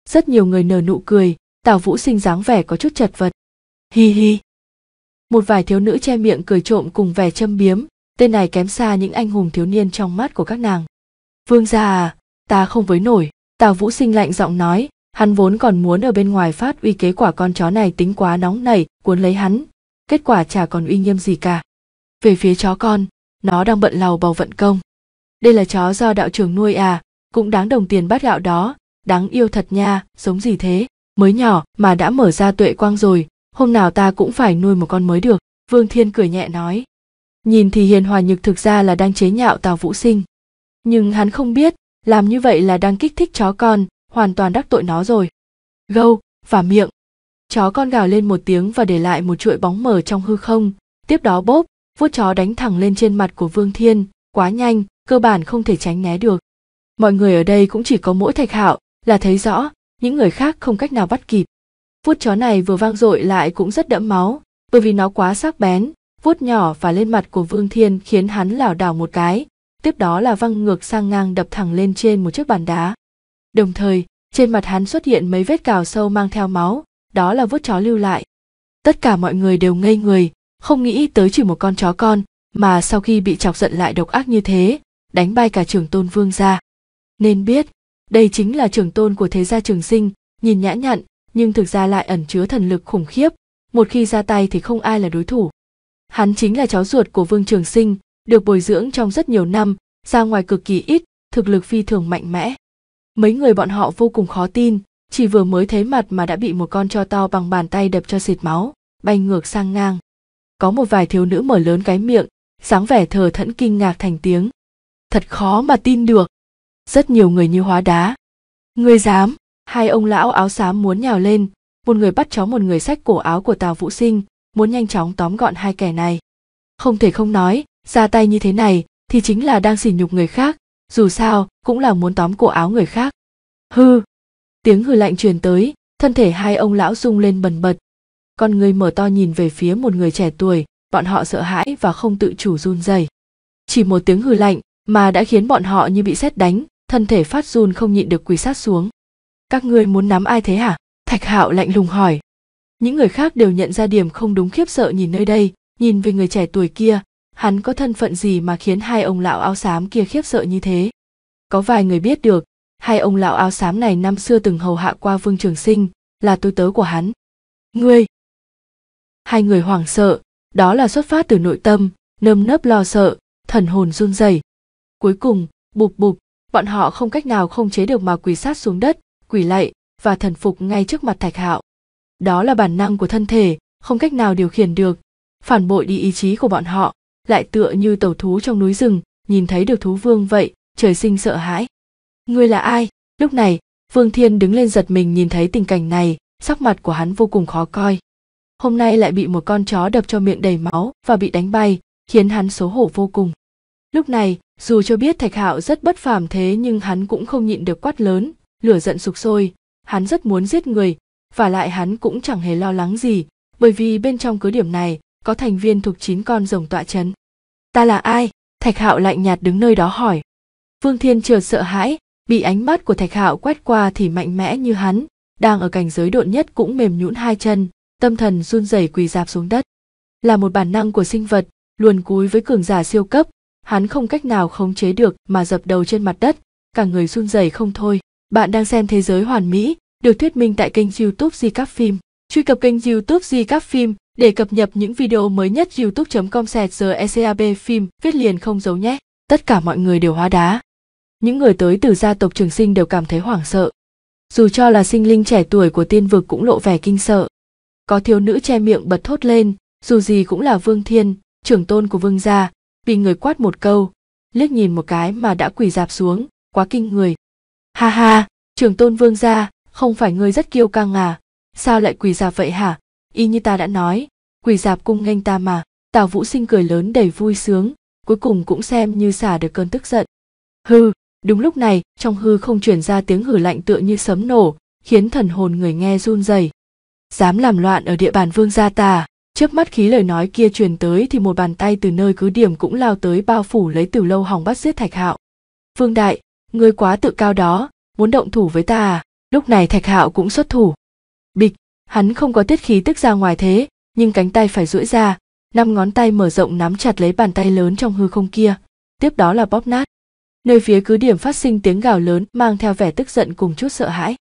rất nhiều người nở nụ cười tào vũ sinh dáng vẻ có chút chật vật hi hi một vài thiếu nữ che miệng cười trộm cùng vẻ châm biếm tên này kém xa những anh hùng thiếu niên trong mắt của các nàng vương gia à ta không với nổi tào vũ sinh lạnh giọng nói hắn vốn còn muốn ở bên ngoài phát uy kế quả con chó này tính quá nóng nảy cuốn lấy hắn kết quả chả còn uy nghiêm gì cả về phía chó con nó đang bận lầu bầu vận công đây là chó do đạo trưởng nuôi à cũng đáng đồng tiền bát gạo đó đáng yêu thật nha giống gì thế mới nhỏ mà đã mở ra tuệ quang rồi hôm nào ta cũng phải nuôi một con mới được vương thiên cười nhẹ nói nhìn thì hiền hòa nhược thực ra là đang chế nhạo tào vũ sinh nhưng hắn không biết làm như vậy là đang kích thích chó con hoàn toàn đắc tội nó rồi gâu và miệng chó con gào lên một tiếng và để lại một chuỗi bóng mờ trong hư không tiếp đó bốp vuốt chó đánh thẳng lên trên mặt của vương thiên quá nhanh cơ bản không thể tránh né được mọi người ở đây cũng chỉ có mỗi thạch hạo là thấy rõ những người khác không cách nào bắt kịp vuốt chó này vừa vang dội lại cũng rất đẫm máu bởi vì nó quá sắc bén vuốt nhỏ và lên mặt của vương thiên khiến hắn lảo đảo một cái tiếp đó là văng ngược sang ngang đập thẳng lên trên một chiếc bàn đá đồng thời trên mặt hắn xuất hiện mấy vết cào sâu mang theo máu đó là vuốt chó lưu lại tất cả mọi người đều ngây người không nghĩ tới chỉ một con chó con mà sau khi bị chọc giận lại độc ác như thế đánh bay cả trưởng tôn vương ra nên biết đây chính là trưởng tôn của thế gia trường sinh nhìn nhã nhặn nhưng thực ra lại ẩn chứa thần lực khủng khiếp một khi ra tay thì không ai là đối thủ hắn chính là cháu ruột của vương trường sinh được bồi dưỡng trong rất nhiều năm ra ngoài cực kỳ ít thực lực phi thường mạnh mẽ mấy người bọn họ vô cùng khó tin chỉ vừa mới thấy mặt mà đã bị một con cho to bằng bàn tay đập cho xịt máu bay ngược sang ngang có một vài thiếu nữ mở lớn cái miệng dáng vẻ thờ thẫn kinh ngạc thành tiếng thật khó mà tin được rất nhiều người như hóa đá người dám hai ông lão áo xám muốn nhào lên một người bắt chó một người xách cổ áo của tào vũ sinh muốn nhanh chóng tóm gọn hai kẻ này không thể không nói ra tay như thế này thì chính là đang sỉ nhục người khác dù sao cũng là muốn tóm cổ áo người khác hư tiếng hư lạnh truyền tới thân thể hai ông lão rung lên bần bật con người mở to nhìn về phía một người trẻ tuổi bọn họ sợ hãi và không tự chủ run rẩy chỉ một tiếng hư lạnh mà đã khiến bọn họ như bị sét đánh thân thể phát run không nhịn được quỳ sát xuống các ngươi muốn nắm ai thế hả thạch hạo lạnh lùng hỏi những người khác đều nhận ra điểm không đúng khiếp sợ nhìn nơi đây nhìn về người trẻ tuổi kia hắn có thân phận gì mà khiến hai ông lão áo xám kia khiếp sợ như thế có vài người biết được hai ông lão áo xám này năm xưa từng hầu hạ qua vương trường sinh là tôi tớ của hắn ngươi hai người hoảng sợ đó là xuất phát từ nội tâm nơm nớp lo sợ thần hồn run rẩy cuối cùng bụp bụp bọn họ không cách nào không chế được mà quỳ sát xuống đất quỳ lạy và thần phục ngay trước mặt thạch hạo đó là bản năng của thân thể không cách nào điều khiển được phản bội đi ý chí của bọn họ lại tựa như tẩu thú trong núi rừng nhìn thấy được thú vương vậy trời sinh sợ hãi ngươi là ai lúc này vương thiên đứng lên giật mình nhìn thấy tình cảnh này sắc mặt của hắn vô cùng khó coi hôm nay lại bị một con chó đập cho miệng đầy máu và bị đánh bay khiến hắn xấu hổ vô cùng lúc này dù cho biết thạch hạo rất bất phàm thế nhưng hắn cũng không nhịn được quát lớn lửa giận sục sôi hắn rất muốn giết người và lại hắn cũng chẳng hề lo lắng gì bởi vì bên trong cứ điểm này có thành viên thuộc chín con rồng tọa chấn ta là ai thạch hạo lạnh nhạt đứng nơi đó hỏi vương thiên chợt sợ hãi bị ánh mắt của thạch hạo quét qua thì mạnh mẽ như hắn đang ở cảnh giới độn nhất cũng mềm nhũn hai chân tâm thần run rẩy quỳ dạp xuống đất là một bản năng của sinh vật luồn cúi với cường giả siêu cấp hắn không cách nào khống chế được mà dập đầu trên mặt đất cả người run rẩy không thôi bạn đang xem Thế giới hoàn mỹ, được thuyết minh tại kênh YouTube Di Các Phim. Truy cập kênh YouTube Di Các Phim để cập nhật những video mới nhất youtube.com ecab phim viết liền không giấu nhé. Tất cả mọi người đều hóa đá. Những người tới từ gia tộc trường sinh đều cảm thấy hoảng sợ. Dù cho là sinh linh trẻ tuổi của tiên vực cũng lộ vẻ kinh sợ. Có thiếu nữ che miệng bật thốt lên, dù gì cũng là vương thiên, trưởng tôn của vương gia, bị người quát một câu, liếc nhìn một cái mà đã quỳ dạp xuống, quá kinh người, ha ha trường tôn vương gia không phải ngươi rất kiêu căng à sao lại quỳ dạp vậy hả y như ta đã nói quỳ dạp cung nghênh ta mà tào vũ sinh cười lớn đầy vui sướng cuối cùng cũng xem như xả được cơn tức giận hư đúng lúc này trong hư không chuyển ra tiếng hử lạnh tựa như sấm nổ khiến thần hồn người nghe run rẩy dám làm loạn ở địa bàn vương gia ta chớp mắt khí lời nói kia truyền tới thì một bàn tay từ nơi cứ điểm cũng lao tới bao phủ lấy từ lâu hòng bắt giết thạch hạo vương đại ngươi quá tự cao đó muốn động thủ với ta à lúc này thạch hạo cũng xuất thủ bịch hắn không có tiết khí tức ra ngoài thế nhưng cánh tay phải duỗi ra năm ngón tay mở rộng nắm chặt lấy bàn tay lớn trong hư không kia tiếp đó là bóp nát nơi phía cứ điểm phát sinh tiếng gào lớn mang theo vẻ tức giận cùng chút sợ hãi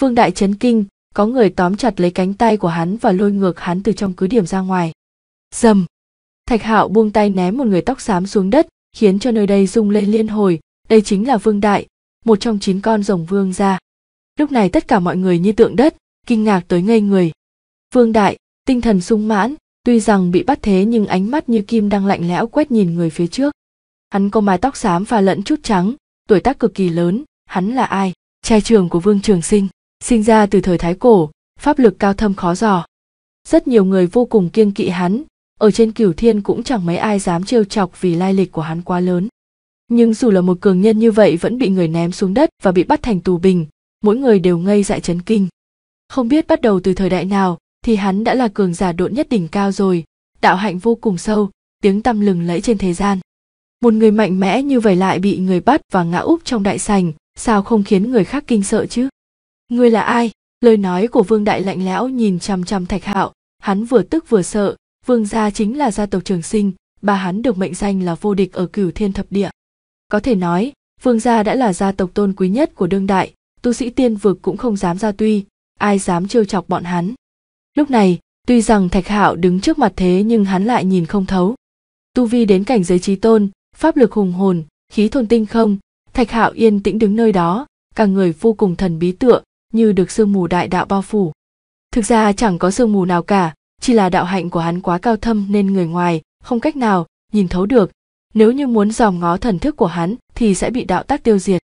vương đại chấn kinh có người tóm chặt lấy cánh tay của hắn và lôi ngược hắn từ trong cứ điểm ra ngoài dầm thạch hạo buông tay ném một người tóc xám xuống đất khiến cho nơi đây rung lên liên hồi đây chính là vương đại một trong chín con rồng vương gia lúc này tất cả mọi người như tượng đất kinh ngạc tới ngây người vương đại tinh thần sung mãn tuy rằng bị bắt thế nhưng ánh mắt như kim đang lạnh lẽo quét nhìn người phía trước hắn có mái tóc xám pha lẫn chút trắng tuổi tác cực kỳ lớn hắn là ai trai trường của vương trường sinh sinh ra từ thời thái cổ pháp lực cao thâm khó dò rất nhiều người vô cùng kiêng kỵ hắn ở trên cửu thiên cũng chẳng mấy ai dám trêu chọc vì lai lịch của hắn quá lớn nhưng dù là một cường nhân như vậy vẫn bị người ném xuống đất và bị bắt thành tù bình mỗi người đều ngây dại chấn kinh không biết bắt đầu từ thời đại nào thì hắn đã là cường giả độn nhất đỉnh cao rồi đạo hạnh vô cùng sâu tiếng tăm lừng lẫy trên thế gian một người mạnh mẽ như vậy lại bị người bắt và ngã úp trong đại sành sao không khiến người khác kinh sợ chứ ngươi là ai lời nói của vương đại lạnh lẽo nhìn chằm chằm thạch hạo hắn vừa tức vừa sợ vương gia chính là gia tộc trường sinh bà hắn được mệnh danh là vô địch ở cửu thiên thập địa có thể nói vương gia đã là gia tộc tôn quý nhất của đương đại tu sĩ tiên vực cũng không dám ra tuy ai dám trêu chọc bọn hắn lúc này tuy rằng thạch hạo đứng trước mặt thế nhưng hắn lại nhìn không thấu tu vi đến cảnh giới trí tôn pháp lực hùng hồn khí thôn tinh không thạch hạo yên tĩnh đứng nơi đó cả người vô cùng thần bí tựa như được sương mù đại đạo bao phủ thực ra chẳng có sương mù nào cả chỉ là đạo hạnh của hắn quá cao thâm nên người ngoài không cách nào nhìn thấu được nếu như muốn dòm ngó thần thức của hắn thì sẽ bị đạo tác tiêu diệt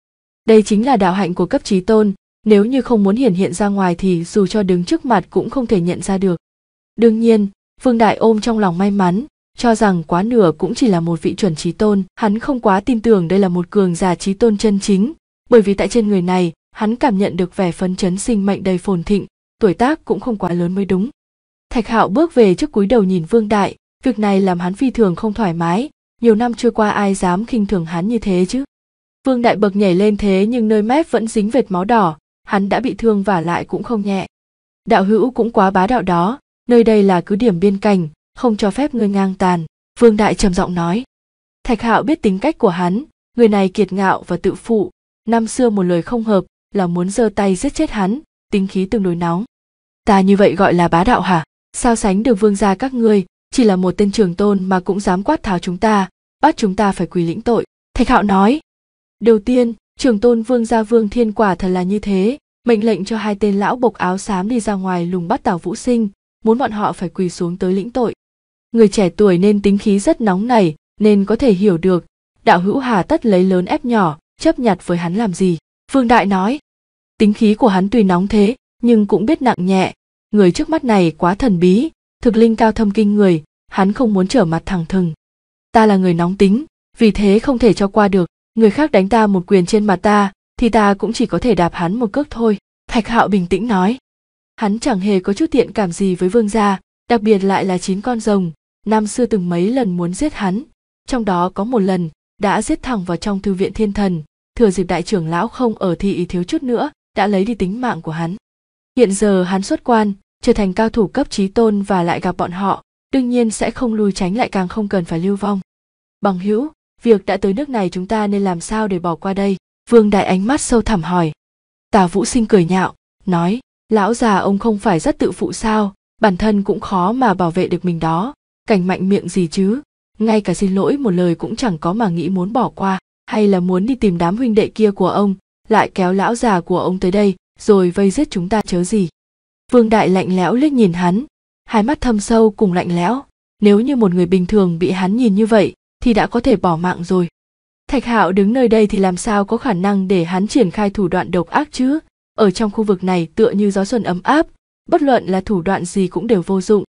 đây chính là đạo hạnh của cấp trí tôn nếu như không muốn hiển hiện ra ngoài thì dù cho đứng trước mặt cũng không thể nhận ra được đương nhiên vương đại ôm trong lòng may mắn cho rằng quá nửa cũng chỉ là một vị chuẩn trí tôn hắn không quá tin tưởng đây là một cường giả trí tôn chân chính bởi vì tại trên người này hắn cảm nhận được vẻ phấn chấn sinh mệnh đầy phồn thịnh tuổi tác cũng không quá lớn mới đúng thạch hạo bước về trước cúi đầu nhìn vương đại việc này làm hắn phi thường không thoải mái nhiều năm trôi qua ai dám khinh thường hắn như thế chứ vương đại bậc nhảy lên thế nhưng nơi mép vẫn dính vệt máu đỏ hắn đã bị thương và lại cũng không nhẹ đạo hữu cũng quá bá đạo đó nơi đây là cứ điểm biên cảnh không cho phép ngươi ngang tàn vương đại trầm giọng nói thạch hạo biết tính cách của hắn người này kiệt ngạo và tự phụ năm xưa một lời không hợp là muốn giơ tay giết chết hắn tính khí tương đối nóng ta như vậy gọi là bá đạo hả so sánh được vương gia các ngươi chỉ là một tên trường tôn mà cũng dám quát tháo chúng ta bắt chúng ta phải quỳ lĩnh tội thạch hạo nói đầu tiên trường tôn vương gia vương thiên quả thật là như thế mệnh lệnh cho hai tên lão bộc áo xám đi ra ngoài lùng bắt tào vũ sinh muốn bọn họ phải quỳ xuống tới lĩnh tội người trẻ tuổi nên tính khí rất nóng nảy nên có thể hiểu được đạo hữu hà tất lấy lớn ép nhỏ chấp nhặt với hắn làm gì vương đại nói tính khí của hắn tuy nóng thế nhưng cũng biết nặng nhẹ người trước mắt này quá thần bí thực linh cao thâm kinh người hắn không muốn trở mặt thẳng thừng ta là người nóng tính vì thế không thể cho qua được người khác đánh ta một quyền trên mặt ta thì ta cũng chỉ có thể đạp hắn một cước thôi thạch hạo bình tĩnh nói hắn chẳng hề có chút tiện cảm gì với vương gia đặc biệt lại là chín con rồng năm xưa từng mấy lần muốn giết hắn trong đó có một lần đã giết thẳng vào trong thư viện thiên thần thừa dịp đại trưởng lão không ở thị ý thiếu chút nữa đã lấy đi tính mạng của hắn hiện giờ hắn xuất quan trở thành cao thủ cấp trí tôn và lại gặp bọn họ đương nhiên sẽ không lùi tránh lại càng không cần phải lưu vong bằng hữu việc đã tới nước này chúng ta nên làm sao để bỏ qua đây vương đại ánh mắt sâu thẳm hỏi tả vũ sinh cười nhạo nói lão già ông không phải rất tự phụ sao bản thân cũng khó mà bảo vệ được mình đó cảnh mạnh miệng gì chứ ngay cả xin lỗi một lời cũng chẳng có mà nghĩ muốn bỏ qua hay là muốn đi tìm đám huynh đệ kia của ông lại kéo lão già của ông tới đây rồi vây giết chúng ta chớ gì vương đại lạnh lẽo liếc nhìn hắn hai mắt thâm sâu cùng lạnh lẽo nếu như một người bình thường bị hắn nhìn như vậy thì đã có thể bỏ mạng rồi thạch hạo đứng nơi đây thì làm sao có khả năng để hắn triển khai thủ đoạn độc ác chứ ở trong khu vực này tựa như gió xuân ấm áp bất luận là thủ đoạn gì cũng đều vô dụng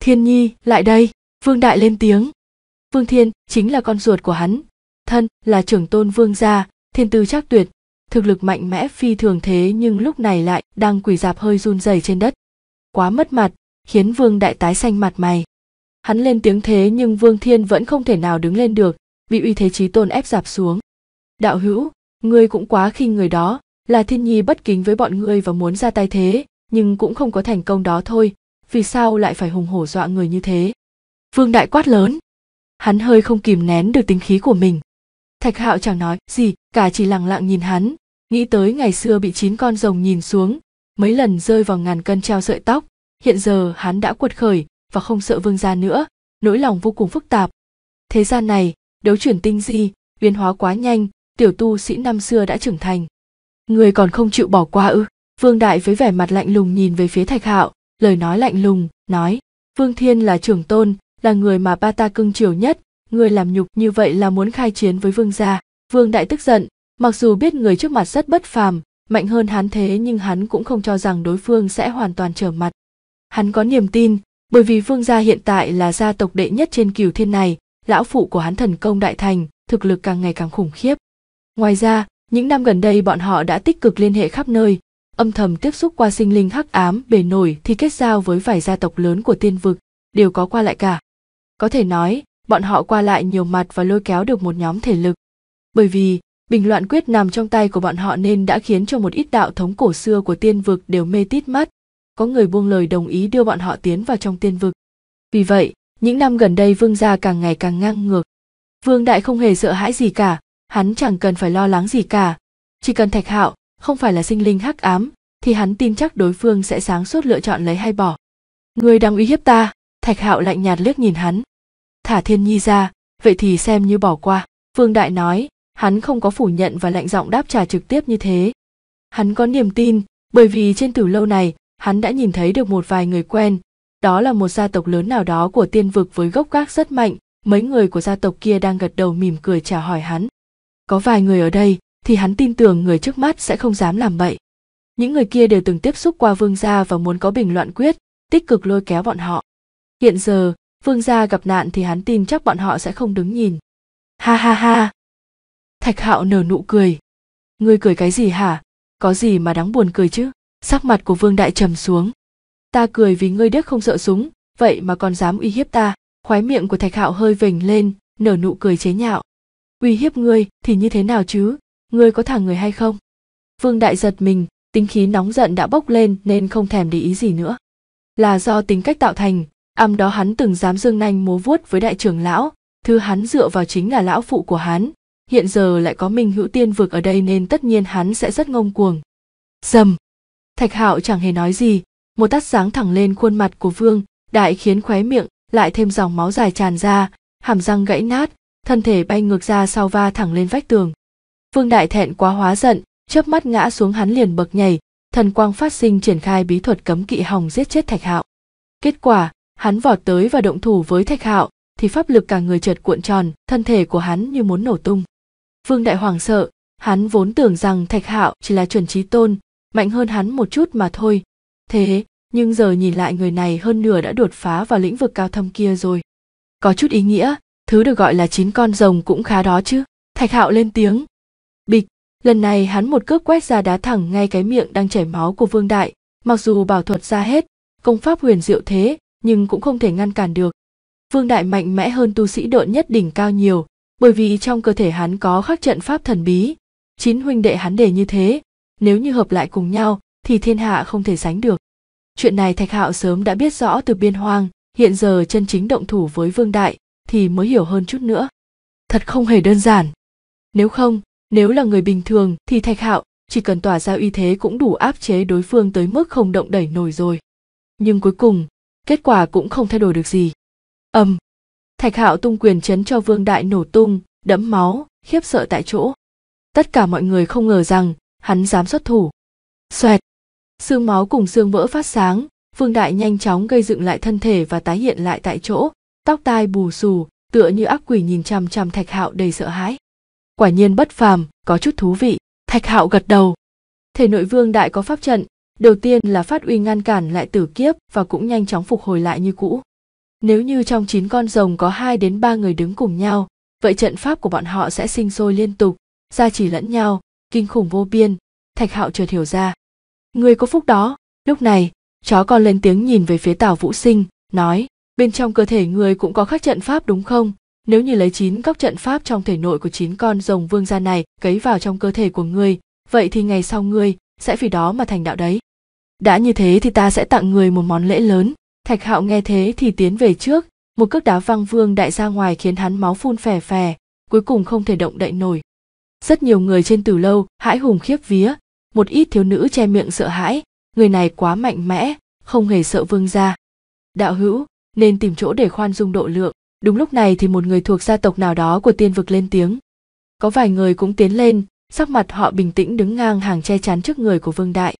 thiên nhi lại đây vương đại lên tiếng vương thiên chính là con ruột của hắn thân là trưởng tôn vương gia thiên tư chắc tuyệt thực lực mạnh mẽ phi thường thế nhưng lúc này lại đang quỳ dạp hơi run rẩy trên đất quá mất mặt khiến vương đại tái xanh mặt mày hắn lên tiếng thế nhưng vương thiên vẫn không thể nào đứng lên được bị uy thế trí tôn ép dạp xuống đạo hữu ngươi cũng quá khinh người đó là thiên nhi bất kính với bọn ngươi và muốn ra tay thế nhưng cũng không có thành công đó thôi vì sao lại phải hùng hổ dọa người như thế vương đại quát lớn hắn hơi không kìm nén được tính khí của mình thạch hạo chẳng nói gì cả chỉ lặng lặng nhìn hắn nghĩ tới ngày xưa bị chín con rồng nhìn xuống mấy lần rơi vào ngàn cân treo sợi tóc hiện giờ hắn đã quật khởi và không sợ vương gia nữa nỗi lòng vô cùng phức tạp thế gian này đấu chuyển tinh di biến hóa quá nhanh tiểu tu sĩ năm xưa đã trưởng thành người còn không chịu bỏ qua ư vương đại với vẻ mặt lạnh lùng nhìn về phía thạch hạo lời nói lạnh lùng nói vương thiên là trưởng tôn là người mà ba ta cưng chiều nhất người làm nhục như vậy là muốn khai chiến với vương gia vương đại tức giận mặc dù biết người trước mặt rất bất phàm mạnh hơn hắn thế nhưng hắn cũng không cho rằng đối phương sẽ hoàn toàn trở mặt hắn có niềm tin bởi vì vương gia hiện tại là gia tộc đệ nhất trên cửu thiên này lão phụ của hắn thần công đại thành thực lực càng ngày càng khủng khiếp ngoài ra những năm gần đây bọn họ đã tích cực liên hệ khắp nơi âm thầm tiếp xúc qua sinh linh hắc ám bề nổi thì kết giao với vài gia tộc lớn của tiên vực đều có qua lại cả có thể nói bọn họ qua lại nhiều mặt và lôi kéo được một nhóm thể lực bởi vì Bình loạn quyết nằm trong tay của bọn họ nên đã khiến cho một ít đạo thống cổ xưa của tiên vực đều mê tít mắt. Có người buông lời đồng ý đưa bọn họ tiến vào trong tiên vực. Vì vậy, những năm gần đây vương gia càng ngày càng ngang ngược. Vương đại không hề sợ hãi gì cả, hắn chẳng cần phải lo lắng gì cả. Chỉ cần thạch hạo, không phải là sinh linh hắc ám, thì hắn tin chắc đối phương sẽ sáng suốt lựa chọn lấy hay bỏ. Người đang uy hiếp ta, thạch hạo lạnh nhạt liếc nhìn hắn. Thả thiên nhi ra, vậy thì xem như bỏ qua. Vương đại nói, hắn không có phủ nhận và lạnh giọng đáp trả trực tiếp như thế hắn có niềm tin bởi vì trên từ lâu này hắn đã nhìn thấy được một vài người quen đó là một gia tộc lớn nào đó của tiên vực với gốc gác rất mạnh mấy người của gia tộc kia đang gật đầu mỉm cười trả hỏi hắn có vài người ở đây thì hắn tin tưởng người trước mắt sẽ không dám làm bậy những người kia đều từng tiếp xúc qua vương gia và muốn có bình loạn quyết tích cực lôi kéo bọn họ hiện giờ vương gia gặp nạn thì hắn tin chắc bọn họ sẽ không đứng nhìn ha ha ha thạch hạo nở nụ cười ngươi cười cái gì hả có gì mà đáng buồn cười chứ sắc mặt của vương đại trầm xuống ta cười vì ngươi điếc không sợ súng vậy mà còn dám uy hiếp ta khoái miệng của thạch hạo hơi vểnh lên nở nụ cười chế nhạo uy hiếp ngươi thì như thế nào chứ ngươi có thằng người hay không vương đại giật mình tính khí nóng giận đã bốc lên nên không thèm để ý gì nữa là do tính cách tạo thành Âm đó hắn từng dám dương nanh múa vuốt với đại trưởng lão thứ hắn dựa vào chính là lão phụ của hắn hiện giờ lại có minh hữu tiên vực ở đây nên tất nhiên hắn sẽ rất ngông cuồng dầm thạch hạo chẳng hề nói gì một tát sáng thẳng lên khuôn mặt của vương đại khiến khóe miệng lại thêm dòng máu dài tràn ra hàm răng gãy nát thân thể bay ngược ra sau va thẳng lên vách tường vương đại thẹn quá hóa giận chớp mắt ngã xuống hắn liền bậc nhảy thần quang phát sinh triển khai bí thuật cấm kỵ hòng giết chết thạch hạo kết quả hắn vọt tới và động thủ với thạch hạo thì pháp lực cả người chợt cuộn tròn thân thể của hắn như muốn nổ tung Vương Đại Hoàng sợ, hắn vốn tưởng rằng Thạch Hạo chỉ là chuẩn trí tôn, mạnh hơn hắn một chút mà thôi. Thế, nhưng giờ nhìn lại người này hơn nửa đã đột phá vào lĩnh vực cao thâm kia rồi. Có chút ý nghĩa, thứ được gọi là chín con rồng cũng khá đó chứ. Thạch Hạo lên tiếng. Bịch, lần này hắn một cước quét ra đá thẳng ngay cái miệng đang chảy máu của Vương Đại, mặc dù bảo thuật ra hết, công pháp huyền diệu thế, nhưng cũng không thể ngăn cản được. Vương Đại mạnh mẽ hơn tu sĩ độn nhất đỉnh cao nhiều, bởi vì trong cơ thể hắn có khắc trận pháp thần bí chín huynh đệ hắn để như thế nếu như hợp lại cùng nhau thì thiên hạ không thể sánh được chuyện này thạch hạo sớm đã biết rõ từ biên hoang hiện giờ chân chính động thủ với vương đại thì mới hiểu hơn chút nữa thật không hề đơn giản nếu không nếu là người bình thường thì thạch hạo chỉ cần tỏa ra uy thế cũng đủ áp chế đối phương tới mức không động đẩy nổi rồi nhưng cuối cùng kết quả cũng không thay đổi được gì ầm um, Thạch Hạo tung quyền chấn cho Vương Đại nổ tung, đẫm máu, khiếp sợ tại chỗ. Tất cả mọi người không ngờ rằng hắn dám xuất thủ. Xoẹt! Xương máu cùng xương vỡ phát sáng, Vương Đại nhanh chóng gây dựng lại thân thể và tái hiện lại tại chỗ, tóc tai bù xù, tựa như ác quỷ nhìn chằm chằm Thạch Hạo đầy sợ hãi. Quả nhiên bất phàm, có chút thú vị, Thạch Hạo gật đầu. Thể nội Vương Đại có pháp trận, đầu tiên là phát uy ngăn cản lại tử kiếp và cũng nhanh chóng phục hồi lại như cũ. Nếu như trong chín con rồng có hai đến ba người đứng cùng nhau, vậy trận pháp của bọn họ sẽ sinh sôi liên tục, gia trì lẫn nhau, kinh khủng vô biên, Thạch Hạo chợt hiểu ra. Người có phúc đó, lúc này, chó con lên tiếng nhìn về phía Tào Vũ Sinh, nói, bên trong cơ thể người cũng có khắc trận pháp đúng không? Nếu như lấy chín góc trận pháp trong thể nội của chín con rồng vương gia này cấy vào trong cơ thể của người, vậy thì ngày sau người sẽ vì đó mà thành đạo đấy. Đã như thế thì ta sẽ tặng người một món lễ lớn, thạch hạo nghe thế thì tiến về trước một cước đá văng vương đại ra ngoài khiến hắn máu phun phè phè cuối cùng không thể động đậy nổi rất nhiều người trên từ lâu hãi hùng khiếp vía một ít thiếu nữ che miệng sợ hãi người này quá mạnh mẽ không hề sợ vương gia đạo hữu nên tìm chỗ để khoan dung độ lượng đúng lúc này thì một người thuộc gia tộc nào đó của tiên vực lên tiếng có vài người cũng tiến lên sắc mặt họ bình tĩnh đứng ngang hàng che chắn trước người của vương đại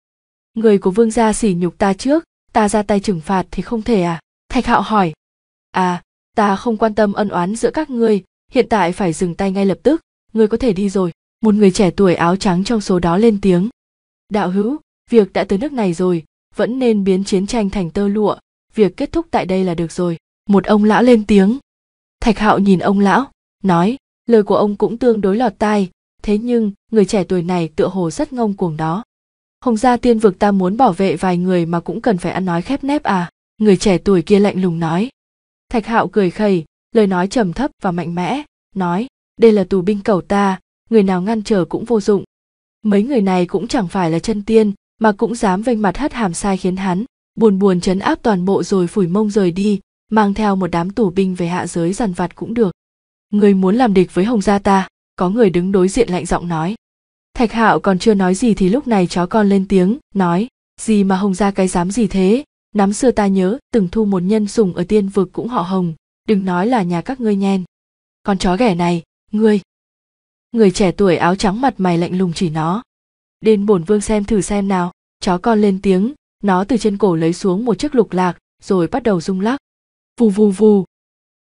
người của vương gia sỉ nhục ta trước ta ra tay trừng phạt thì không thể à thạch hạo hỏi à ta không quan tâm ân oán giữa các ngươi hiện tại phải dừng tay ngay lập tức ngươi có thể đi rồi một người trẻ tuổi áo trắng trong số đó lên tiếng đạo hữu việc đã tới nước này rồi vẫn nên biến chiến tranh thành tơ lụa việc kết thúc tại đây là được rồi một ông lão lên tiếng thạch hạo nhìn ông lão nói lời của ông cũng tương đối lọt tai thế nhưng người trẻ tuổi này tựa hồ rất ngông cuồng đó Hồng gia tiên vực ta muốn bảo vệ vài người mà cũng cần phải ăn nói khép nép à, người trẻ tuổi kia lạnh lùng nói. Thạch hạo cười khẩy, lời nói trầm thấp và mạnh mẽ, nói, đây là tù binh cầu ta, người nào ngăn trở cũng vô dụng. Mấy người này cũng chẳng phải là chân tiên, mà cũng dám vênh mặt hất hàm sai khiến hắn, buồn buồn chấn áp toàn bộ rồi phủi mông rời đi, mang theo một đám tù binh về hạ giới dằn vặt cũng được. Người muốn làm địch với Hồng gia ta, có người đứng đối diện lạnh giọng nói thạch hạo còn chưa nói gì thì lúc này chó con lên tiếng nói gì mà hồng ra cái dám gì thế nắm xưa ta nhớ từng thu một nhân sùng ở tiên vực cũng họ hồng đừng nói là nhà các ngươi nhen con chó ghẻ này ngươi người trẻ tuổi áo trắng mặt mày lạnh lùng chỉ nó đến bổn vương xem thử xem nào chó con lên tiếng nó từ trên cổ lấy xuống một chiếc lục lạc rồi bắt đầu rung lắc vù vù vù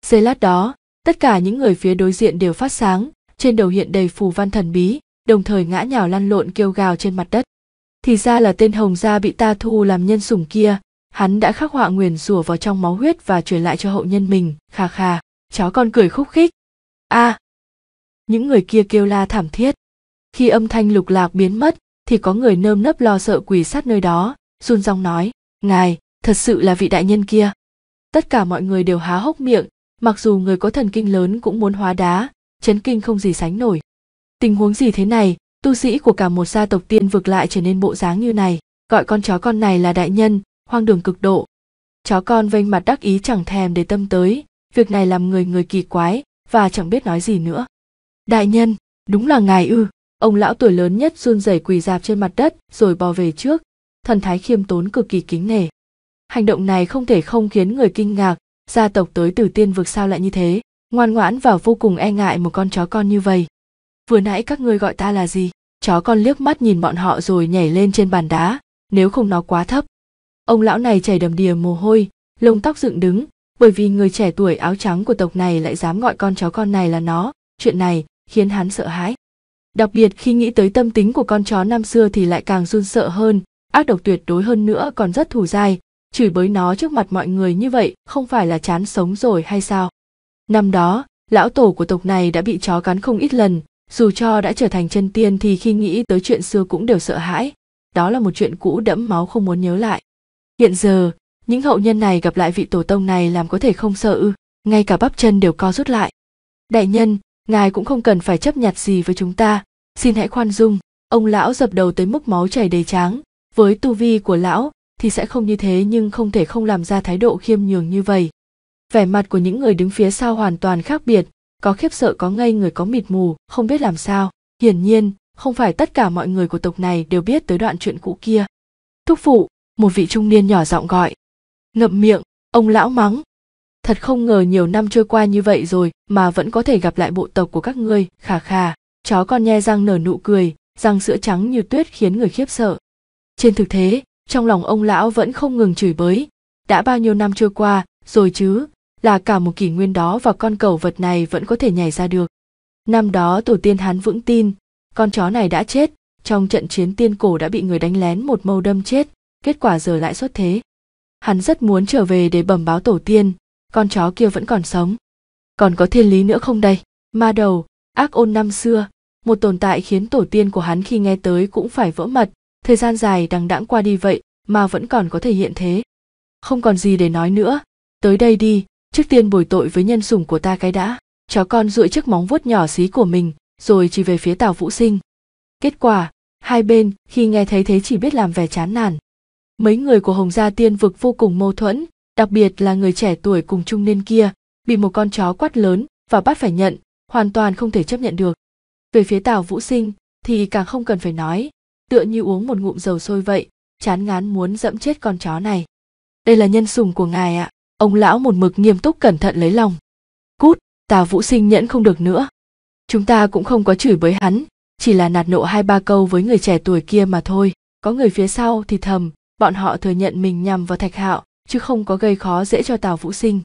giây lát đó tất cả những người phía đối diện đều phát sáng trên đầu hiện đầy phù văn thần bí đồng thời ngã nhào lăn lộn kêu gào trên mặt đất thì ra là tên hồng gia bị ta thu làm nhân sủng kia hắn đã khắc họa nguyền rủa vào trong máu huyết và truyền lại cho hậu nhân mình Kha kha, chó con cười khúc khích a à, những người kia kêu la thảm thiết khi âm thanh lục lạc biến mất thì có người nơm nớp lo sợ quỳ sát nơi đó run rong nói ngài thật sự là vị đại nhân kia tất cả mọi người đều há hốc miệng mặc dù người có thần kinh lớn cũng muốn hóa đá chấn kinh không gì sánh nổi tình huống gì thế này tu sĩ của cả một gia tộc tiên vực lại trở nên bộ dáng như này gọi con chó con này là đại nhân hoang đường cực độ chó con vênh mặt đắc ý chẳng thèm để tâm tới việc này làm người người kỳ quái và chẳng biết nói gì nữa đại nhân đúng là ngài ư ông lão tuổi lớn nhất run rẩy quỳ dạp trên mặt đất rồi bò về trước thần thái khiêm tốn cực kỳ kính nể hành động này không thể không khiến người kinh ngạc gia tộc tới từ tiên vực sao lại như thế ngoan ngoãn và vô cùng e ngại một con chó con như vậy vừa nãy các ngươi gọi ta là gì chó con liếc mắt nhìn bọn họ rồi nhảy lên trên bàn đá nếu không nó quá thấp ông lão này chảy đầm đìa mồ hôi lông tóc dựng đứng bởi vì người trẻ tuổi áo trắng của tộc này lại dám gọi con chó con này là nó chuyện này khiến hắn sợ hãi đặc biệt khi nghĩ tới tâm tính của con chó năm xưa thì lại càng run sợ hơn ác độc tuyệt đối hơn nữa còn rất thù dai chửi bới nó trước mặt mọi người như vậy không phải là chán sống rồi hay sao năm đó lão tổ của tộc này đã bị chó cắn không ít lần dù cho đã trở thành chân tiên thì khi nghĩ tới chuyện xưa cũng đều sợ hãi đó là một chuyện cũ đẫm máu không muốn nhớ lại hiện giờ những hậu nhân này gặp lại vị tổ tông này làm có thể không sợ ư ngay cả bắp chân đều co rút lại đại nhân ngài cũng không cần phải chấp nhặt gì với chúng ta xin hãy khoan dung ông lão dập đầu tới mức máu chảy đầy tráng với tu vi của lão thì sẽ không như thế nhưng không thể không làm ra thái độ khiêm nhường như vậy vẻ mặt của những người đứng phía sau hoàn toàn khác biệt có khiếp sợ có ngây người có mịt mù không biết làm sao hiển nhiên không phải tất cả mọi người của tộc này đều biết tới đoạn chuyện cũ kia thúc phụ một vị trung niên nhỏ giọng gọi ngậm miệng ông lão mắng thật không ngờ nhiều năm trôi qua như vậy rồi mà vẫn có thể gặp lại bộ tộc của các ngươi khà khà chó con nhe răng nở nụ cười răng sữa trắng như tuyết khiến người khiếp sợ trên thực thế trong lòng ông lão vẫn không ngừng chửi bới đã bao nhiêu năm trôi qua rồi chứ là cả một kỷ nguyên đó và con cầu vật này vẫn có thể nhảy ra được. Năm đó tổ tiên hắn vững tin, con chó này đã chết, trong trận chiến tiên cổ đã bị người đánh lén một mâu đâm chết, kết quả giờ lại xuất thế. Hắn rất muốn trở về để bẩm báo tổ tiên, con chó kia vẫn còn sống. Còn có thiên lý nữa không đây? Ma đầu, ác ôn năm xưa, một tồn tại khiến tổ tiên của hắn khi nghe tới cũng phải vỡ mật, thời gian dài đằng đẵng qua đi vậy mà vẫn còn có thể hiện thế. Không còn gì để nói nữa, tới đây đi, trước tiên bồi tội với nhân sủng của ta cái đã chó con duỗi chiếc móng vuốt nhỏ xí của mình rồi chỉ về phía tào vũ sinh kết quả hai bên khi nghe thấy thế chỉ biết làm vẻ chán nản mấy người của hồng gia tiên vực vô cùng mâu thuẫn đặc biệt là người trẻ tuổi cùng trung niên kia bị một con chó quát lớn và bắt phải nhận hoàn toàn không thể chấp nhận được về phía tào vũ sinh thì càng không cần phải nói tựa như uống một ngụm dầu sôi vậy chán ngán muốn dẫm chết con chó này đây là nhân sủng của ngài ạ ông lão một mực nghiêm túc cẩn thận lấy lòng cút tào vũ sinh nhẫn không được nữa chúng ta cũng không có chửi với hắn chỉ là nạt nộ hai ba câu với người trẻ tuổi kia mà thôi có người phía sau thì thầm bọn họ thừa nhận mình nhằm vào thạch hạo chứ không có gây khó dễ cho tào vũ sinh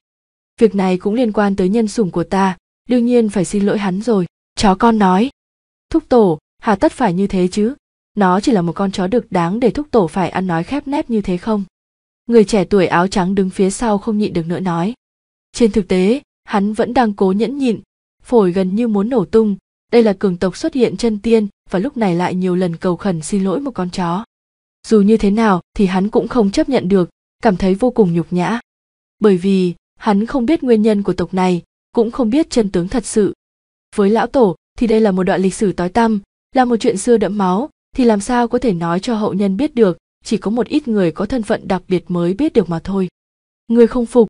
việc này cũng liên quan tới nhân sủng của ta đương nhiên phải xin lỗi hắn rồi chó con nói thúc tổ hà tất phải như thế chứ nó chỉ là một con chó được đáng để thúc tổ phải ăn nói khép nép như thế không người trẻ tuổi áo trắng đứng phía sau không nhịn được nữa nói trên thực tế hắn vẫn đang cố nhẫn nhịn phổi gần như muốn nổ tung đây là cường tộc xuất hiện chân tiên và lúc này lại nhiều lần cầu khẩn xin lỗi một con chó dù như thế nào thì hắn cũng không chấp nhận được cảm thấy vô cùng nhục nhã bởi vì hắn không biết nguyên nhân của tộc này cũng không biết chân tướng thật sự với lão tổ thì đây là một đoạn lịch sử tối tăm là một chuyện xưa đẫm máu thì làm sao có thể nói cho hậu nhân biết được chỉ có một ít người có thân phận đặc biệt mới biết được mà thôi người không phục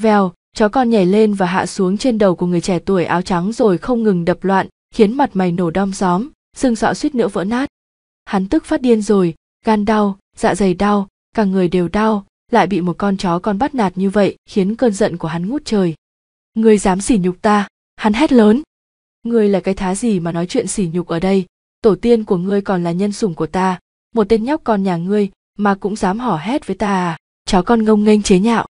vèo chó con nhảy lên và hạ xuống trên đầu của người trẻ tuổi áo trắng rồi không ngừng đập loạn khiến mặt mày nổ đom xóm xương sọ suýt nữa vỡ nát hắn tức phát điên rồi gan đau dạ dày đau cả người đều đau lại bị một con chó con bắt nạt như vậy khiến cơn giận của hắn ngút trời người dám sỉ nhục ta hắn hét lớn ngươi là cái thá gì mà nói chuyện sỉ nhục ở đây tổ tiên của ngươi còn là nhân sủng của ta một tên nhóc con nhà ngươi mà cũng dám hỏ hét với ta à chó con ngông nghênh chế nhạo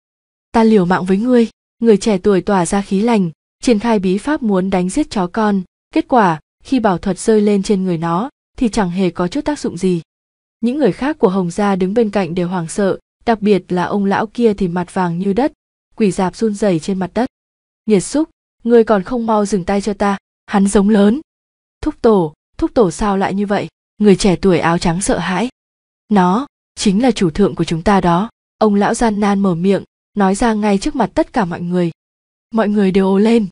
ta liều mạng với ngươi người trẻ tuổi tỏa ra khí lành triển khai bí pháp muốn đánh giết chó con kết quả khi bảo thuật rơi lên trên người nó thì chẳng hề có chút tác dụng gì những người khác của hồng gia đứng bên cạnh đều hoảng sợ đặc biệt là ông lão kia thì mặt vàng như đất quỷ dạp run rẩy trên mặt đất nhiệt xúc ngươi còn không mau dừng tay cho ta hắn giống lớn thúc tổ thúc tổ sao lại như vậy người trẻ tuổi áo trắng sợ hãi nó chính là chủ thượng của chúng ta đó ông lão gian nan mở miệng nói ra ngay trước mặt tất cả mọi người mọi người đều ồ lên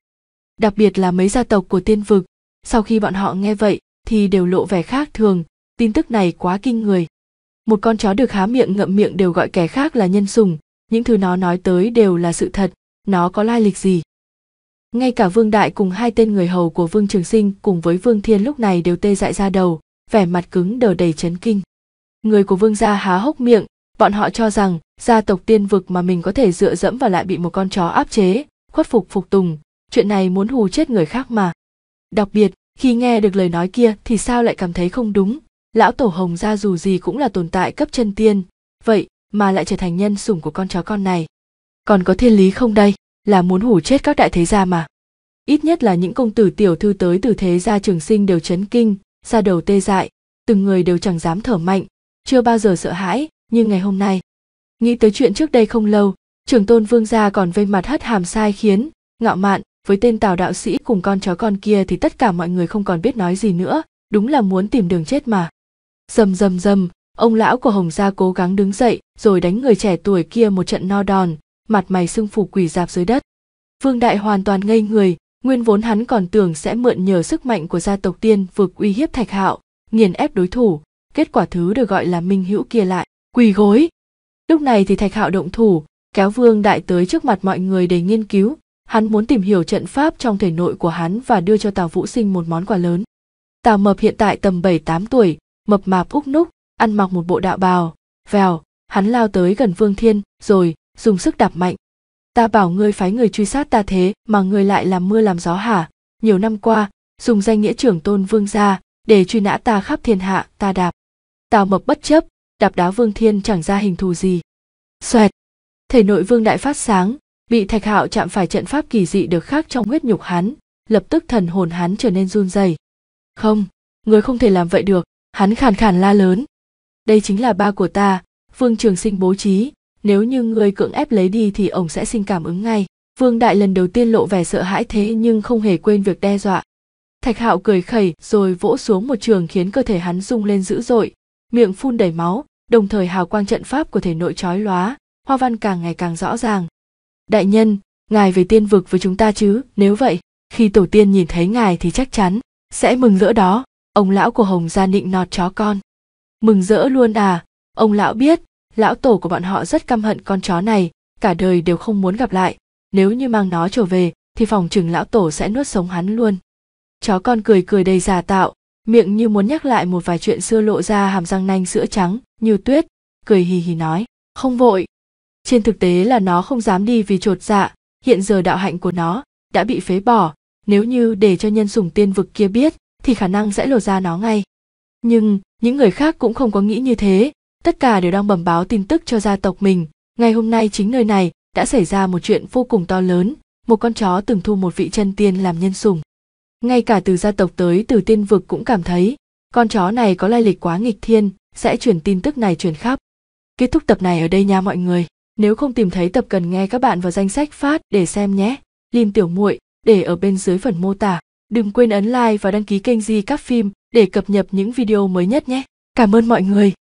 đặc biệt là mấy gia tộc của tiên vực sau khi bọn họ nghe vậy thì đều lộ vẻ khác thường tin tức này quá kinh người một con chó được há miệng ngậm miệng đều gọi kẻ khác là nhân sùng những thứ nó nói tới đều là sự thật nó có lai lịch gì ngay cả vương đại cùng hai tên người hầu của vương trường sinh cùng với vương thiên lúc này đều tê dại ra đầu vẻ mặt cứng đờ đầy chấn kinh người của vương gia há hốc miệng bọn họ cho rằng gia tộc tiên vực mà mình có thể dựa dẫm vào lại bị một con chó áp chế khuất phục phục tùng chuyện này muốn hù chết người khác mà đặc biệt khi nghe được lời nói kia thì sao lại cảm thấy không đúng lão tổ hồng gia dù gì cũng là tồn tại cấp chân tiên vậy mà lại trở thành nhân sủng của con chó con này còn có thiên lý không đây là muốn hủ chết các đại thế gia mà ít nhất là những công tử tiểu thư tới từ thế gia trường sinh đều chấn kinh ra đầu tê dại từng người đều chẳng dám thở mạnh chưa bao giờ sợ hãi như ngày hôm nay nghĩ tới chuyện trước đây không lâu trưởng tôn vương gia còn vây mặt hất hàm sai khiến ngạo mạn với tên tào đạo sĩ cùng con chó con kia thì tất cả mọi người không còn biết nói gì nữa đúng là muốn tìm đường chết mà rầm rầm rầm ông lão của hồng gia cố gắng đứng dậy rồi đánh người trẻ tuổi kia một trận no đòn mặt mày sưng phù quỷ dạp dưới đất vương đại hoàn toàn ngây người Nguyên vốn hắn còn tưởng sẽ mượn nhờ sức mạnh của gia tộc tiên vực uy hiếp Thạch Hạo, nghiền ép đối thủ, kết quả thứ được gọi là Minh Hữu kia lại, quỳ gối. Lúc này thì Thạch Hạo động thủ, kéo Vương Đại tới trước mặt mọi người để nghiên cứu, hắn muốn tìm hiểu trận pháp trong thể nội của hắn và đưa cho Tào Vũ Sinh một món quà lớn. Tào Mập hiện tại tầm 7-8 tuổi, mập mạp úc núc, ăn mặc một bộ đạo bào, vèo, hắn lao tới gần Vương Thiên, rồi dùng sức đạp mạnh, ta bảo ngươi phái người truy sát ta thế mà ngươi lại làm mưa làm gió hả nhiều năm qua dùng danh nghĩa trưởng tôn vương gia để truy nã ta khắp thiên hạ ta đạp tào mập bất chấp đạp đá vương thiên chẳng ra hình thù gì xoẹt thể nội vương đại phát sáng bị thạch hạo chạm phải trận pháp kỳ dị được khắc trong huyết nhục hắn lập tức thần hồn hắn trở nên run rẩy không người không thể làm vậy được hắn khàn khàn la lớn đây chính là ba của ta vương trường sinh bố trí nếu như ngươi cưỡng ép lấy đi thì ông sẽ xin cảm ứng ngay vương đại lần đầu tiên lộ vẻ sợ hãi thế nhưng không hề quên việc đe dọa thạch hạo cười khẩy rồi vỗ xuống một trường khiến cơ thể hắn rung lên dữ dội miệng phun đầy máu đồng thời hào quang trận pháp của thể nội trói lóa hoa văn càng ngày càng rõ ràng đại nhân ngài về tiên vực với chúng ta chứ nếu vậy khi tổ tiên nhìn thấy ngài thì chắc chắn sẽ mừng rỡ đó ông lão của hồng gia nịnh nọt chó con mừng rỡ luôn à ông lão biết lão tổ của bọn họ rất căm hận con chó này cả đời đều không muốn gặp lại nếu như mang nó trở về thì phòng chừng lão tổ sẽ nuốt sống hắn luôn chó con cười cười đầy giả tạo miệng như muốn nhắc lại một vài chuyện xưa lộ ra hàm răng nanh sữa trắng như tuyết cười hì hì nói không vội trên thực tế là nó không dám đi vì chột dạ hiện giờ đạo hạnh của nó đã bị phế bỏ nếu như để cho nhân sủng tiên vực kia biết thì khả năng sẽ lột ra nó ngay nhưng những người khác cũng không có nghĩ như thế tất cả đều đang bẩm báo tin tức cho gia tộc mình ngày hôm nay chính nơi này đã xảy ra một chuyện vô cùng to lớn một con chó từng thu một vị chân tiên làm nhân sủng ngay cả từ gia tộc tới từ tiên vực cũng cảm thấy con chó này có lai lịch quá nghịch thiên sẽ chuyển tin tức này truyền khắp kết thúc tập này ở đây nha mọi người nếu không tìm thấy tập cần nghe các bạn vào danh sách phát để xem nhé lin tiểu muội để ở bên dưới phần mô tả đừng quên ấn like và đăng ký kênh di các phim để cập nhật những video mới nhất nhé cảm ơn mọi người